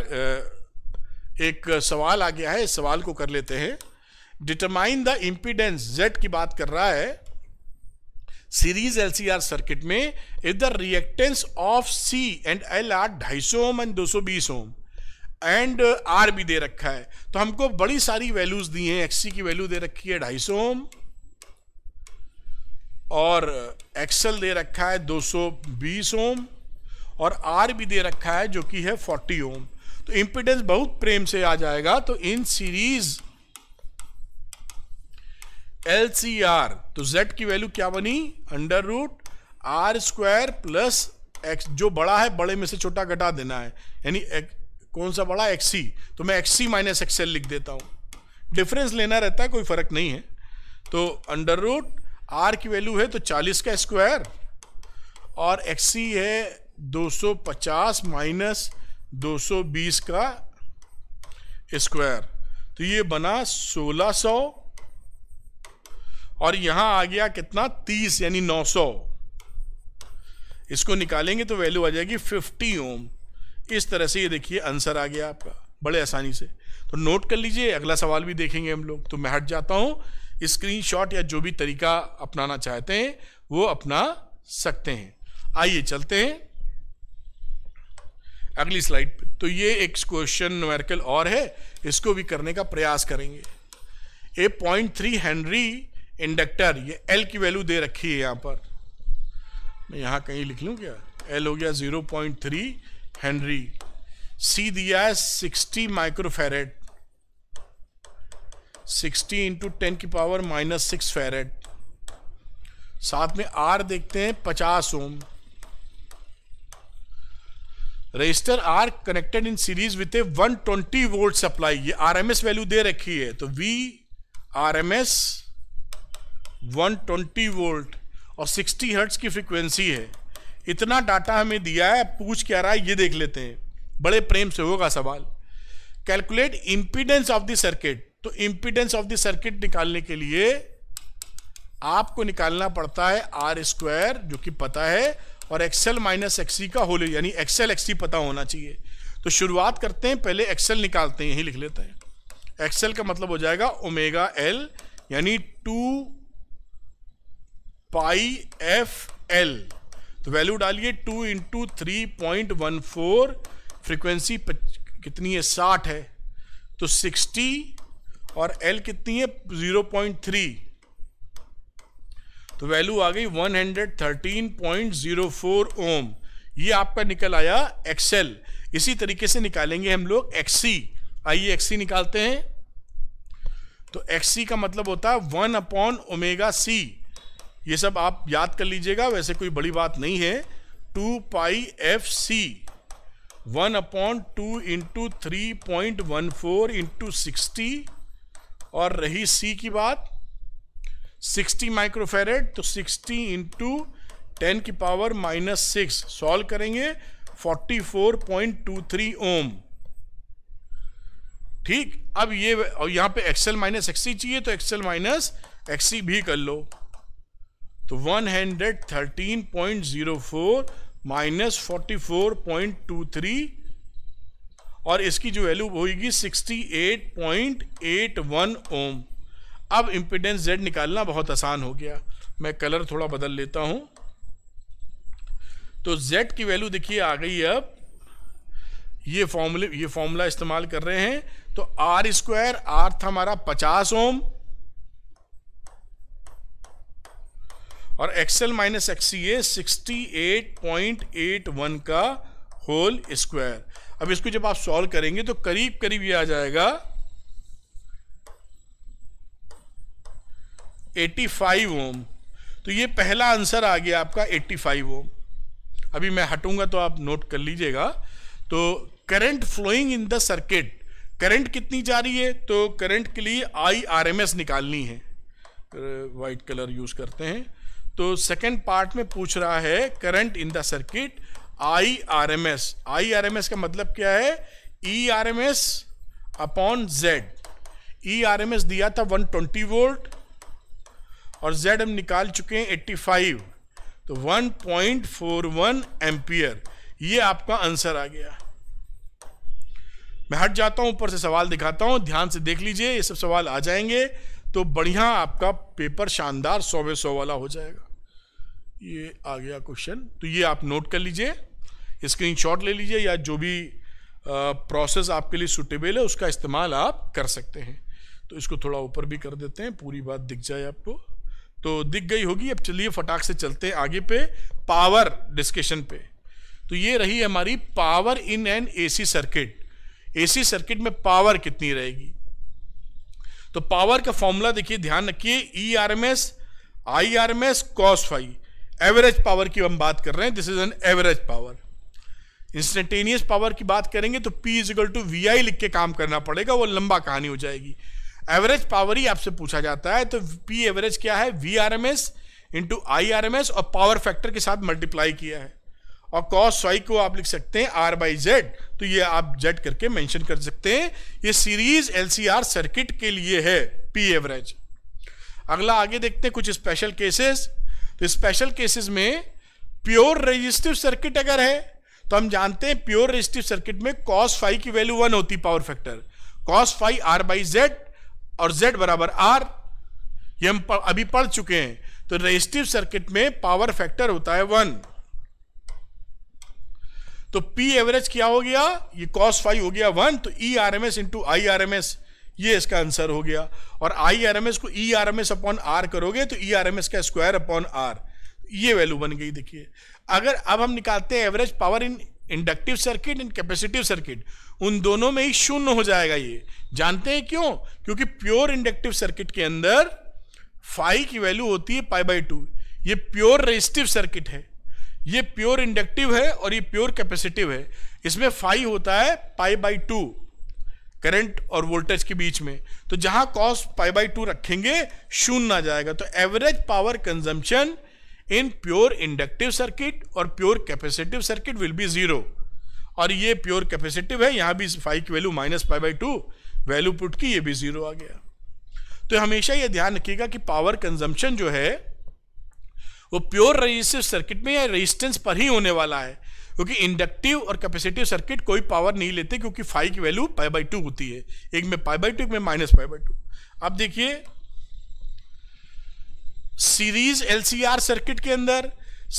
एक सवाल आ गया है इस सवाल को कर लेते हैं डिटरमाइन द इम्पीडेंस जेड की बात कर रहा है सीरीज एलसीआर सर्किट में इधर reactance of C and L are ढाई सौ ओम एंड दो सौ बीस ओम एंड आर भी दे रखा है तो हमको बड़ी सारी वैल्यूज दी हैं एक्सी की वैल्यू दे रखी है ढाई सौ ओम और एक्सल दे रखा है 220 ओम और आर भी दे रखा है जो कि है 40 ओम तो इम्पिडेंस बहुत प्रेम से आ जाएगा तो in series L C R तो जेड की वैल्यू क्या बनी under root R square plus X जो बड़ा है बड़े में से छोटा घटा देना है यानी कौन सा बड़ा एक्सी तो मैं एक्सी माइनस एक्सएल लिख देता हूं डिफरेंस लेना रहता है कोई फर्क नहीं है तो अंडर रूट आर की वैल्यू है तो 40 का स्क्वायर और एक्स है 250 माइनस 220 का स्क्वायर तो ये बना 1600 और यहां आ गया कितना 30 यानी 900 इसको निकालेंगे तो वैल्यू आ जाएगी 50 ओम इस तरह से ये देखिए आंसर आ गया आपका बड़े आसानी से तो नोट कर लीजिए अगला सवाल भी देखेंगे हम लोग तो मैं हट जाता हूं स्क्रीनशॉट या जो भी तरीका अपनाना चाहते हैं वो अपना सकते हैं आइए चलते हैं अगली स्लाइड पे तो ये एक क्वेश्चन न्यूमेरिकल और है इसको भी करने का प्रयास करेंगे a point three henry inductor ये एल की वैल्यू दे रखी है यहां पर मैं यहां कहीं लिख लू क्या एल हो गया zero point three henry C दिया है sixty microfarad sixty into ten की पावर माइनस सिक्स फेरेट साथ में आर देखते हैं पचास ohm resistor are connected in series with a one twenty volt supply ये आरएमएस वैल्यू दे रखी है तो वी आरएमएस ट्वेंटी वोल्ट और सिक्सटी हर्ट्स की फ्रीक्वेंसी है इतना डाटा हमें दिया है पूछ क्या रहा है ये देख लेते हैं बड़े प्रेम से होगा सवाल calculate impedance of the circuit तो इंपीडेंस ऑफ द सर्किट निकालने के लिए आपको निकालना पड़ता है आर स्क्वायर जो कि पता है और एक्सएल माइनस एक्सी का होल यानी एक्सएल एक्सी पता होना चाहिए तो शुरुआत करते हैं पहले एक्सएल निकालते हैं यही लिख लेते हैं एक्सएल का मतलब हो जाएगा ओमेगा एल यानी टू पाई एफ एल तो वैल्यू डालिए two into three point one four frequency कितनी है साठ है तो सिक्सटी और एल कितनी है जीरो पॉइंट थ्री तो वैल्यू आ गई one hundred thirteen point zero four ohm ये आपका निकल आया एक्सएल इसी तरीके से निकालेंगे हम लोग एक्सी आइए एक्सी निकालते हैं तो एक्सी का मतलब होता है वन अपॉन ओमेगा सी ये सब आप याद कर लीजिएगा वैसे कोई बड़ी बात नहीं है two pi F C one upon two into three point one four into sixty और रही सी की बात 60 माइक्रोफेरेड तो 60 इंटू टेन की पावर माइनस सिक्स सॉल्व करेंगे 44.23 ओम ठीक अब ये और यहां पे एक्सएल माइनस एक्सी चाहिए तो एक्सएल माइनस एक्सी भी कर लो तो 113.04 माइनस फोर्टी और इसकी जो वैल्यू होगी 68.81 ओम अब इम्पिडेंस जेड निकालना बहुत आसान हो गया मैं कलर थोड़ा बदल लेता हूं तो जेड की वैल्यू देखिए आ गई अब ये फॉर्मूले ये फॉर्मूला इस्तेमाल कर रहे हैं तो आर स्क्वायर आर था हमारा पचास ओम और XL minus XC sixty eight point eight one का होल स्क्वायर अब इसको जब आप सॉल्व करेंगे तो करीब करीब ये आ जाएगा 85 ओम तो ये पहला आंसर आ गया आपका 85 ओम अभी मैं हटूंगा तो आप नोट कर लीजिएगा तो current flowing in the circuit current कितनी जा रही है तो करंट के लिए आई आर एम एस निकालनी है वाइट कलर यूज़ करते हैं तो सेकंड पार्ट में पूछ रहा है current in the circuit I R M S I R M S का मतलब क्या है E R M S upon Z E R M S दिया था 120 वोल्ट और जेड हम निकाल चुके हैं एट्टी फाइव तो one point four one ampere ये आपका आंसर आ गया मैं हट जाता हूं ऊपर से सवाल दिखाता हूं ध्यान से देख लीजिए ये सब सवाल आ जाएंगे तो बढ़िया आपका पेपर शानदार सौ में सौ वाला हो जाएगा ये आ गया क्वेश्चन तो ये आप नोट कर लीजिए स्क्रीन शॉट ले लीजिए या जो भी प्रोसेस आपके लिए सुटेबल है उसका इस्तेमाल आप कर सकते हैं तो इसको थोड़ा ऊपर भी कर देते हैं पूरी बात दिख जाए आपको तो दिख गई होगी अब चलिए फटाक से चलते हैं आगे पे पावर डिस्कशन पे तो ये रही हमारी power in an AC circuit AC circuit में पावर कितनी रहेगी तो पावर का फॉर्मूला देखिए ध्यान रखिए E R M S I R M S cos phi average power की हम बात कर रहे हैं this is an average power instantaneous power की बात करेंगे तो P is equal to V I लिख के काम करना पड़ेगा वो लंबा कहानी हो जाएगी एवरेज पावर ही आपसे पूछा जाता है तो पी एवरेज क्या है V R M S into I R M S और पावर फैक्टर के साथ मल्टीप्लाई किया है और कॉस स्वाई को आप लिख सकते हैं आर बाई जेड तो ये आप जेड करके मेंशन कर सकते हैं ये series L C R circuit के लिए है पी एवरेज अगला आगे देखते हैं कुछ स्पेशल केसेस तो स्पेशल केसेस में प्योर रेजिस्टिव सर्किट अगर है तो हम जानते हैं प्योर रेजिस्टिव सर्किट में कॉस फाइव की वैल्यू वन होती power factor cos phi R by Z और जेड बराबर आर ये हम अभी पढ़ चुके हैं तो रेजिस्टिव सर्किट में पावर फैक्टर होता है वन तो पी एवरेज क्या हो गया ये कॉस फाइव हो गया वन तो E R M S into I R M S ये इसका आंसर हो गया और आई आर एम एस को E R M S upon R करोगे तो ई आर एम एस का स्क्वायर अपॉन आर ये वैल्यू बन गई देखिए अगर अब हम निकालते हैं average power in inductive circuit and capacitive circuit उन दोनों में ही शून्य हो जाएगा ये जानते हैं क्यों क्योंकि प्योर इंडक्टिव सर्किट के अंदर फाइव की वैल्यू होती है पाई बाई टू ये प्योर रेजिस्टिव सर्किट है ये प्योर इंडक्टिव है और ये प्योर कैपेसिटिव है इसमें फाइव होता है पाई बाई टू करंट और वोल्टेज के बीच में तो जहां कॉस्ट पाई बाई टू रखेंगे शून्य आ जाएगा तो average power consumption in pure inductive circuit और pure capacitive circuit will be zero और ये प्योर कैपेसिटिव है यहां भी फाइव की value minus phi by two value put की ये भी जीरो आ गया तो हमेशा ये ध्यान रखिएगा कि पावर कंजम्पशन जो है वो प्योर रजिस्टिव सर्किट में या रजिस्टेंस पर ही होने वाला है क्योंकि इंडक्टिव और कैपेसिटिव सर्किट कोई पावर नहीं लेते क्योंकि फाइव की वैल्यू पाई बाई टू होती है एक में पाई बाई टू एक में माइनस पाई बाई टू अब देखिए सीरीज एलसीआर सर्किट के अंदर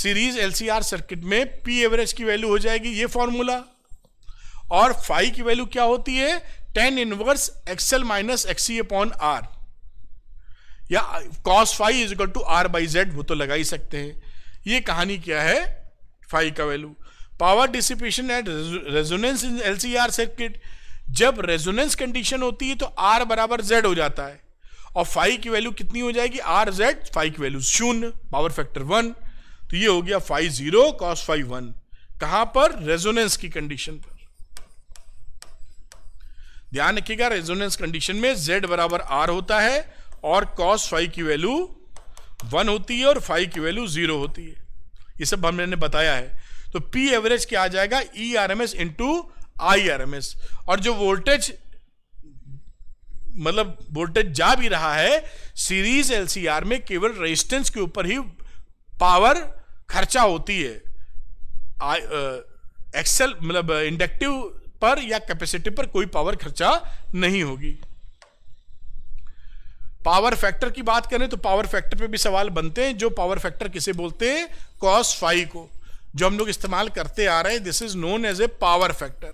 सीरीज एलसीआर सर्किट में पी एवरेज की वैल्यू हो जाएगी ये फॉर्मूला और फाइव की वैल्यू क्या होती है tan inverse XL minus XC upon R या cos phi is equal to R by Z वो तो लगा ही सकते हैं ये कहानी क्या है फाइव का value power dissipation at resonance in LCR circuit जब रेजोनेंस कंडीशन होती है तो आर बराबर जेड हो जाता है और फाइव की वैल्यू कितनी हो जाएगी आर जेड फाइव की वैल्यू शून्य पावर फैक्टर वन तो ये हो गया phi zero cos phi one कहां पर रेजोनेंस की कंडीशन पर ध्यान रखिएगा रेजोनेंस कंडीशन में जेड बराबर आर होता है और कॉस फाइव की वैल्यू वन होती है और फाइव की वैल्यू जीरो होती है ये सब हमने बताया है तो पी एवरेज क्या आ जाएगा E R M S into I R M S और जो वोल्टेज मतलब वोल्टेज जा भी रहा है सीरीज एलसीआर में केवल रेजिस्टेंस के ऊपर ही पावर खर्चा होती है एक्सेल uh, मतलब इंडक्टिव uh, पर या कैपेसिटी पर कोई पावर खर्चा नहीं होगी पावर फैक्टर की बात करें तो पावर फैक्टर पे भी सवाल बनते हैं जो पावर फैक्टर किसे बोलते हैं कॉस फाइव को जो हम लोग इस्तेमाल करते आ रहे हैं this is known as a power factor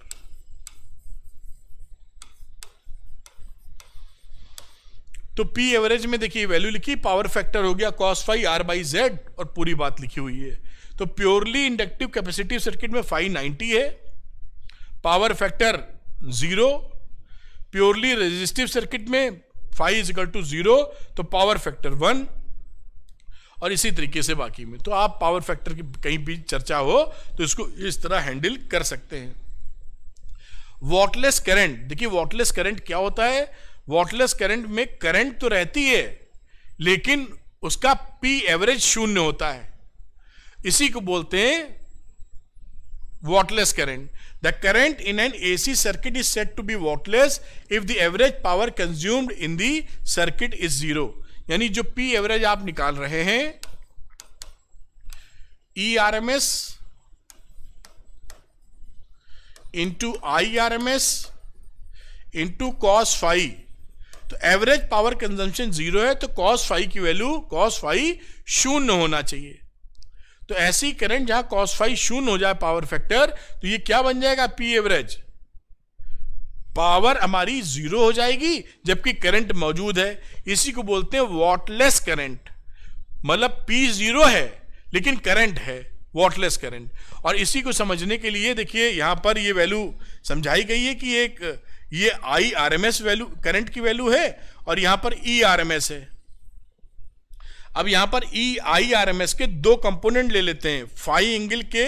तो पी एवरेज में देखिए वैल्यू लिखी पावर फैक्टर हो गया cos phi R by Z और पूरी बात लिखी हुई है तो प्योरली इंडक्टिव कैपेसिटिव सर्किट में फाइव नाइनटी है power factor zero purely resistive circuit में फाइव इजिकल टू जीरो तो पावर फैक्टर वन और इसी तरीके से बाकी में तो आप पावर फैक्टर की कहीं भी चर्चा हो तो इसको इस तरह हैंडल कर सकते हैं वॉटलेस करंट देखिए वॉटलेस करंट क्या होता है वॉटलेस करंट में करंट तो रहती है लेकिन उसका पी एवरेज शून्य होता है इसी को बोलते हैं wattless current the current in an AC circuit is said to be wattless if the average power consumed in the circuit is zero यानी जो पी एवरेज आप निकाल रहे हैं E R M S into I R M S into cos phi तो average power consumption zero है तो cos phi की वैल्यू कॉस फाइव शून्य होना चाहिए तो ऐसी करंट जहां कॉस फाइव शून्य हो जाए पावर फैक्टर तो ये क्या बन जाएगा पी एवरेज पावर हमारी जीरो हो जाएगी जबकि करंट मौजूद है इसी को बोलते हैं वॉटलेस करंट मतलब पी जीरो है लेकिन करंट है वॉटलेस करंट और इसी को समझने के लिए देखिए यहां पर ये वैल्यू समझाई गई है कि एक ये I R M S value current की वैल्यू है और यहां पर ई आर एम एस है अब यहां पर E I R M S के दो कंपोनेंट ले लेते हैं फाइव एंगल के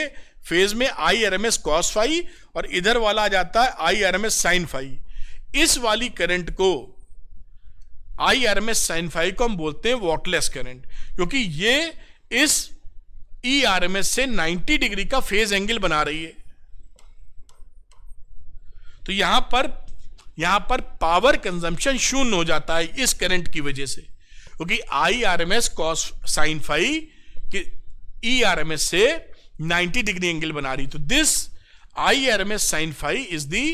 फेज में I R M S cos phi और इधर वाला आ जाता है I R M S sine phi इस वाली करंट को I R M S sine phi को हम बोलते हैं वॉटलेस करंट क्योंकि ये इस ई आर एम एस से 90 डिग्री का फेज एंगल बना रही है तो यहां पर यहां पर पावर कंजम्पशन शून्य हो जाता है इस करंट की वजह से क्योंकि I R M S cos sine phi E R M S से 90 डिग्री एंगल बना रही तो this I R M S sine phi is the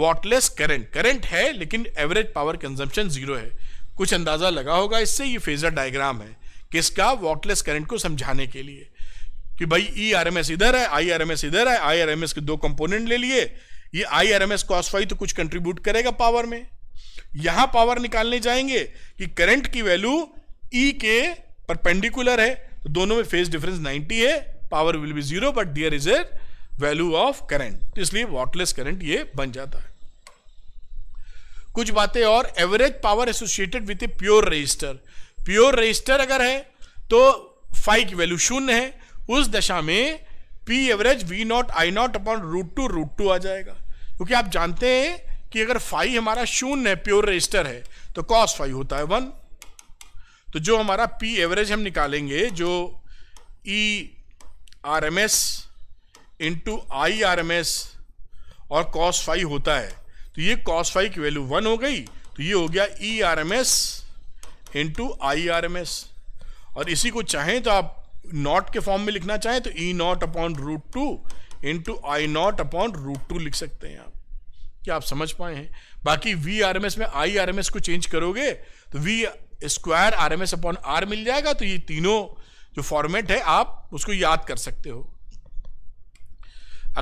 wattless current current है लेकिन एवरेज पावर कंजम्पशन जीरो है कुछ अंदाजा लगा होगा इससे ये फेजर डायग्राम है किसका वॉटलेस करंट को समझाने के लिए कि भाई ई आर एम एस इधर है आई आर एम एस इधर है आई आर एम एस के दो कंपोनेंट ले लिए ये I R M S cos तो कुछ कंट्रीब्यूट करेगा पावर में यहां पावर निकालने जाएंगे कि करंट की वैल्यू ई e के परपेंडिकुलर है तो दोनों में फेज डिफरेंस 90 है power will be zero but there is a value of current इसलिए वॉटलेस करंट ये बन जाता है कुछ बातें और average power associated with a pure resistor pure resistor अगर है तो फाइव की वैल्यू शून्य है उस दशा में P average V not I not upon root two root two आ जाएगा क्योंकि आप जानते हैं कि अगर फाइव हमारा शून्य है प्योर रजिस्टर है तो कॉस फाइव होता है वन तो जो हमारा पी एवरेज हम निकालेंगे जो E R M S into I R M S और कॉस फाइव होता है तो ये कॉस फाइव की वैल्यू वन हो गई तो ये हो गया E R M S into I R M S और इसी को चाहें तो आप नॉट के फॉर्म में लिखना चाहें तो E not upon root two into I not upon root two लिख सकते हैं आप क्या आप समझ पाए हैं बाकी वी आर एम एस में आई आर एम एस को चेंज करोगे तो V square R M S upon R मिल जाएगा तो ये तीनों जो फॉर्मेट है आप उसको याद कर सकते हो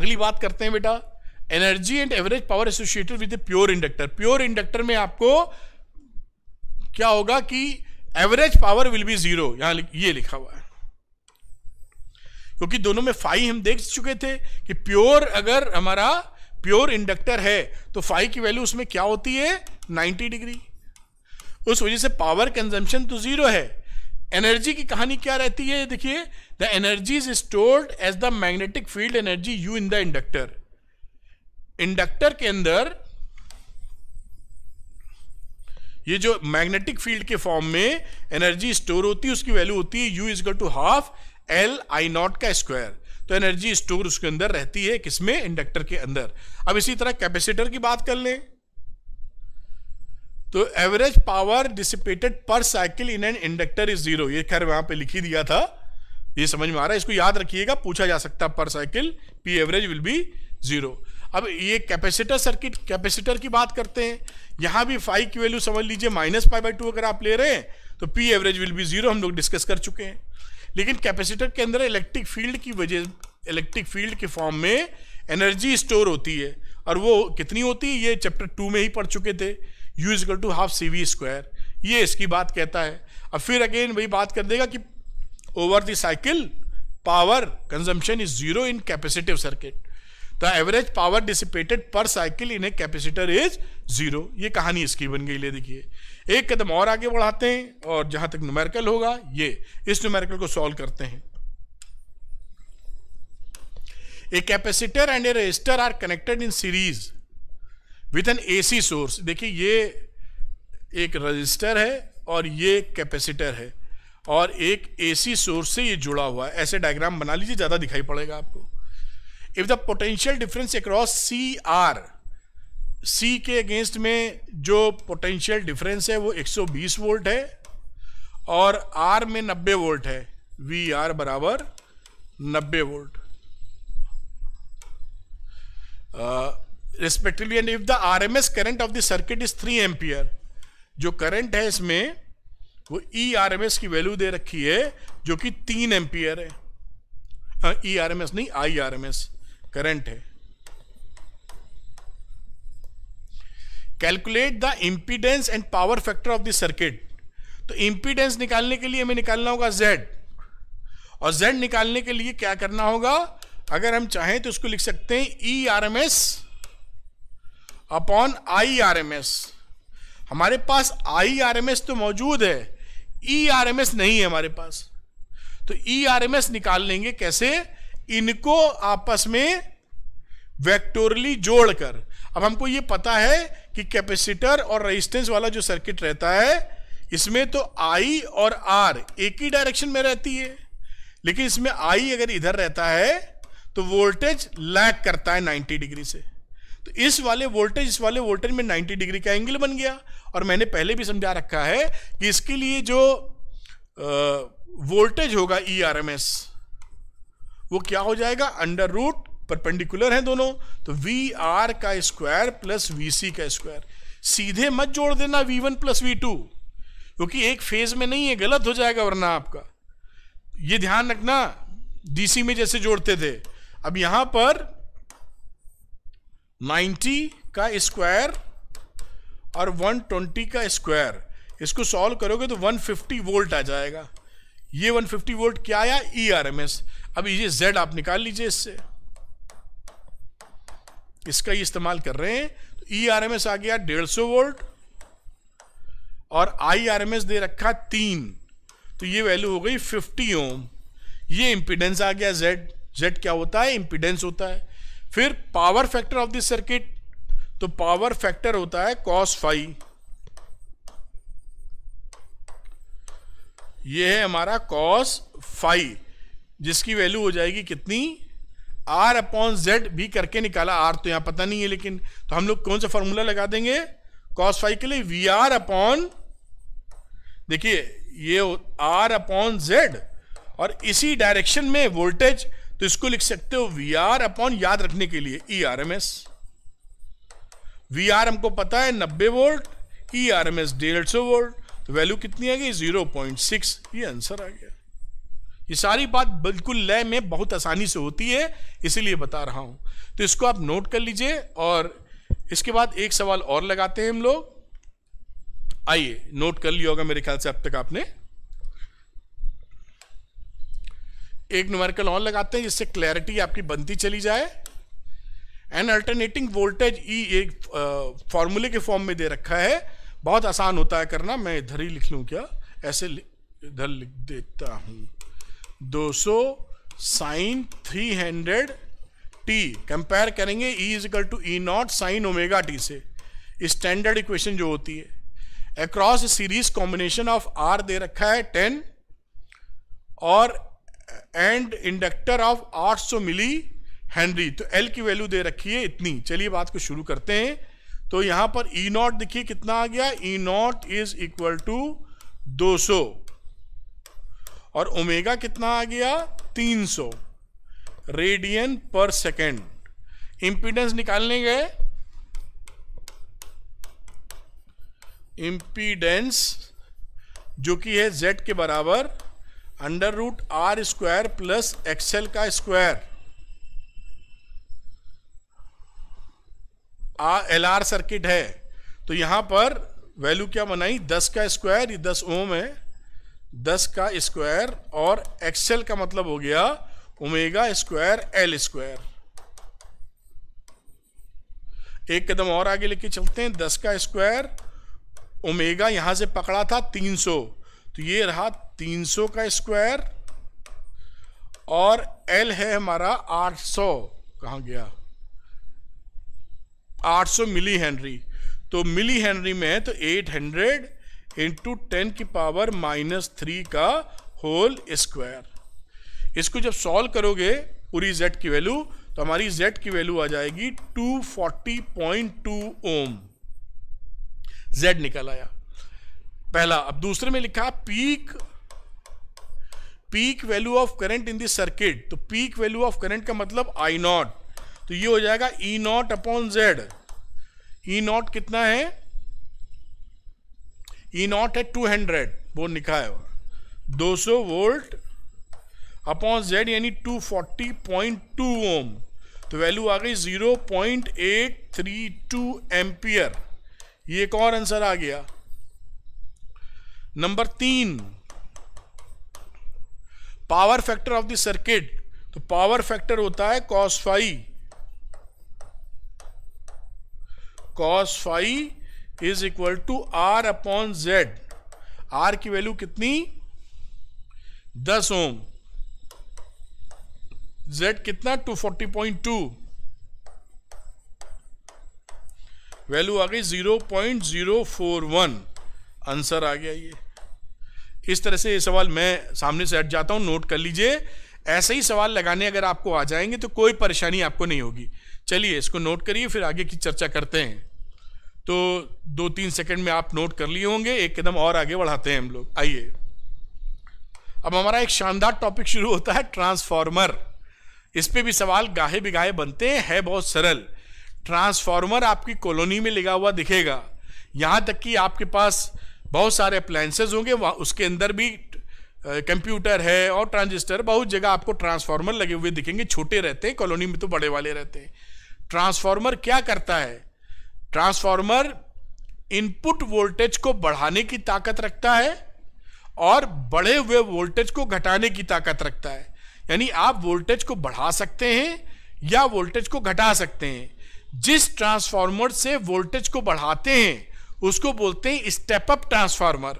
अगली बात करते हैं बेटा energy and average power associated with pure inductor pure inductor में आपको क्या होगा कि average power will be zero यहां ये लिखा हुआ है क्योंकि दोनों में फाइव हम देख चुके थे कि प्योर अगर हमारा प्योर इंडक्टर है तो फाइव की वैल्यू उसमें क्या होती है 90 डिग्री उस वजह से पावर कंजम्पशन तो जीरो है एनर्जी की कहानी क्या रहती है देखिए the energy is stored as the magnetic field energy U in the inductor inductor के अंदर ये जो मैग्नेटिक फील्ड के फॉर्म में एनर्जी स्टोर होती है उसकी वैल्यू होती है U is equal to half L I not का स्क्वायर तो एनर्जी स्टोर उसके अंदर रहती है किसमें इंडक्टर के अंदर अब इसी तरह कैपेसिटर की बात कर लें तो average power dissipated per cycle in an inductor is zero ये खैर वहां पे लिखी दिया था ये समझ में आ रहा है इसको याद रखिएगा पूछा जा सकता है per cycle P average will be zero अब ये कैपेसिटर सर्किट कैपेसिटर की बात करते हैं यहां भी फाइव की वैल्यू समझ लीजिए माइनस फाइव बाई टू अगर आप ले रहे हैं तो P average will be zero हम लोग डिस्कस कर चुके हैं लेकिन कैपेसिटर के अंदर इलेक्ट्रिक फील्ड की वजह इलेक्ट्रिक फील्ड के फॉर्म में एनर्जी स्टोर होती है और वो कितनी होती है ये चैप्टर टू में ही पढ़ चुके थे U is equal to half C V square ये इसकी बात कहता है अब फिर अगेन वही बात कर देगा कि over the cycle power consumption is zero in capacitive circuit the average power dissipated per cycle in a capacitor is zero ये कहानी इसकी बन गई ले देखिए एक कदम और आगे बढ़ाते हैं और जहां तक न्यूमेरिकल होगा ये इस न्यूमेरिकल को सॉल्व करते हैं a capacitor and a resistor are connected in series with an AC source देखिए ये एक रजिस्टर है और ये कैपेसिटर है और एक एसी सोर्स से ये जुड़ा हुआ है ऐसे डायग्राम बना लीजिए ज़्यादा दिखाई पड़ेगा आपको if the potential difference across C R C के अगेंस्ट में जो पोटेंशियल डिफरेंस है वो 120 वोल्ट है और आर में 90 वोल्ट है वी आर बराबर 90 volt respectively and if the R M S current of the circuit is 3 ampere जो करंट है इसमें वो ई आर एम एस की वैल्यू दे रखी है जो कि तीन एम्पियर है ई आर एम एस नहीं I R M S current है calculate the impedance and power factor of the circuit तो इम्पीडेंस निकालने के लिए हमें निकालना होगा जेड और जेड निकालने के लिए क्या करना होगा अगर हम चाहें तो उसको लिख सकते हैं E R M S upon I R M S हमारे पास आई आर एम एस तो मौजूद है ई आर एम एस नहीं है हमारे पास तो ई आर एम एस निकाल लेंगे कैसे इनको आपस में वेक्टोरली जोड़कर अब हमको ये पता है कि कैपेसिटर और रेजिस्टेंस वाला जो सर्किट रहता है इसमें तो आई और आर एक ही डायरेक्शन में रहती है लेकिन इसमें आई अगर इधर रहता है तो वोल्टेज लैग करता है 90 डिग्री से तो इस वाले वोल्टेज इस वाले वोल्टेज में 90 डिग्री का एंगल बन गया और मैंने पहले भी समझा रखा है कि इसके लिए जो वोल्टेज होगा ई आर एम एस वो क्या हो जाएगा अंडर रूट परपेंडिकुलर हैं दोनों तो वी आर का स्क्वायर प्लस वी सी का स्क्वायर सीधे मत जोड़ देना V one plus V two क्योंकि एक फेज में नहीं है गलत हो जाएगा वरना आपका ये ध्यान रखना डीसी में जैसे जोड़ते थे अब यहां पर 90 का स्क्वायर और 120 का स्क्वायर इसको सॉल्व करोगे तो 150 वोल्ट आ जाएगा ये 150 वोल्ट क्या आया ई आर एम एस अब ये जेड आप निकाल लीजिए इससे इसका ही इस्तेमाल कर रहे हैं तो ई आर एम एस आ गया डेढ़ सौ वोल्ट और आई आर एम एस दे रखा तीन तो ये वैल्यू हो गई फिफ्टी ओम ये इंपीडेंस आ गया जेड जेड क्या होता है इंपीडेंस होता है फिर power factor of this circuit तो पावर फैक्टर होता है कॉस फाइव ये है हमारा कॉस फाइव जिसकी वैल्यू हो जाएगी कितनी आर अपॉन जेड भी करके निकाला आर तो यहां पता नहीं है लेकिन तो हम लोग कौन सा फॉर्मूला लगा देंगे कॉस फाइव के लिए वी आर अपॉन देखिए ये आर अपॉन जेड और इसी डायरेक्शन में वोल्टेज तो इसको लिख सकते हो वी आर अपॉन याद रखने के लिए E R M S V R हमको पता है नब्बे volt E R M S डेढ़ सौ वोल्ट तो वैल्यू कितनी आ गई जीरो पॉइंट सिक्स ये आंसर आ गया ये सारी बात बिल्कुल लय में बहुत आसानी से होती है इसीलिए बता रहा हूं तो इसको आप नोट कर लीजिए और इसके बाद एक सवाल और लगाते हैं हम लोग आइए नोट कर लिया होगा मेरे ख्याल से अब तक आपने एक न्यूमेरिकल और लगाते हैं जिससे क्लैरिटी आपकी बनती चली जाए एंड अल्टरनेटिंग वोल्टेज ई एक फॉर्मूले के फॉर्म में दे रखा है बहुत आसान होता है करना मैं इधर ही लिख लूं क्या ऐसे इधर लिख देता हूं दो सौ sine three hundred T compare करेंगे E is equal to E not sine omega T से स्टैंडर्ड इक्वेशन जो होती है across series combination of R दे रखा है टेन और एंड इंडक्टर ऑफ आठ सौ मिली हेनरी तो एल की वैल्यू दे रखी है इतनी चलिए बात को शुरू करते हैं तो यहां पर ई e नॉट देखिए कितना आ गया E e not is equal to 200 और ओमेगा कितना आ गया 300 रेडियन पर सेकेंड इंपीडेंस निकालने गए इंपीडेंस जो कि है z के बराबर under root R square plus X L का स्क्वायर एल आर सर्किट है तो यहां पर वैल्यू क्या बनाई 10 का स्क्वायर ये 10 ओम है दस का स्क्वायर और एक्सएल का मतलब हो गया ओमेगा स्क्वायर एल स्क्वायर एक कदम और आगे लेके चलते हैं दस का स्क्वायर ओमेगा यहां से पकड़ा था तीन सौ तो ये रहा तीन सौ का स्क्वायर और एल है हमारा आठ सौ कहा गया आठ सौ मिली हेनरी तो मिली हेनरी में तो एट हंड्रेड इंटू टेन की पावर माइनस थ्री का होल स्क्वायर इसको जब सॉल्व करोगे पूरी जेड की वैल्यू तो हमारी जेड की वैल्यू आ जाएगी 240.2 ओम जेड निकल आया पहला अब दूसरे में लिखा peak peak value of current in this circuit तो पीक वैल्यू ऑफ करंट का मतलब आई नॉट तो ये हो जाएगा E not upon Z E not कितना है ई नॉट है टू हंड्रेड वो लिखा है दो सौ वोल्ट अपॉन जेड यानी two forty point two ohm तो वैल्यू आ गई zero point eight three two ampere ये एक और आंसर आ गया नंबर तीन power factor of the circuit तो पावर फैक्टर होता है cos phi cos phi is equal to R upon Z R की वैल्यू कितनी दस ओम जेड कितना two forty point two value आ गई zero point zero four one answer आ गया ये इस तरह से ये सवाल मैं सामने से हट जाता हूं नोट कर लीजिए ऐसे ही सवाल लगाने अगर आपको आ जाएंगे तो कोई परेशानी आपको नहीं होगी चलिए इसको नोट करिए फिर आगे की चर्चा करते हैं तो दो तीन सेकंड में आप नोट कर लिए होंगे एक कदम और आगे बढ़ाते हैं हम लोग आइए अब हमारा एक शानदार टॉपिक शुरू होता है ट्रांसफार्मर इस पर भी सवाल गाहे बिगाहे बनते हैं है बहुत सरल ट्रांसफार्मर आपकी कॉलोनी में लगा हुआ दिखेगा यहाँ तक कि आपके पास बहुत सारे अप्लाइंसेज होंगे वहाँ उसके अंदर भी कंप्यूटर है और ट्रांजिस्टर बहुत जगह आपको ट्रांसफार्मर लगे हुए दिखेंगे छोटे रहते हैं कॉलोनी में तो बड़े वाले रहते हैं ट्रांसफार्मर क्या करता है ट्रांसफार्मर इनपुट वोल्टेज को बढ़ाने की ताकत रखता है और बढ़े हुए वोल्टेज को घटाने की ताकत रखता है यानी आप वोल्टेज को बढ़ा सकते हैं या वोल्टेज को घटा सकते हैं जिस ट्रांसफार्मर से वोल्टेज को बढ़ाते हैं उसको बोलते हैं स्टेप अप ट्रांसफार्मर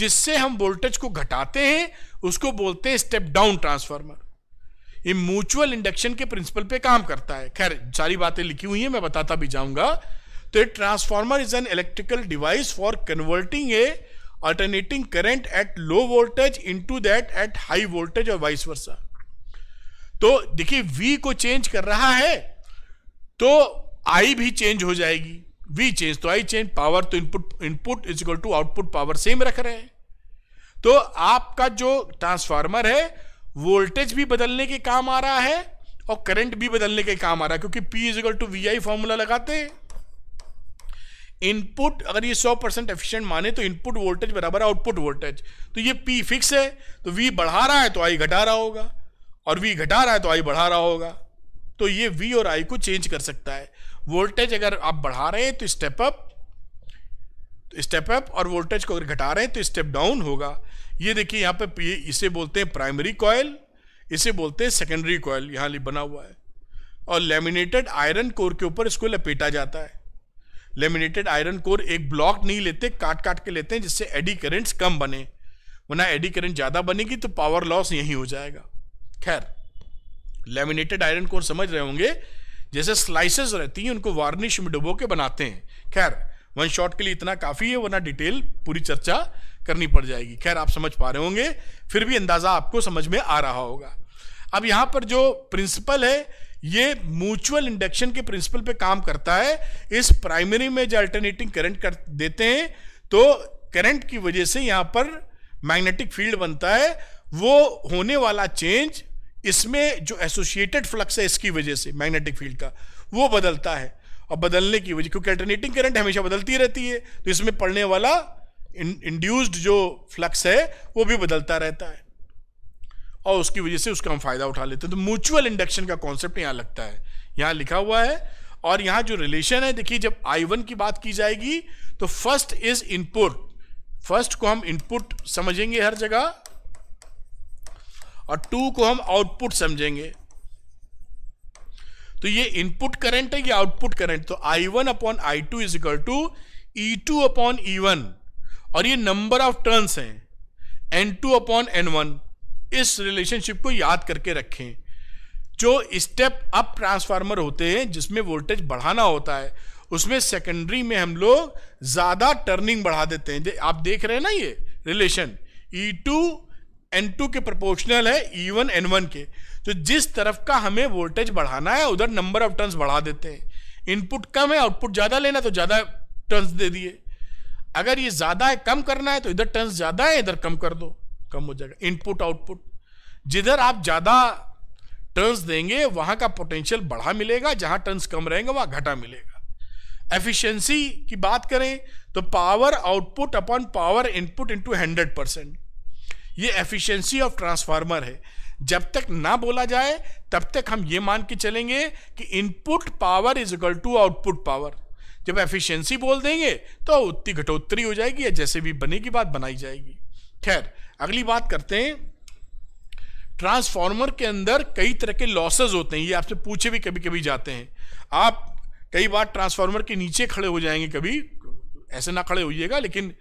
जिससे हम वोल्टेज को घटाते हैं उसको बोलते हैं स्टेप डाउन ट्रांसफार्मर ये म्यूचुअल इंडक्शन के प्रिंसिपल पे काम करता है खैर सारी बातें लिखी हुई है मैं बताता भी जाऊंगा तो transformer is an electrical device for converting a alternating alternating at low voltage voltage into that at high और वाइस वर्सा तो देखिए वी को चेंज कर रहा है तो आई भी चेंज हो जाएगी वी चेंज तो आई चेंज पावर तो input input is equal to output power same रख रहे हैं तो आपका जो ट्रांसफार्मर है वोल्टेज भी बदलने के काम आ रहा है और करंट भी बदलने के काम आ रहा है क्योंकि P is equal to V I formula लगाते हैं इनपुट अगर ये 100 परसेंट एफिशियंट माने तो इनपुट वोल्टेज बराबर आउटपुट वोल्टेज तो ये पी फिक्स है तो वी बढ़ा रहा है तो आई घटा रहा होगा और वी घटा रहा है तो आई बढ़ा रहा होगा तो ये वी और आई को चेंज कर सकता है वोल्टेज अगर आप बढ़ा रहे हैं तो स्टेप अप तो स्टेप अप और वोल्टेज को अगर घटा रहे हैं तो स्टेप डाउन होगा ये देखिए यहाँ पे इसे बोलते हैं प्राइमरी कॉयल इसे बोलते हैं सेकेंडरी कॉयल यहाँ बना हुआ है और लेमिनेटेड आयरन कोर के ऊपर इसको लपेटा जाता है लेमिनेटेड आयरन कोर एक ब्लॉक नहीं लेते काट काट के लेते हैं जिससे एडी करेंट्स कम बने वरना एडी करेंट ज़्यादा बनेगी तो पावर लॉस यहीं हो जाएगा खैर लेमिनेटेड आयरन कोर समझ रहे होंगे जैसे स्लाइसेस रहती हैं उनको वार्निश में डुबो के बनाते हैं खैर वन शॉट के लिए इतना काफ़ी है वरना डिटेल पूरी चर्चा करनी पड़ जाएगी खैर आप समझ पा रहे होंगे फिर भी अंदाज़ा आपको समझ में आ रहा होगा अब यहाँ पर जो प्रिंसिपल है ये म्यूचुअल इंडक्शन के प्रिंसिपल पे काम करता है इस प्राइमरी में जो अल्टरनेटिंग करंट कर देते हैं तो करंट की वजह से यहाँ पर मैग्नेटिक फील्ड बनता है वो होने वाला चेंज इसमें जो एसोसिएटेड फ्लक्स है इसकी वजह से मैग्नेटिक फील्ड का वो बदलता है और बदलने की वजह क्योंकि अल्टरनेटिंग करंट हमेशा बदलती रहती है तो इसमें पड़ने वाला इंड्यूस्ड जो फ्लक्स है वो भी बदलता रहता है और उसकी वजह से उसका हम फायदा उठा लेते हैं तो म्यूचुअल इंडक्शन का कॉन्सेप्ट यहाँ लगता है यहाँ लिखा हुआ है और यहाँ जो रिलेशन है देखिए जब आई वन की बात की जाएगी तो फर्स्ट इज इनपुट फर्स्ट को हम इनपुट समझेंगे हर जगह और टू को हम आउटपुट समझेंगे तो ये इनपुट करंट है ये आउटपुट करंट तो I one upon I two is equal to E two upon E one और ये नंबर ऑफ टर्न्स हैं N two upon N one इस रिलेशनशिप को याद करके रखें जो स्टेप अप ट्रांसफार्मर होते हैं जिसमें वोल्टेज बढ़ाना होता है उसमें सेकेंडरी में हम लोग ज़्यादा टर्निंग बढ़ा देते हैं आप देख रहे हैं ना ये relation E two N two के प्रोपोर्शनल है ई वन एन वन के तो जिस तरफ का हमें वोल्टेज बढ़ाना है उधर नंबर ऑफ टर्न्स बढ़ा देते हैं इनपुट कम है आउटपुट ज़्यादा लेना तो ज़्यादा टर्न्स दे दिए अगर ये ज़्यादा है कम करना है तो इधर टर्न्स ज़्यादा है इधर कम कर दो कम हो जाएगा इनपुट आउटपुट जिधर आप ज़्यादा टर्न्स देंगे वहां का पोटेंशियल बढ़ा मिलेगा जहां टर्न्स कम रहेंगे वहाँ घटा मिलेगा एफिशिएंसी की बात करें तो power output upon power input into hundred percent ये एफिशिएंसी ऑफ ट्रांसफार्मर है जब तक ना बोला जाए तब तक हम ये मान के चलेंगे कि input power is equal to output power जब एफिशिएंसी बोल देंगे तो उतनी घटोत्तरी हो जाएगी या जैसे भी बनेगी बात बनाई जाएगी खैर अगली बात करते हैं ट्रांसफार्मर के अंदर कई तरह के लॉसेज होते हैं ये आपसे पूछे भी कभी कभी जाते हैं आप कई बार ट्रांसफार्मर के नीचे खड़े हो जाएंगे कभी ऐसे ना खड़े होइएगा लेकिन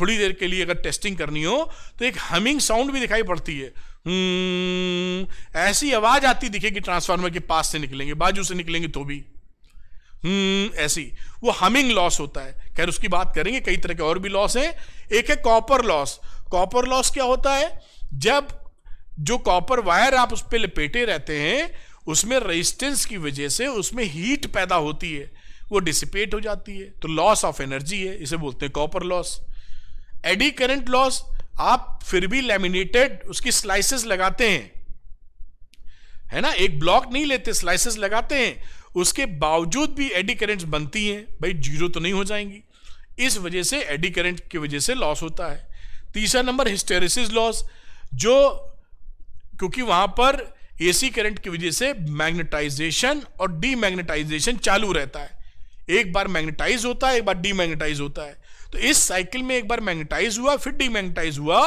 थोड़ी देर के लिए अगर टेस्टिंग करनी हो तो एक हमिंग साउंड भी दिखाई पड़ती है हम्म, ऐसी आवाज आती दिखेगी ट्रांसफार्मर के पास से निकलेंगे बाजू से निकलेंगे तो भी हम्म ऐसी वो हमिंग लॉस होता है खैर उसकी बात करेंगे कई तरह के और भी लॉस हैं एक है कॉपर लॉस कॉपर लॉस क्या होता है जब जो कॉपर वायर आप उस पर लपेटे रहते हैं उसमें रेजिस्टेंस की वजह से उसमें हीट पैदा होती है वो डिसिपेट हो जाती है तो लॉस ऑफ एनर्जी है इसे बोलते हैं copper loss eddy current loss आप फिर भी लेमिनेटेड उसकी स्लाइसेस लगाते हैं है ना एक ब्लॉक नहीं लेते स्लाइसेस लगाते हैं उसके बावजूद भी एडी करंट्स बनती हैं भाई जीरो तो नहीं हो जाएंगी इस वजह से एडी करंट की वजह से लॉस होता है तीसरा नंबर हिस्टेरिसिस लॉस जो क्योंकि वहां पर एसी करंट की वजह से मैग्नेटाइजेशन और डीमैग्नेटाइजेशन चालू रहता है एक बार मैग्नेटाइज होता है एक बार डीमैग्नेटाइज होता है तो इस साइकिल में एक बार मैग्नेटाइज हुआ फिर डीमैग्नेटाइज हुआ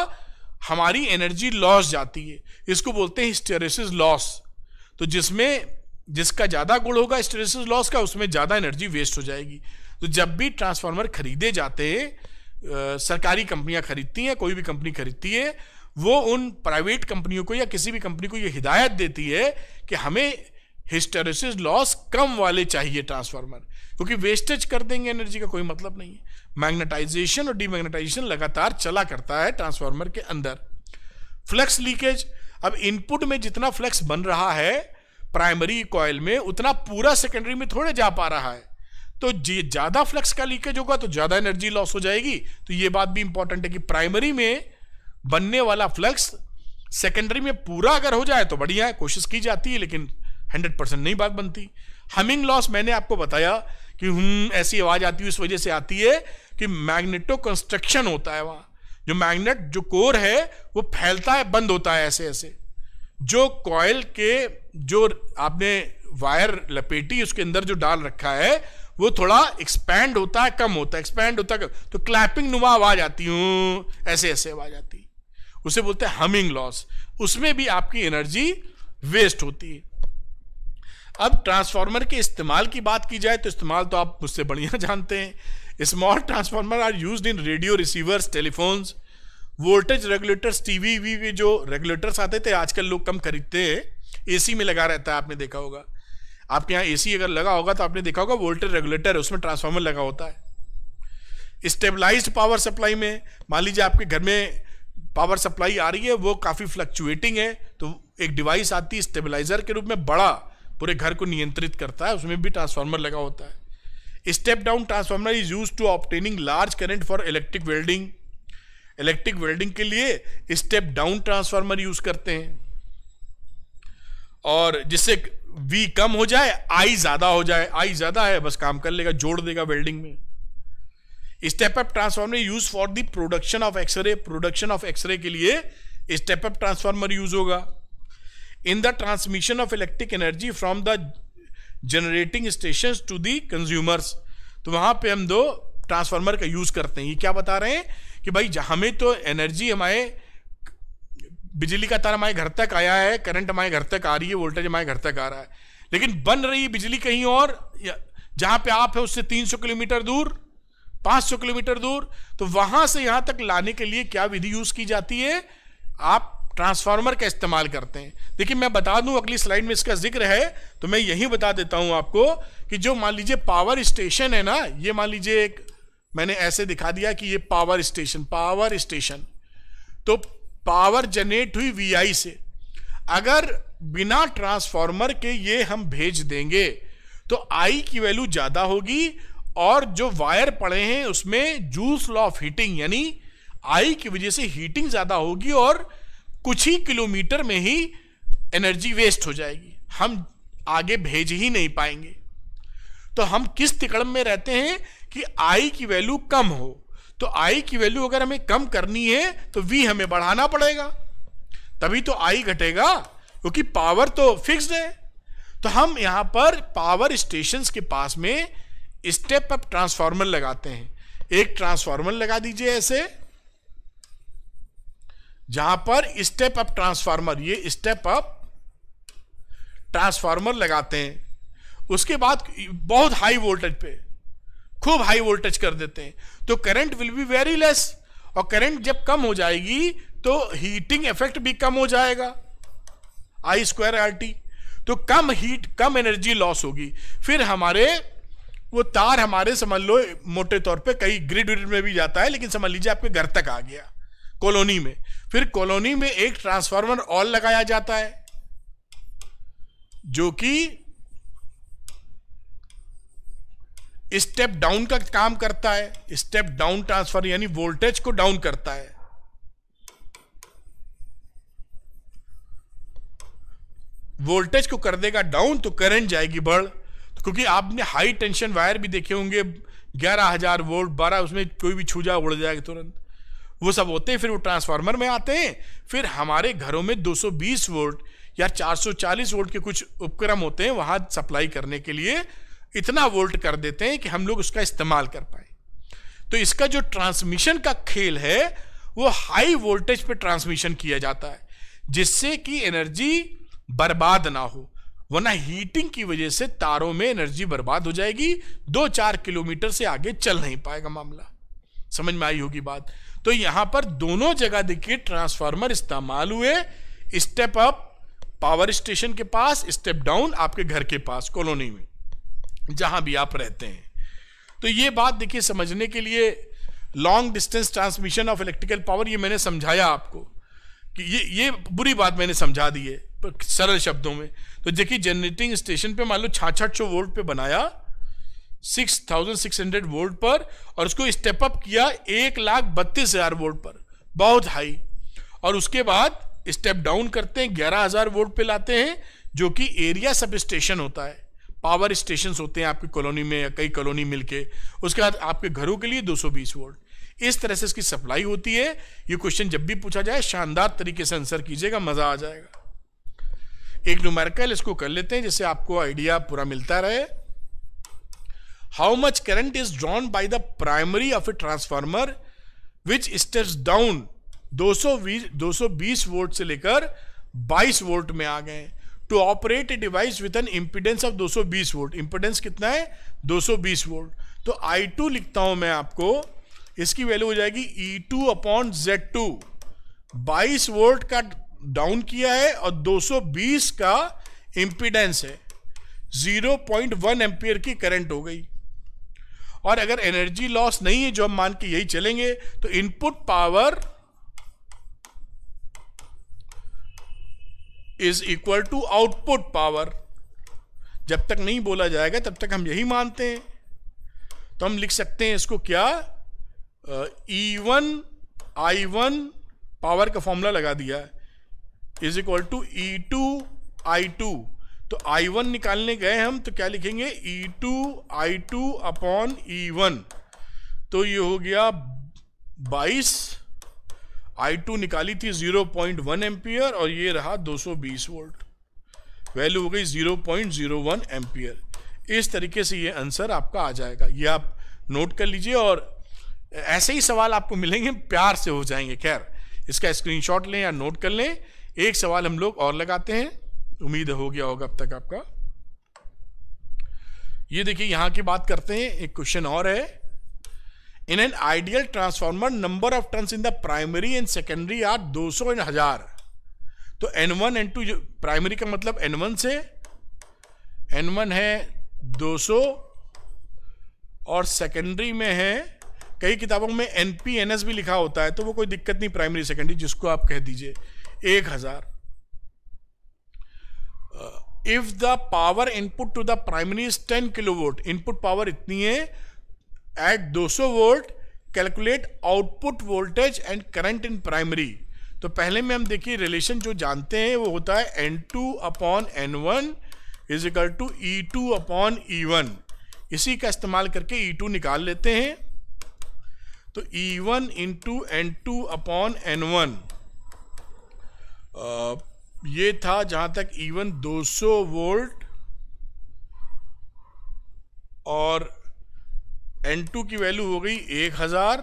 हमारी एनर्जी लॉस जाती है इसको बोलते हैं हिस्टेरेसिस लॉस तो जिसमें जिसका ज़्यादा गुण होगा हिस्टेरेसिस लॉस का उसमें ज़्यादा एनर्जी वेस्ट हो जाएगी तो जब भी ट्रांसफार्मर खरीदे जाते हैं सरकारी कंपनियां खरीदती हैं कोई भी कंपनी खरीदती है वो उन प्राइवेट कंपनियों को या किसी भी कंपनी को ये हिदायत देती है कि हमें हिस्टेरिसिस लॉस कम वाले चाहिए ट्रांसफार्मर क्योंकि वेस्टेज कर देंगे एनर्जी का कोई मतलब नहीं है मैग्नेटाइजेशन और डीमैग्नेटाइजेशन लगातार चला करता है ट्रांसफार्मर के अंदर फ्लक्स लीकेज अब इनपुट में जितना फ्लक्स बन रहा है प्राइमरी कॉयल में उतना पूरा सेकेंडरी में थोड़े जा पा रहा है तो ज्यादा फ्लक्स का लीकेज होगा तो ज्यादा एनर्जी लॉस हो जाएगी तो ये बात भी इंपॉर्टेंट है कि प्राइमरी में बनने वाला फ्लक्स सेकेंडरी में पूरा अगर हो जाए तो बढ़िया है कोशिश की जाती है लेकिन हंड्रेड परसेंट नहीं बात बनती हमिंग लॉस मैंने आपको बताया कि हम हम्म, ऐसी आवाज आती है इस वजह से आती है कि मैग्नेटो कंस्ट्रक्शन होता है वहां जो मैग्नेट जो कोर है वो फैलता है बंद होता है ऐसे ऐसे जो कॉयल के जो आपने वायर लपेटी उसके अंदर जो डाल रखा है वो थोड़ा एक्सपैंड होता है कम होता है एक्सपैंड होता है कम तो क्लैपिंग नुमा आवाज आती हूं ऐसे ऐसे आवाज आती उसे बोलते हैं हमिंग लॉस उसमें भी आपकी एनर्जी वेस्ट होती है अब ट्रांसफार्मर के इस्तेमाल की बात की जाए तो इस्तेमाल तो आप मुझसे बढ़िया जानते हैं small transformer are use in radio receivers telephones voltage regulators TV वी के जो रेगुलेटर्स आते थे आजकल लोग कम खरीदते हैं एसी में लगा रहता है आपने देखा होगा आपके यहाँ एसी अगर लगा होगा तो आपने देखा होगा वोल्टेज रेगुलेटर उसमें ट्रांसफार्मर लगा होता है स्टेबलाइज्ड पावर सप्लाई में मान लीजिए आपके घर में पावर सप्लाई आ रही है वो काफ़ी फ्लक्चुएटिंग है तो एक डिवाइस आती है स्टेबलाइजर के रूप में बड़ा पूरे घर को नियंत्रित करता है उसमें भी ट्रांसफार्मर लगा होता है step down transformer is use to obtaining large current for electric welding electric welding के लिए स्टेप डाउन ट्रांसफार्मर यूज करते हैं और जिससे वी कम हो जाए आई ज्यादा हो जाए आई ज्यादा है बस काम कर लेगा जोड़ देगा वेल्डिंग में step up transformer use for the production of X ray production of X ray के लिए स्टेप अप ट्रांसफार्मर यूज होगा in the transmission of electric energy from the generating station to the consumers तो वहां पे हम दो ट्रांसफार्मर का यूज करते हैं ये क्या बता रहे हैं कि भाई हमें तो एनर्जी हमारे बिजली का तार हमारे घर तक आया है करंट हमारे घर तक आ रही है वोल्टेज हमारे घर तक आ रहा है लेकिन बन रही बिजली कहीं और जहां पे आप है उससे 300 किलोमीटर दूर 500 किलोमीटर दूर तो वहां से यहां तक लाने के लिए क्या विधि यूज की जाती है आप ट्रांसफार्मर का इस्तेमाल करते हैं देखिए मैं बता दूं अगली स्लाइड में इसका जिक्र है तो मैं यही बता देता हूं आपको कि जो मान लीजिए पावर स्टेशन है ना ये मान लीजिए एक मैंने ऐसे दिखा दिया कि ये पावर स्टेशन पावर स्टेशन तो पावर जनरेट हुई वीआई से अगर बिना ट्रांसफार्मर के ये हम भेज देंगे तो आई की वैल्यू ज़्यादा होगी और जो वायर पड़े हैं उसमें जूस लॉ ऑफ हीटिंग यानी आई की वजह से हीटिंग ज़्यादा होगी और कुछ ही किलोमीटर में ही एनर्जी वेस्ट हो जाएगी हम आगे भेज ही नहीं पाएंगे तो हम किस तिकड़म में रहते हैं कि आई की वैल्यू कम हो तो आई की वैल्यू अगर हमें कम करनी है तो वी हमें बढ़ाना पड़ेगा तभी तो आई घटेगा क्योंकि पावर तो फिक्स्ड है तो हम यहां पर पावर स्टेशन के पास में स्टेप अप ट्रांसफार्मर लगाते हैं एक ट्रांसफार्मर लगा दीजिए ऐसे जहां पर स्टेप अप ट्रांसफार्मर ये स्टेप अप ट्रांसफार्मर लगाते हैं उसके बाद बहुत हाई वोल्टेज पे खूब हाई वोल्टेज कर देते हैं तो current will be very less और करंट जब कम हो जाएगी तो हीटिंग इफेक्ट भी कम हो जाएगा आई स्क्वायर आर टी तो कम हीट कम एनर्जी लॉस होगी फिर हमारे वो तार हमारे समझ लो मोटे तौर पे कई ग्रिड व्रिड में भी जाता है लेकिन समझ लीजिए आपके घर तक आ गया कॉलोनी में फिर कॉलोनी में एक ट्रांसफार्मर ऑल लगाया जाता है जो कि स्टेप डाउन का काम करता है स्टेप डाउन ट्रांसफर यानी वोल्टेज को डाउन करता है वोल्टेज को कर देगा डाउन तो करंट जाएगी बढ़ तो क्योंकि आपने हाई टेंशन वायर भी देखे होंगे ग्यारह हजार वोल्ट बारह उसमें कोई भी छू जाए उड़ जाएगा तुरंत वो सब होते हैं फिर वो ट्रांसफार्मर में आते हैं फिर हमारे घरों में 220 वोल्ट या 440 वोल्ट के कुछ उपक्रम होते हैं वहां सप्लाई करने के लिए इतना वोल्ट कर देते हैं कि हम लोग उसका इस्तेमाल कर पाए तो इसका जो ट्रांसमिशन का खेल है वो हाई वोल्टेज पे ट्रांसमिशन किया जाता है जिससे कि एनर्जी बर्बाद ना हो वरना हीटिंग की वजह से तारों में एनर्जी बर्बाद हो जाएगी दो चार किलोमीटर से आगे चल नहीं पाएगा मामला समझ में आई होगी बात तो यहां पर दोनों जगह देखिए ट्रांसफार्मर इस्तेमाल हुए स्टेप अप पावर स्टेशन के पास स्टेप डाउन आपके घर के पास कॉलोनी में जहां भी आप रहते हैं तो ये बात देखिए समझने के लिए long distance transmission of electrical power ये मैंने समझाया आपको कि ये ये बुरी बात मैंने समझा दी है सरल शब्दों में तो देखिए जनरेटिंग स्टेशन पे मान लो छाछठ सौ वोल्ट पे बनाया six six thousand hundred volt पर और उसको स्टेप अप किया एक लाख बत्तीस हजार वोल्ट पर बहुत हाई और उसके बाद स्टेप डाउन करते हैं ग्यारह हजार वोल्ट पे लाते हैं जो कि एरिया सब स्टेशन होता है पावर स्टेशन होते हैं आपकी कॉलोनी में या कई कॉलोनी मिलके उसके बाद आपके घरों के लिए 220 वोल्ट इस तरह से इसकी सप्लाई होती है ये क्वेश्चन जब भी पूछा जाए शानदार तरीके से आंसर कीजिएगा मजा आ जाएगा एक न्यूमेरिकल इसको कर लेते हैं जिससे आपको आइडिया पूरा मिलता रहे how much current is drawn by the primary of a transformer which step down 220 220 volt से लेकर 22 वोल्ट में आ गए to operate a device with an impedance of 220 volt impedance कितना है 220 वोल्ट तो I2 लिखता हूं मैं आपको इसकी वैल्यू हो जाएगी E2 two upon Z two बाईस वोल्ट का डाउन किया है और 220 का इम्पिडेंस है 0.1 पॉइंट एम्पियर की करंट हो गई और अगर एनर्जी लॉस नहीं है जो हम मान के यही चलेंगे तो input power is equal to output power जब तक नहीं बोला जाएगा तब तक हम यही मानते हैं तो हम लिख सकते हैं इसको क्या E one I one power का फॉर्मूला लगा दिया is equal to E two I two तो आई वन निकालने गए हम तो क्या लिखेंगे E two I two upon E one तो ये हो गया बाईस आई टू निकाली थी जीरो पॉइंट वन एम्पियर और ये रहा दो सौ बीस वोल्ट वैल्यू हो गई zero point zero one ampere इस तरीके से ये आंसर आपका आ जाएगा ये आप नोट कर लीजिए और ऐसे ही सवाल आपको मिलेंगे प्यार से हो जाएंगे खैर इसका स्क्रीनशॉट लें या नोट कर लें एक सवाल हम लोग और लगाते हैं उम्मीद हो गया होगा अब तक आपका ये देखिए यहाँ की बात करते हैं एक क्वेश्चन और है an ideal ideal number of of in the primary and secondary are दो 200 एंड हजार तो N one N two primary का मतलब वन से एन वन है 200 और सेकेंडरी में है कई किताबों में एन पी एन एस भी लिखा होता है तो वो कोई दिक्कत नहीं प्राइमरी सेकेंडरी जिसको आप कह दीजिए एक हजार if the power input to the primary is ten kilowatt input power इतनी है at 200 volt calculate output voltage and current in primary तो पहले में हम देखिए रिलेशन जो जानते हैं वो होता है N two upon N one is equal to E two upon E one इसी का इस्तेमाल करके ई e टू निकाल लेते हैं तो E one into N two upon N one ये था जहां तक ई वन दो सौ वोल्ट और एन टू की वैल्यू हो गई एक हज़ार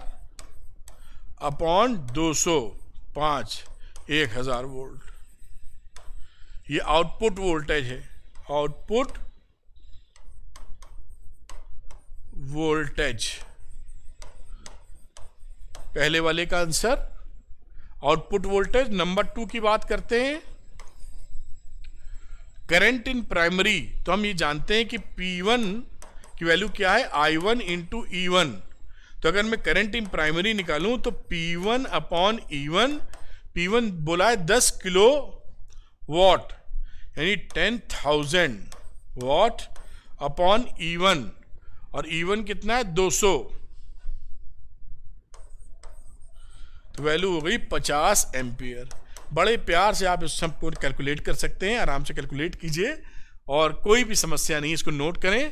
अपॉन दो सौ पांच एक हज़ार वोल्ट ये आउटपुट वोल्टेज है आउटपुट वोल्टेज पहले वाले का answer output voltage number two की बात करते हैं करंट इन प्राइमरी तो हम ये जानते हैं कि पी वन कि वैल्यू क्या है I one into E one तो अगर मैं करंट इन प्राइमरी निकालूं तो P one upon E one P one बोला है दस किलो वॉट यानी ten thousand watt upon E one और ई e वन कितना है दो सौ तो वैल्यू हो गई पचास एम्पियर बड़े प्यार से आप इस सबको कैलकुलेट कर सकते हैं आराम से कैलकुलेट कीजिए और कोई भी समस्या नहीं इसको नोट करें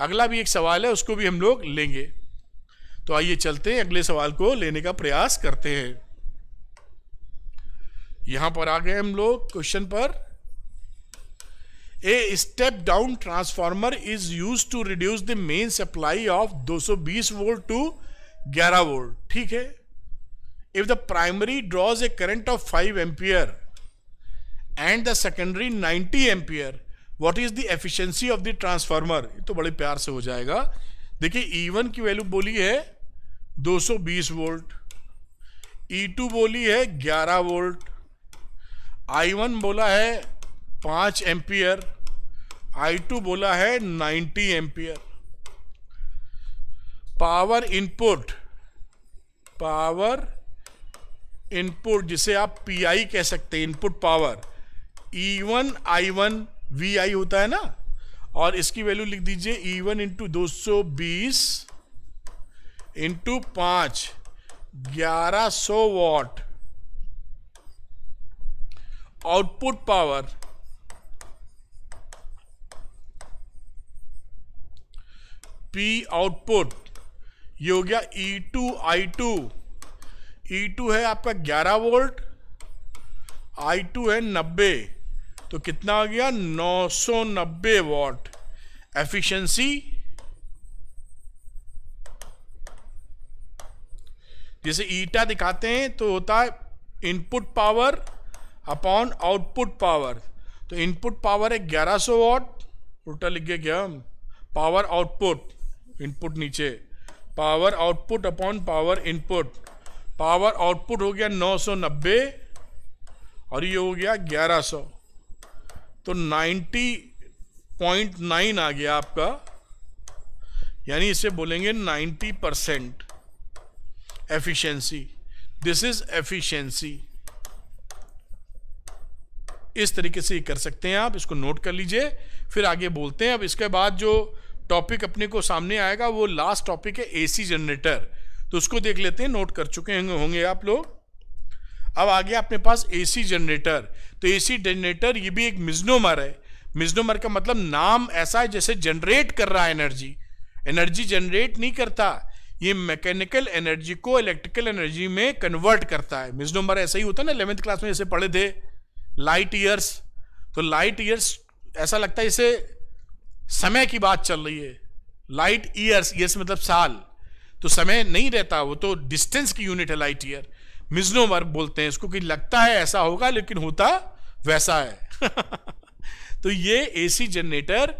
अगला भी एक सवाल है उसको भी हम लोग लेंगे तो आइए चलते हैं अगले सवाल को लेने का प्रयास करते हैं यहां पर आ गए हम लोग क्वेश्चन पर a step down transformer is use to reduce the main supply of 220 volt to 11 volt ठीक है if the primary draws a current of 5 ampere and the secondary 90 ampere what is the efficiency of the transformer तो बड़े प्यार से हो जाएगा देखिए E e one की वैल्यू बोली है 220 वोल्ट ई टू बोली है 11 वोल्ट आई वन बोला है 5 एम्पियर आई टू बोला है 90 ampere power input power input जिसे आप आई कह सकते हैं input power E one I one V I होता है ना और इसकी वैल्यू लिख दीजिए ई वन इंटू दो सौ बीस इंटू पांच ग्यारह सौ watt output power P output ये हो गया E two I two E two है आपका 11 वोल्ट आई टू है नब्बे तो कितना आ गया 990 वॉट एफिशंसी जैसे ईटा दिखाते हैं तो होता है input power upon output power तो इनपुट पावर है 1100 वॉट उल्टा लिख गया क्या हम पावर आउटपुट इनपुट नीचे power output upon power input power output हो गया 990 और ये हो गया 1100 तो 90.9 आ गया आपका यानी इसे बोलेंगे 90 percent efficiency this is efficiency इस तरीके से कर सकते हैं आप इसको नोट कर लीजिए फिर आगे बोलते हैं अब इसके बाद जो टॉपिक अपने को सामने आएगा वो लास्ट टॉपिक है एसी जनरेटर तो उसको देख लेते हैं नोट कर चुके होंगे आप लोग अब आ गया अपने पास एसी जनरेटर तो एसी जनरेटर ये भी एक मिजनोमर है मिजनोमर का मतलब नाम ऐसा है जैसे जनरेट कर रहा है एनर्जी एनर्जी जनरेट नहीं करता ये मैकेनिकल एनर्जी को इलेक्ट्रिकल एनर्जी में कन्वर्ट करता है मिजनोमर ऐसा ही होता है ना इलेवेंथ क्लास में जैसे पढ़े थे लाइट ईयर्स तो लाइट ईयर्स ऐसा लगता है जैसे समय की बात चल रही है लाइट ईयर्स ईयर्स मतलब साल तो समय नहीं रहता वो तो डिस्टेंस की यूनिट है लाइट ईयर मिजनोमर बोलते हैं इसको कि लगता है ऐसा होगा लेकिन होता वैसा है तो ये AC generator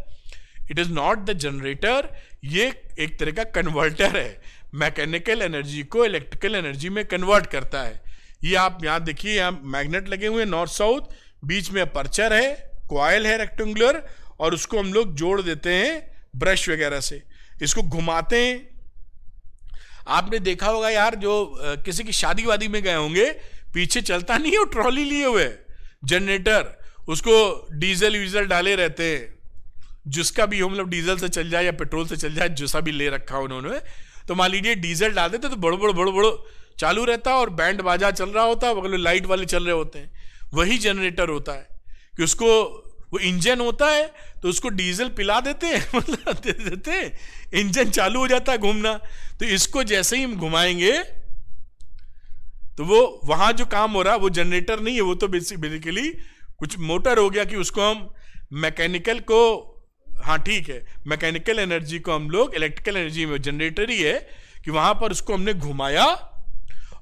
it is not the generator ये एक तरह का कन्वर्टर है मैकेनिकल एनर्जी को इलेक्ट्रिकल एनर्जी में कन्वर्ट करता है ये आप यहाँ देखिए यहाँ मैग्नेट लगे हुए हैं नॉर्थ साउथ बीच में अपर्चर है क्वाइल है रेक्टेंगुलर और उसको हम लोग जोड़ देते हैं ब्रश वगैरह से इसको घुमाते हैं आपने देखा होगा यार जो किसी की शादी वादी में गए होंगे पीछे चलता नहीं है ट्रॉली लिए हुए है जनरेटर उसको डीजल वीजल डाले रहते हैं जिसका भी हो मतलब डीजल से चल जाए या पेट्रोल से चल जाए जैसा भी ले रखा उन्होंने तो मान लीजिए डीजल डाल देते तो बड़ो बड़ो बड़ो बड़ो चालू रहता और बैंड बाजा चल रहा होता है बगल लाइट वाले चल रहे होते हैं वही जनरेटर होता है कि उसको वो इंजन होता है तो उसको डीजल पिला देते हैं मतलब दे देते इंजन चालू हो जाता है घूमना तो इसको जैसे ही हम घुमाएंगे तो वो वहां जो काम हो रहा है वो जनरेटर नहीं है वो तो बेसिकली कुछ मोटर हो गया कि उसको हम मैकेनिकल को हाँ ठीक है मैकेनिकल एनर्जी को हम लोग इलेक्ट्रिकल एनर्जी में जनरेटर ही है कि वहां पर उसको हमने घुमाया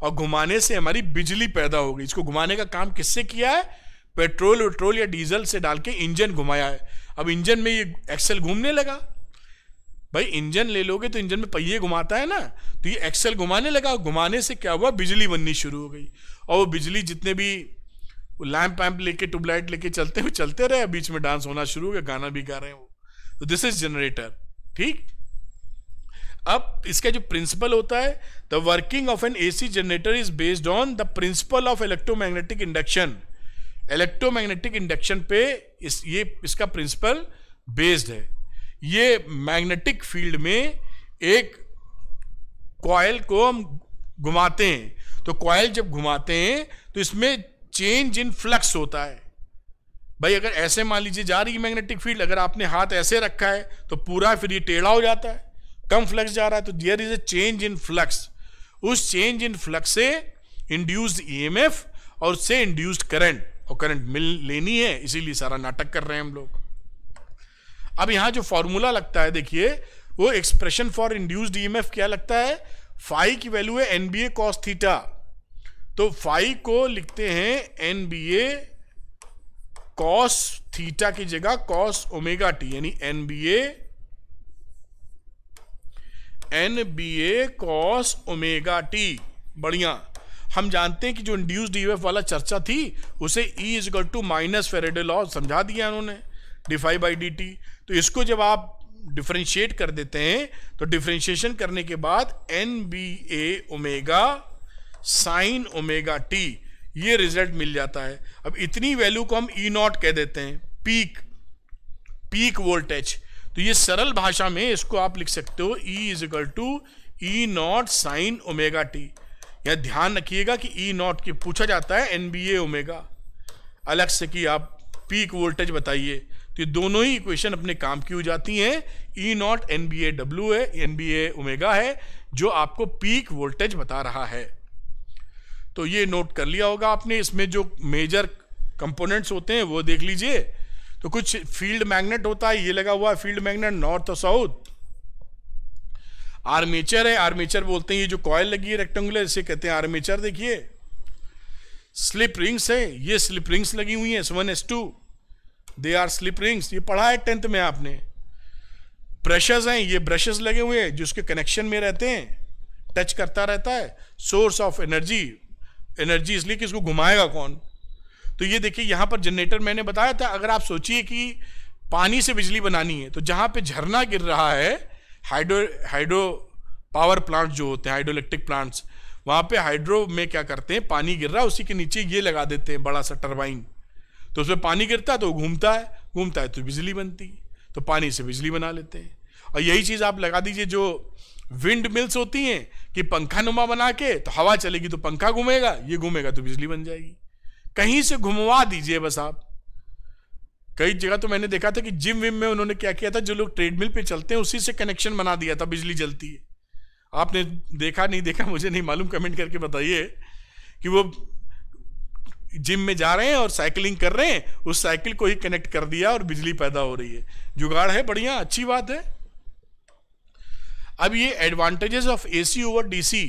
और घुमाने से हमारी बिजली पैदा हो गई इसको घुमाने का काम किससे किया है पेट्रोल वेट्रोल या डीजल से डाल के इंजन घुमाया है अब इंजन में ये एक्सेल घूमने लगा भाई इंजन ले लोगे तो इंजन में पहिए घुमाता है ना तो ये एक्सेल घुमाने लगा घुमाने से क्या हुआ बिजली बननी शुरू हो गई और वो बिजली जितने भी लैम्प वैम्प लेके ट्यूबलाइट लेके चलते हुए चलते रहे बीच में डांस होना शुरू हो गया गाना भी गा रहे हैं वो तो दिस इज जनरेटर ठीक अब इसका जो प्रिंसिपल होता है the working of an AC generator is based on the principle of electromagnetic induction electromagnetic induction पे इस ये इसका प्रिंसिपल बेस्ड है ये मैग्नेटिक फील्ड में एक कॉयल को हम घुमाते हैं तो कॉयल जब घुमाते हैं तो इसमें चेंज इन फ्लक्स होता है भाई अगर ऐसे मान लीजिए जा रही है मैग्नेटिक फील्ड अगर आपने हाथ ऐसे रखा है तो पूरा फिर ये टेढ़ा हो जाता है कम फ्लक्स जा रहा है तो there is a change in flux उस चेंज इन फ्लक्स से इंड्यूस्ड ईएमएफ e और उससे इंड्यूस्ड करंट और करंट मिल लेनी है इसीलिए सारा नाटक कर रहे हैं हम लोग अब यहां जो फॉर्मूला लगता है देखिए वो एक्सप्रेशन फॉर इंड्यूस्ड ईएमएफ क्या लगता है फाई की वैल्यू है एनबीए कॉस थीटा तो फाई को लिखते हैं एनबीए कॉस थीटा की जगह कॉस ओमेगा टी यानी N B A N B A cos omega T बढ़िया हम जानते हैं कि जो इंड्यूस्ड ईएफ e वाला चर्चा थी उसे E is equal to minus Faraday law समझा दिया उन्होंने D phi by D T तो इसको जब आप डिफ्रेंशिएट कर देते हैं तो डिफ्रेंशिएशन करने के बाद N B A omega sine omega T ये रिजल्ट मिल जाता है अब इतनी वैल्यू को हम ई e नॉट कह देते हैं पीक पीक वोल्टेज तो ये सरल भाषा में इसको आप लिख सकते हो E is equal to E not sine omega T यह ध्यान रखिएगा कि ई नॉट की पूछा जाता है एन बी ए ओमेगा अलग से कि आप पीक वोल्टेज बताइए तो ये दोनों ही इक्वेशन अपने काम की हो जाती हैं E not N B A W है एन बी ए ओमेगा है जो आपको पीक वोल्टेज बता रहा है तो ये नोट कर लिया होगा आपने इसमें जो मेजर कंपोनेंट्स होते हैं वो देख लीजिए तो कुछ फील्ड मैग्नेट होता है ये लगा हुआ है फील्ड मैग्नेट नॉर्थ और साउथ आर्मेचर है आर्मेचर बोलते हैं ये जो कॉयल लगी है रेक्टेंगुलर इसे कहते हैं आर्मेचर देखिए स्लिप रिंग्स है ये स्लिप रिंग्स लगी हुई है S one S two they are slip rings ये पढ़ा है टेंथ में आपने ब्रशेज हैं ये ब्रशेज लगे हुए हैं जिसके कनेक्शन में रहते हैं टच करता रहता है सोर्स ऑफ एनर्जी एनर्जी इसलिए कि इसको घुमाएगा कौन तो ये देखिए यहाँ पर जनरेटर मैंने बताया था अगर आप सोचिए कि पानी से बिजली बनानी है तो जहाँ पे झरना गिर रहा है हाइड्रो हाइड्रो पावर प्लांट जो होते हैं हाइड्रो इलेक्ट्रिक प्लांट्स वहाँ पे हाइड्रो में क्या करते हैं पानी गिर रहा है उसी के नीचे ये लगा देते हैं बड़ा सा टर्बाइन तो उसमें पानी गिरता है तो घूमता है घूमता है तो बिजली बनती है तो पानी से बिजली बना लेते हैं और यही चीज़ आप लगा दीजिए जो विंड मिल्स होती हैं कि पंखा नुमा बना के तो हवा चलेगी तो पंखा घूमेगा ये घूमेगा तो बिजली बन जाएगी कहीं से घुमवा दीजिए बस आप कई जगह तो मैंने देखा था कि जिम विम में उन्होंने क्या किया था जो लोग ट्रेडमिल पे चलते हैं उसी से कनेक्शन बना दिया था बिजली जलती है आपने देखा नहीं देखा मुझे नहीं मालूम कमेंट करके बताइए कि वो जिम में जा रहे हैं और साइकिलिंग कर रहे हैं उस साइकिल को ही कनेक्ट कर दिया और बिजली पैदा हो रही है जुगाड़ है बढ़िया अच्छी बात है अब ये advantages of AC over DC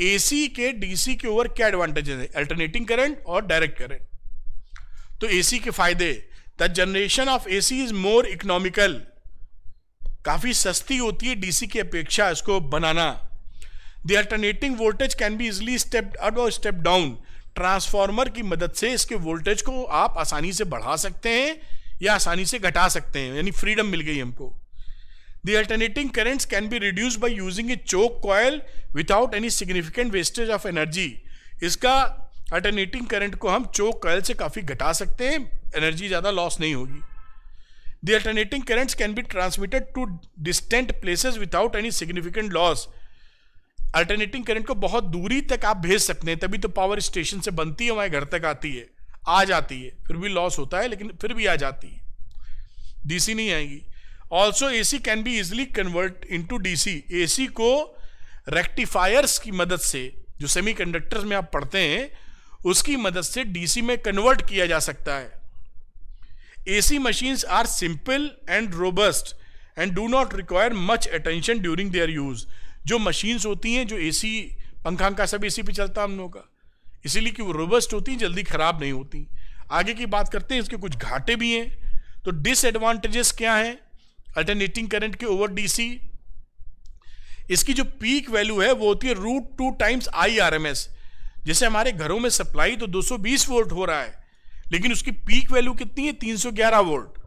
AC के डीसी के ओवर क्या एडवांटेजेस है अल्टरनेटिंग करंट और डायरेक्ट करंट तो एसी के फायदे the generation of AC is more economical काफी सस्ती होती है डीसी की अपेक्षा इसको बनाना the alternating voltage can be easily step up और स्टेप डाउन ट्रांसफार्मर की मदद से इसके वोल्टेज को आप आसानी से बढ़ा सकते हैं या आसानी से घटा सकते हैं यानी फ्रीडम मिल गई हमको the alternating currents can be reduce by using a choke coil without any significant wastage of energy इसका अल्टरनेटिंग करंट को हम चोक कॉयल से काफ़ी घटा सकते हैं एनर्जी ज़्यादा लॉस नहीं होगी the alternating currents can be transmitted to distant places without any significant loss alternating current को बहुत दूरी तक आप भेज सकते हैं तभी तो पावर स्टेशन से बनती है हमारे घर तक आती है आ जाती है फिर भी लॉस होता है लेकिन फिर भी आ जाती है डीसी नहीं आएगी also A C can be easily convert into D C A C को रेक्टिफायर्स की मदद से जो सेमी कंडक्टर्स में आप पढ़ते हैं उसकी मदद से डीसी में कन्वर्ट किया जा सकता है A C machines are simple and robust and do not require much attention during their use जो मशीन्स होती हैं जो ए सी पंखा का सब ए सी पे चलता हम लोग का इसीलिए कि वो रोबस्ट होती हैं जल्दी ख़राब नहीं होती आगे की बात करते हैं इसके कुछ घाटे भी हैं तो डिसएडवांटेजेस क्या हैं अल्टरनेटिंग करंट के ओवर डीसी इसकी जो पीक वैल्यू है वो होती है root two times I R M S जैसे हमारे घरों में सप्लाई तो 220 वोल्ट हो रहा है लेकिन उसकी पीक वैल्यू कितनी है 311 वोल्ट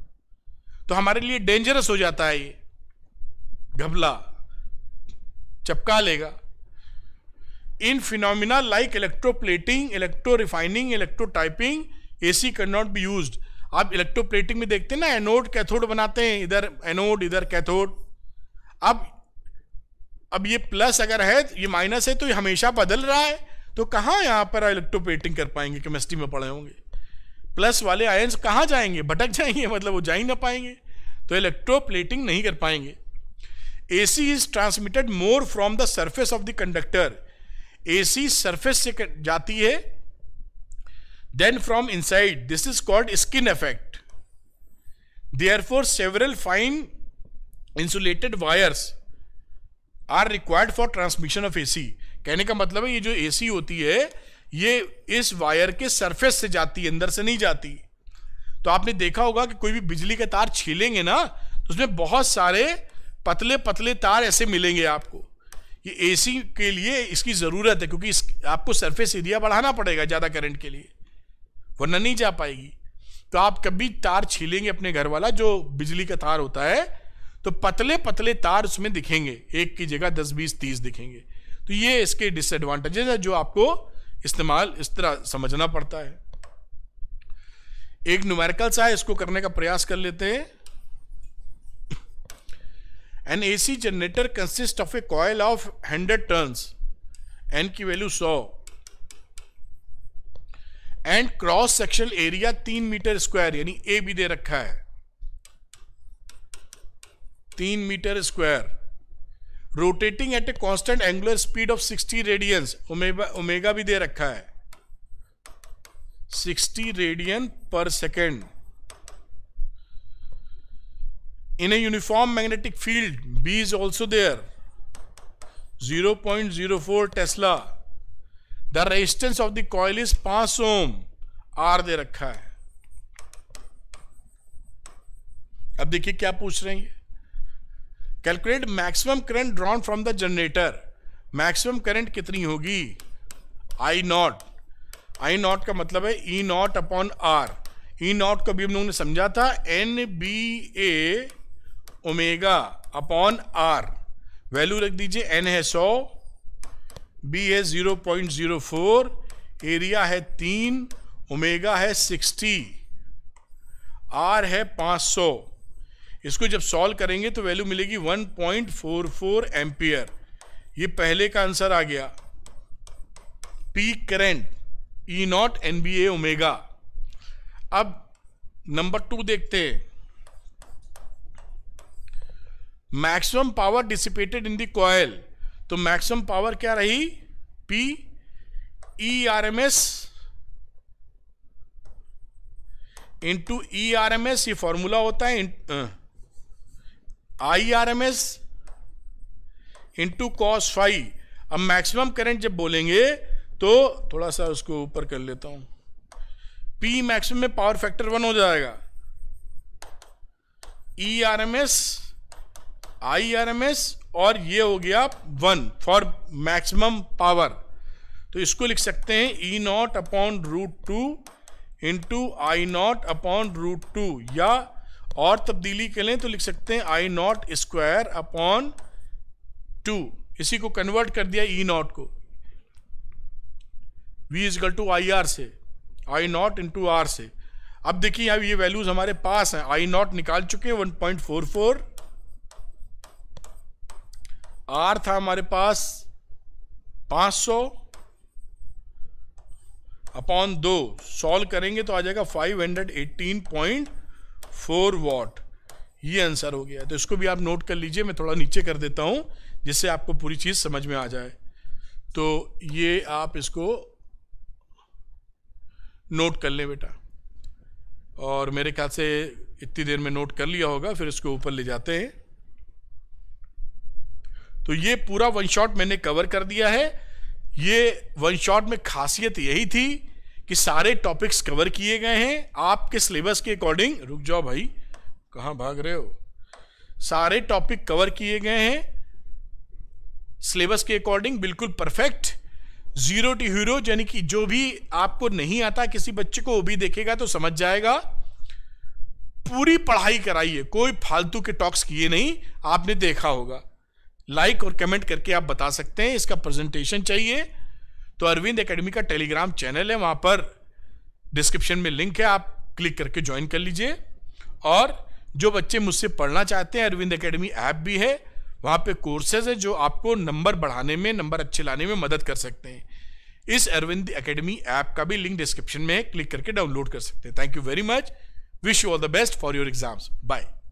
तो हमारे लिए डेंजरस हो जाता है ये घबला चपका लेगा in phenomena like electroplating electro refining electrotyping A C can not be use आप इलेक्ट्रोप्लेटिंग में देखते हैं ना एनोड कैथोड बनाते हैं इधर एनोड इधर कैथोड अब अब ये प्लस अगर है ये माइनस है तो ये हमेशा बदल रहा है तो कहाँ यहाँ पर इलेक्ट्रोप्लेटिंग कर पाएंगे केमिस्ट्री में पढ़े होंगे प्लस वाले आयन्स कहाँ जाएंगे भटक जाएंगे मतलब वो जा ही ना पाएंगे तो इलेक्ट्रोप्लेटिंग नहीं कर पाएंगे AC is transmitted more from the surface of the conductor. AC surface से जाती है then from inside. This is called skin effect. Therefore, several fine insulated wires are required for transmission of AC. कहने का मतलब है ये जो AC होती है ये इस वायर के सरफेस से जाती है अंदर से नहीं जाती तो आपने देखा होगा कि कोई भी बिजली का तार छीलेंगे ना तो उसमें बहुत सारे पतले पतले तार ऐसे मिलेंगे आपको ये एसी के लिए इसकी ज़रूरत है क्योंकि इस आपको सरफेस एरिया बढ़ाना पड़ेगा ज़्यादा करंट के लिए वरना नहीं जा पाएगी तो आप कभी तार छीलेंगे अपने घर वाला जो बिजली का तार होता है तो पतले पतले तार उसमें दिखेंगे एक की जगह दस बीस तीस दिखेंगे तो ये इसके डिसएडवांटेजेस है जो आपको इस्तेमाल इस तरह समझना पड़ता है एक न्यूमेरिकल सा है इसको करने का प्रयास कर लेते हैं A C generator consist of a coil of hundred turn N की वैल्यू सौ एंड क्रॉस सेक्शन एरिया तीन मीटर स्क्वायर यानी ए भी दे रखा है तीन metre square rotating at a constant angular speed of sixty radians omega भी दे रखा है sixty radian per second in a uniform magnetic field b is also there 0.04 tesla the resistance of the coil is 5 ohm r दे रखा है अब देखिए क्या पूछ रहे हैं calculate maximum current drawn from the generator maximum current कितनी होगी आई नॉट आई नॉट का मतलब है E not upon R E nought को भी हम लोगों ने समझा था N B A omega upon R value रख दीजिए एन है सौ बी है zero point zero four area है तीन ओमेगा है सिक्सटी आर है पाँच सौ इसको जब सॉल्व करेंगे तो वैल्यू मिलेगी one point four four ampere ये पहले का आंसर आ गया P current E not N B A omega अब नंबर टू देखते हैं maximum power dissipated in the coil तो मैक्सिमम पावर क्या रही P E R M S into E R M S ये फॉर्मूला होता है I R M S into cos phi अब मैक्सिमम करंट जब बोलेंगे तो थोड़ा सा उसको ऊपर कर लेता हूं पी मैक्सिमम में पावर फैक्टर वन हो जाएगा E R M S I R M S और ये हो गया वन फॉर मैक्सिमम पावर तो इसको लिख सकते हैं E not upon root two into I not upon root two या और तब्दीली के लें तो लिख सकते हैं I naught square upon two इसी को कन्वर्ट कर दिया ई e नॉट को V equal to I R से आई नॉट इंटू आर से अब देखिए अब ये वैल्यूज़ हमारे पास हैं आई नॉट निकाल चुके हैं one point four four R था हमारे पास 500 अपॉन दो सॉल्व करेंगे तो आ जाएगा 518.4 वॉट ये आंसर हो गया तो इसको भी आप नोट कर लीजिए मैं थोड़ा नीचे कर देता हूँ जिससे आपको पूरी चीज़ समझ में आ जाए तो ये आप इसको नोट कर लें बेटा और मेरे ख्याल से इतनी देर में नोट कर लिया होगा फिर इसको ऊपर ले जाते हैं तो ये पूरा वन शॉट मैंने कवर कर दिया है ये वन शॉट में खासियत यही थी कि सारे टॉपिक्स कवर किए गए हैं आपके सिलेबस के अकॉर्डिंग रुक जाओ भाई कहाँ भाग रहे हो सारे टॉपिक कवर किए गए हैं सिलेबस के अकॉर्डिंग बिल्कुल परफेक्ट जीरो टू हीरो यानी कि जो भी आपको नहीं आता किसी बच्चे को वो भी देखेगा तो समझ जाएगा पूरी पढ़ाई कराई है कोई फालतू के टॉक्स किए नहीं आपने देखा होगा लाइक और कमेंट करके आप बता सकते हैं इसका प्रेजेंटेशन चाहिए तो अरविंद एकेडमी का टेलीग्राम चैनल है वहाँ पर डिस्क्रिप्शन में लिंक है आप क्लिक करके ज्वाइन कर लीजिए और जो बच्चे मुझसे पढ़ना चाहते हैं अरविंद एकेडमी ऐप भी है वहाँ पे कोर्सेज है जो आपको नंबर बढ़ाने में नंबर अच्छे लाने में मदद कर सकते हैं इस अरविंद एकेडमी ऐप का भी लिंक डिस्क्रिप्शन में है क्लिक करके डाउनलोड कर सकते हैं thank you very much wish you all the best for your exams bye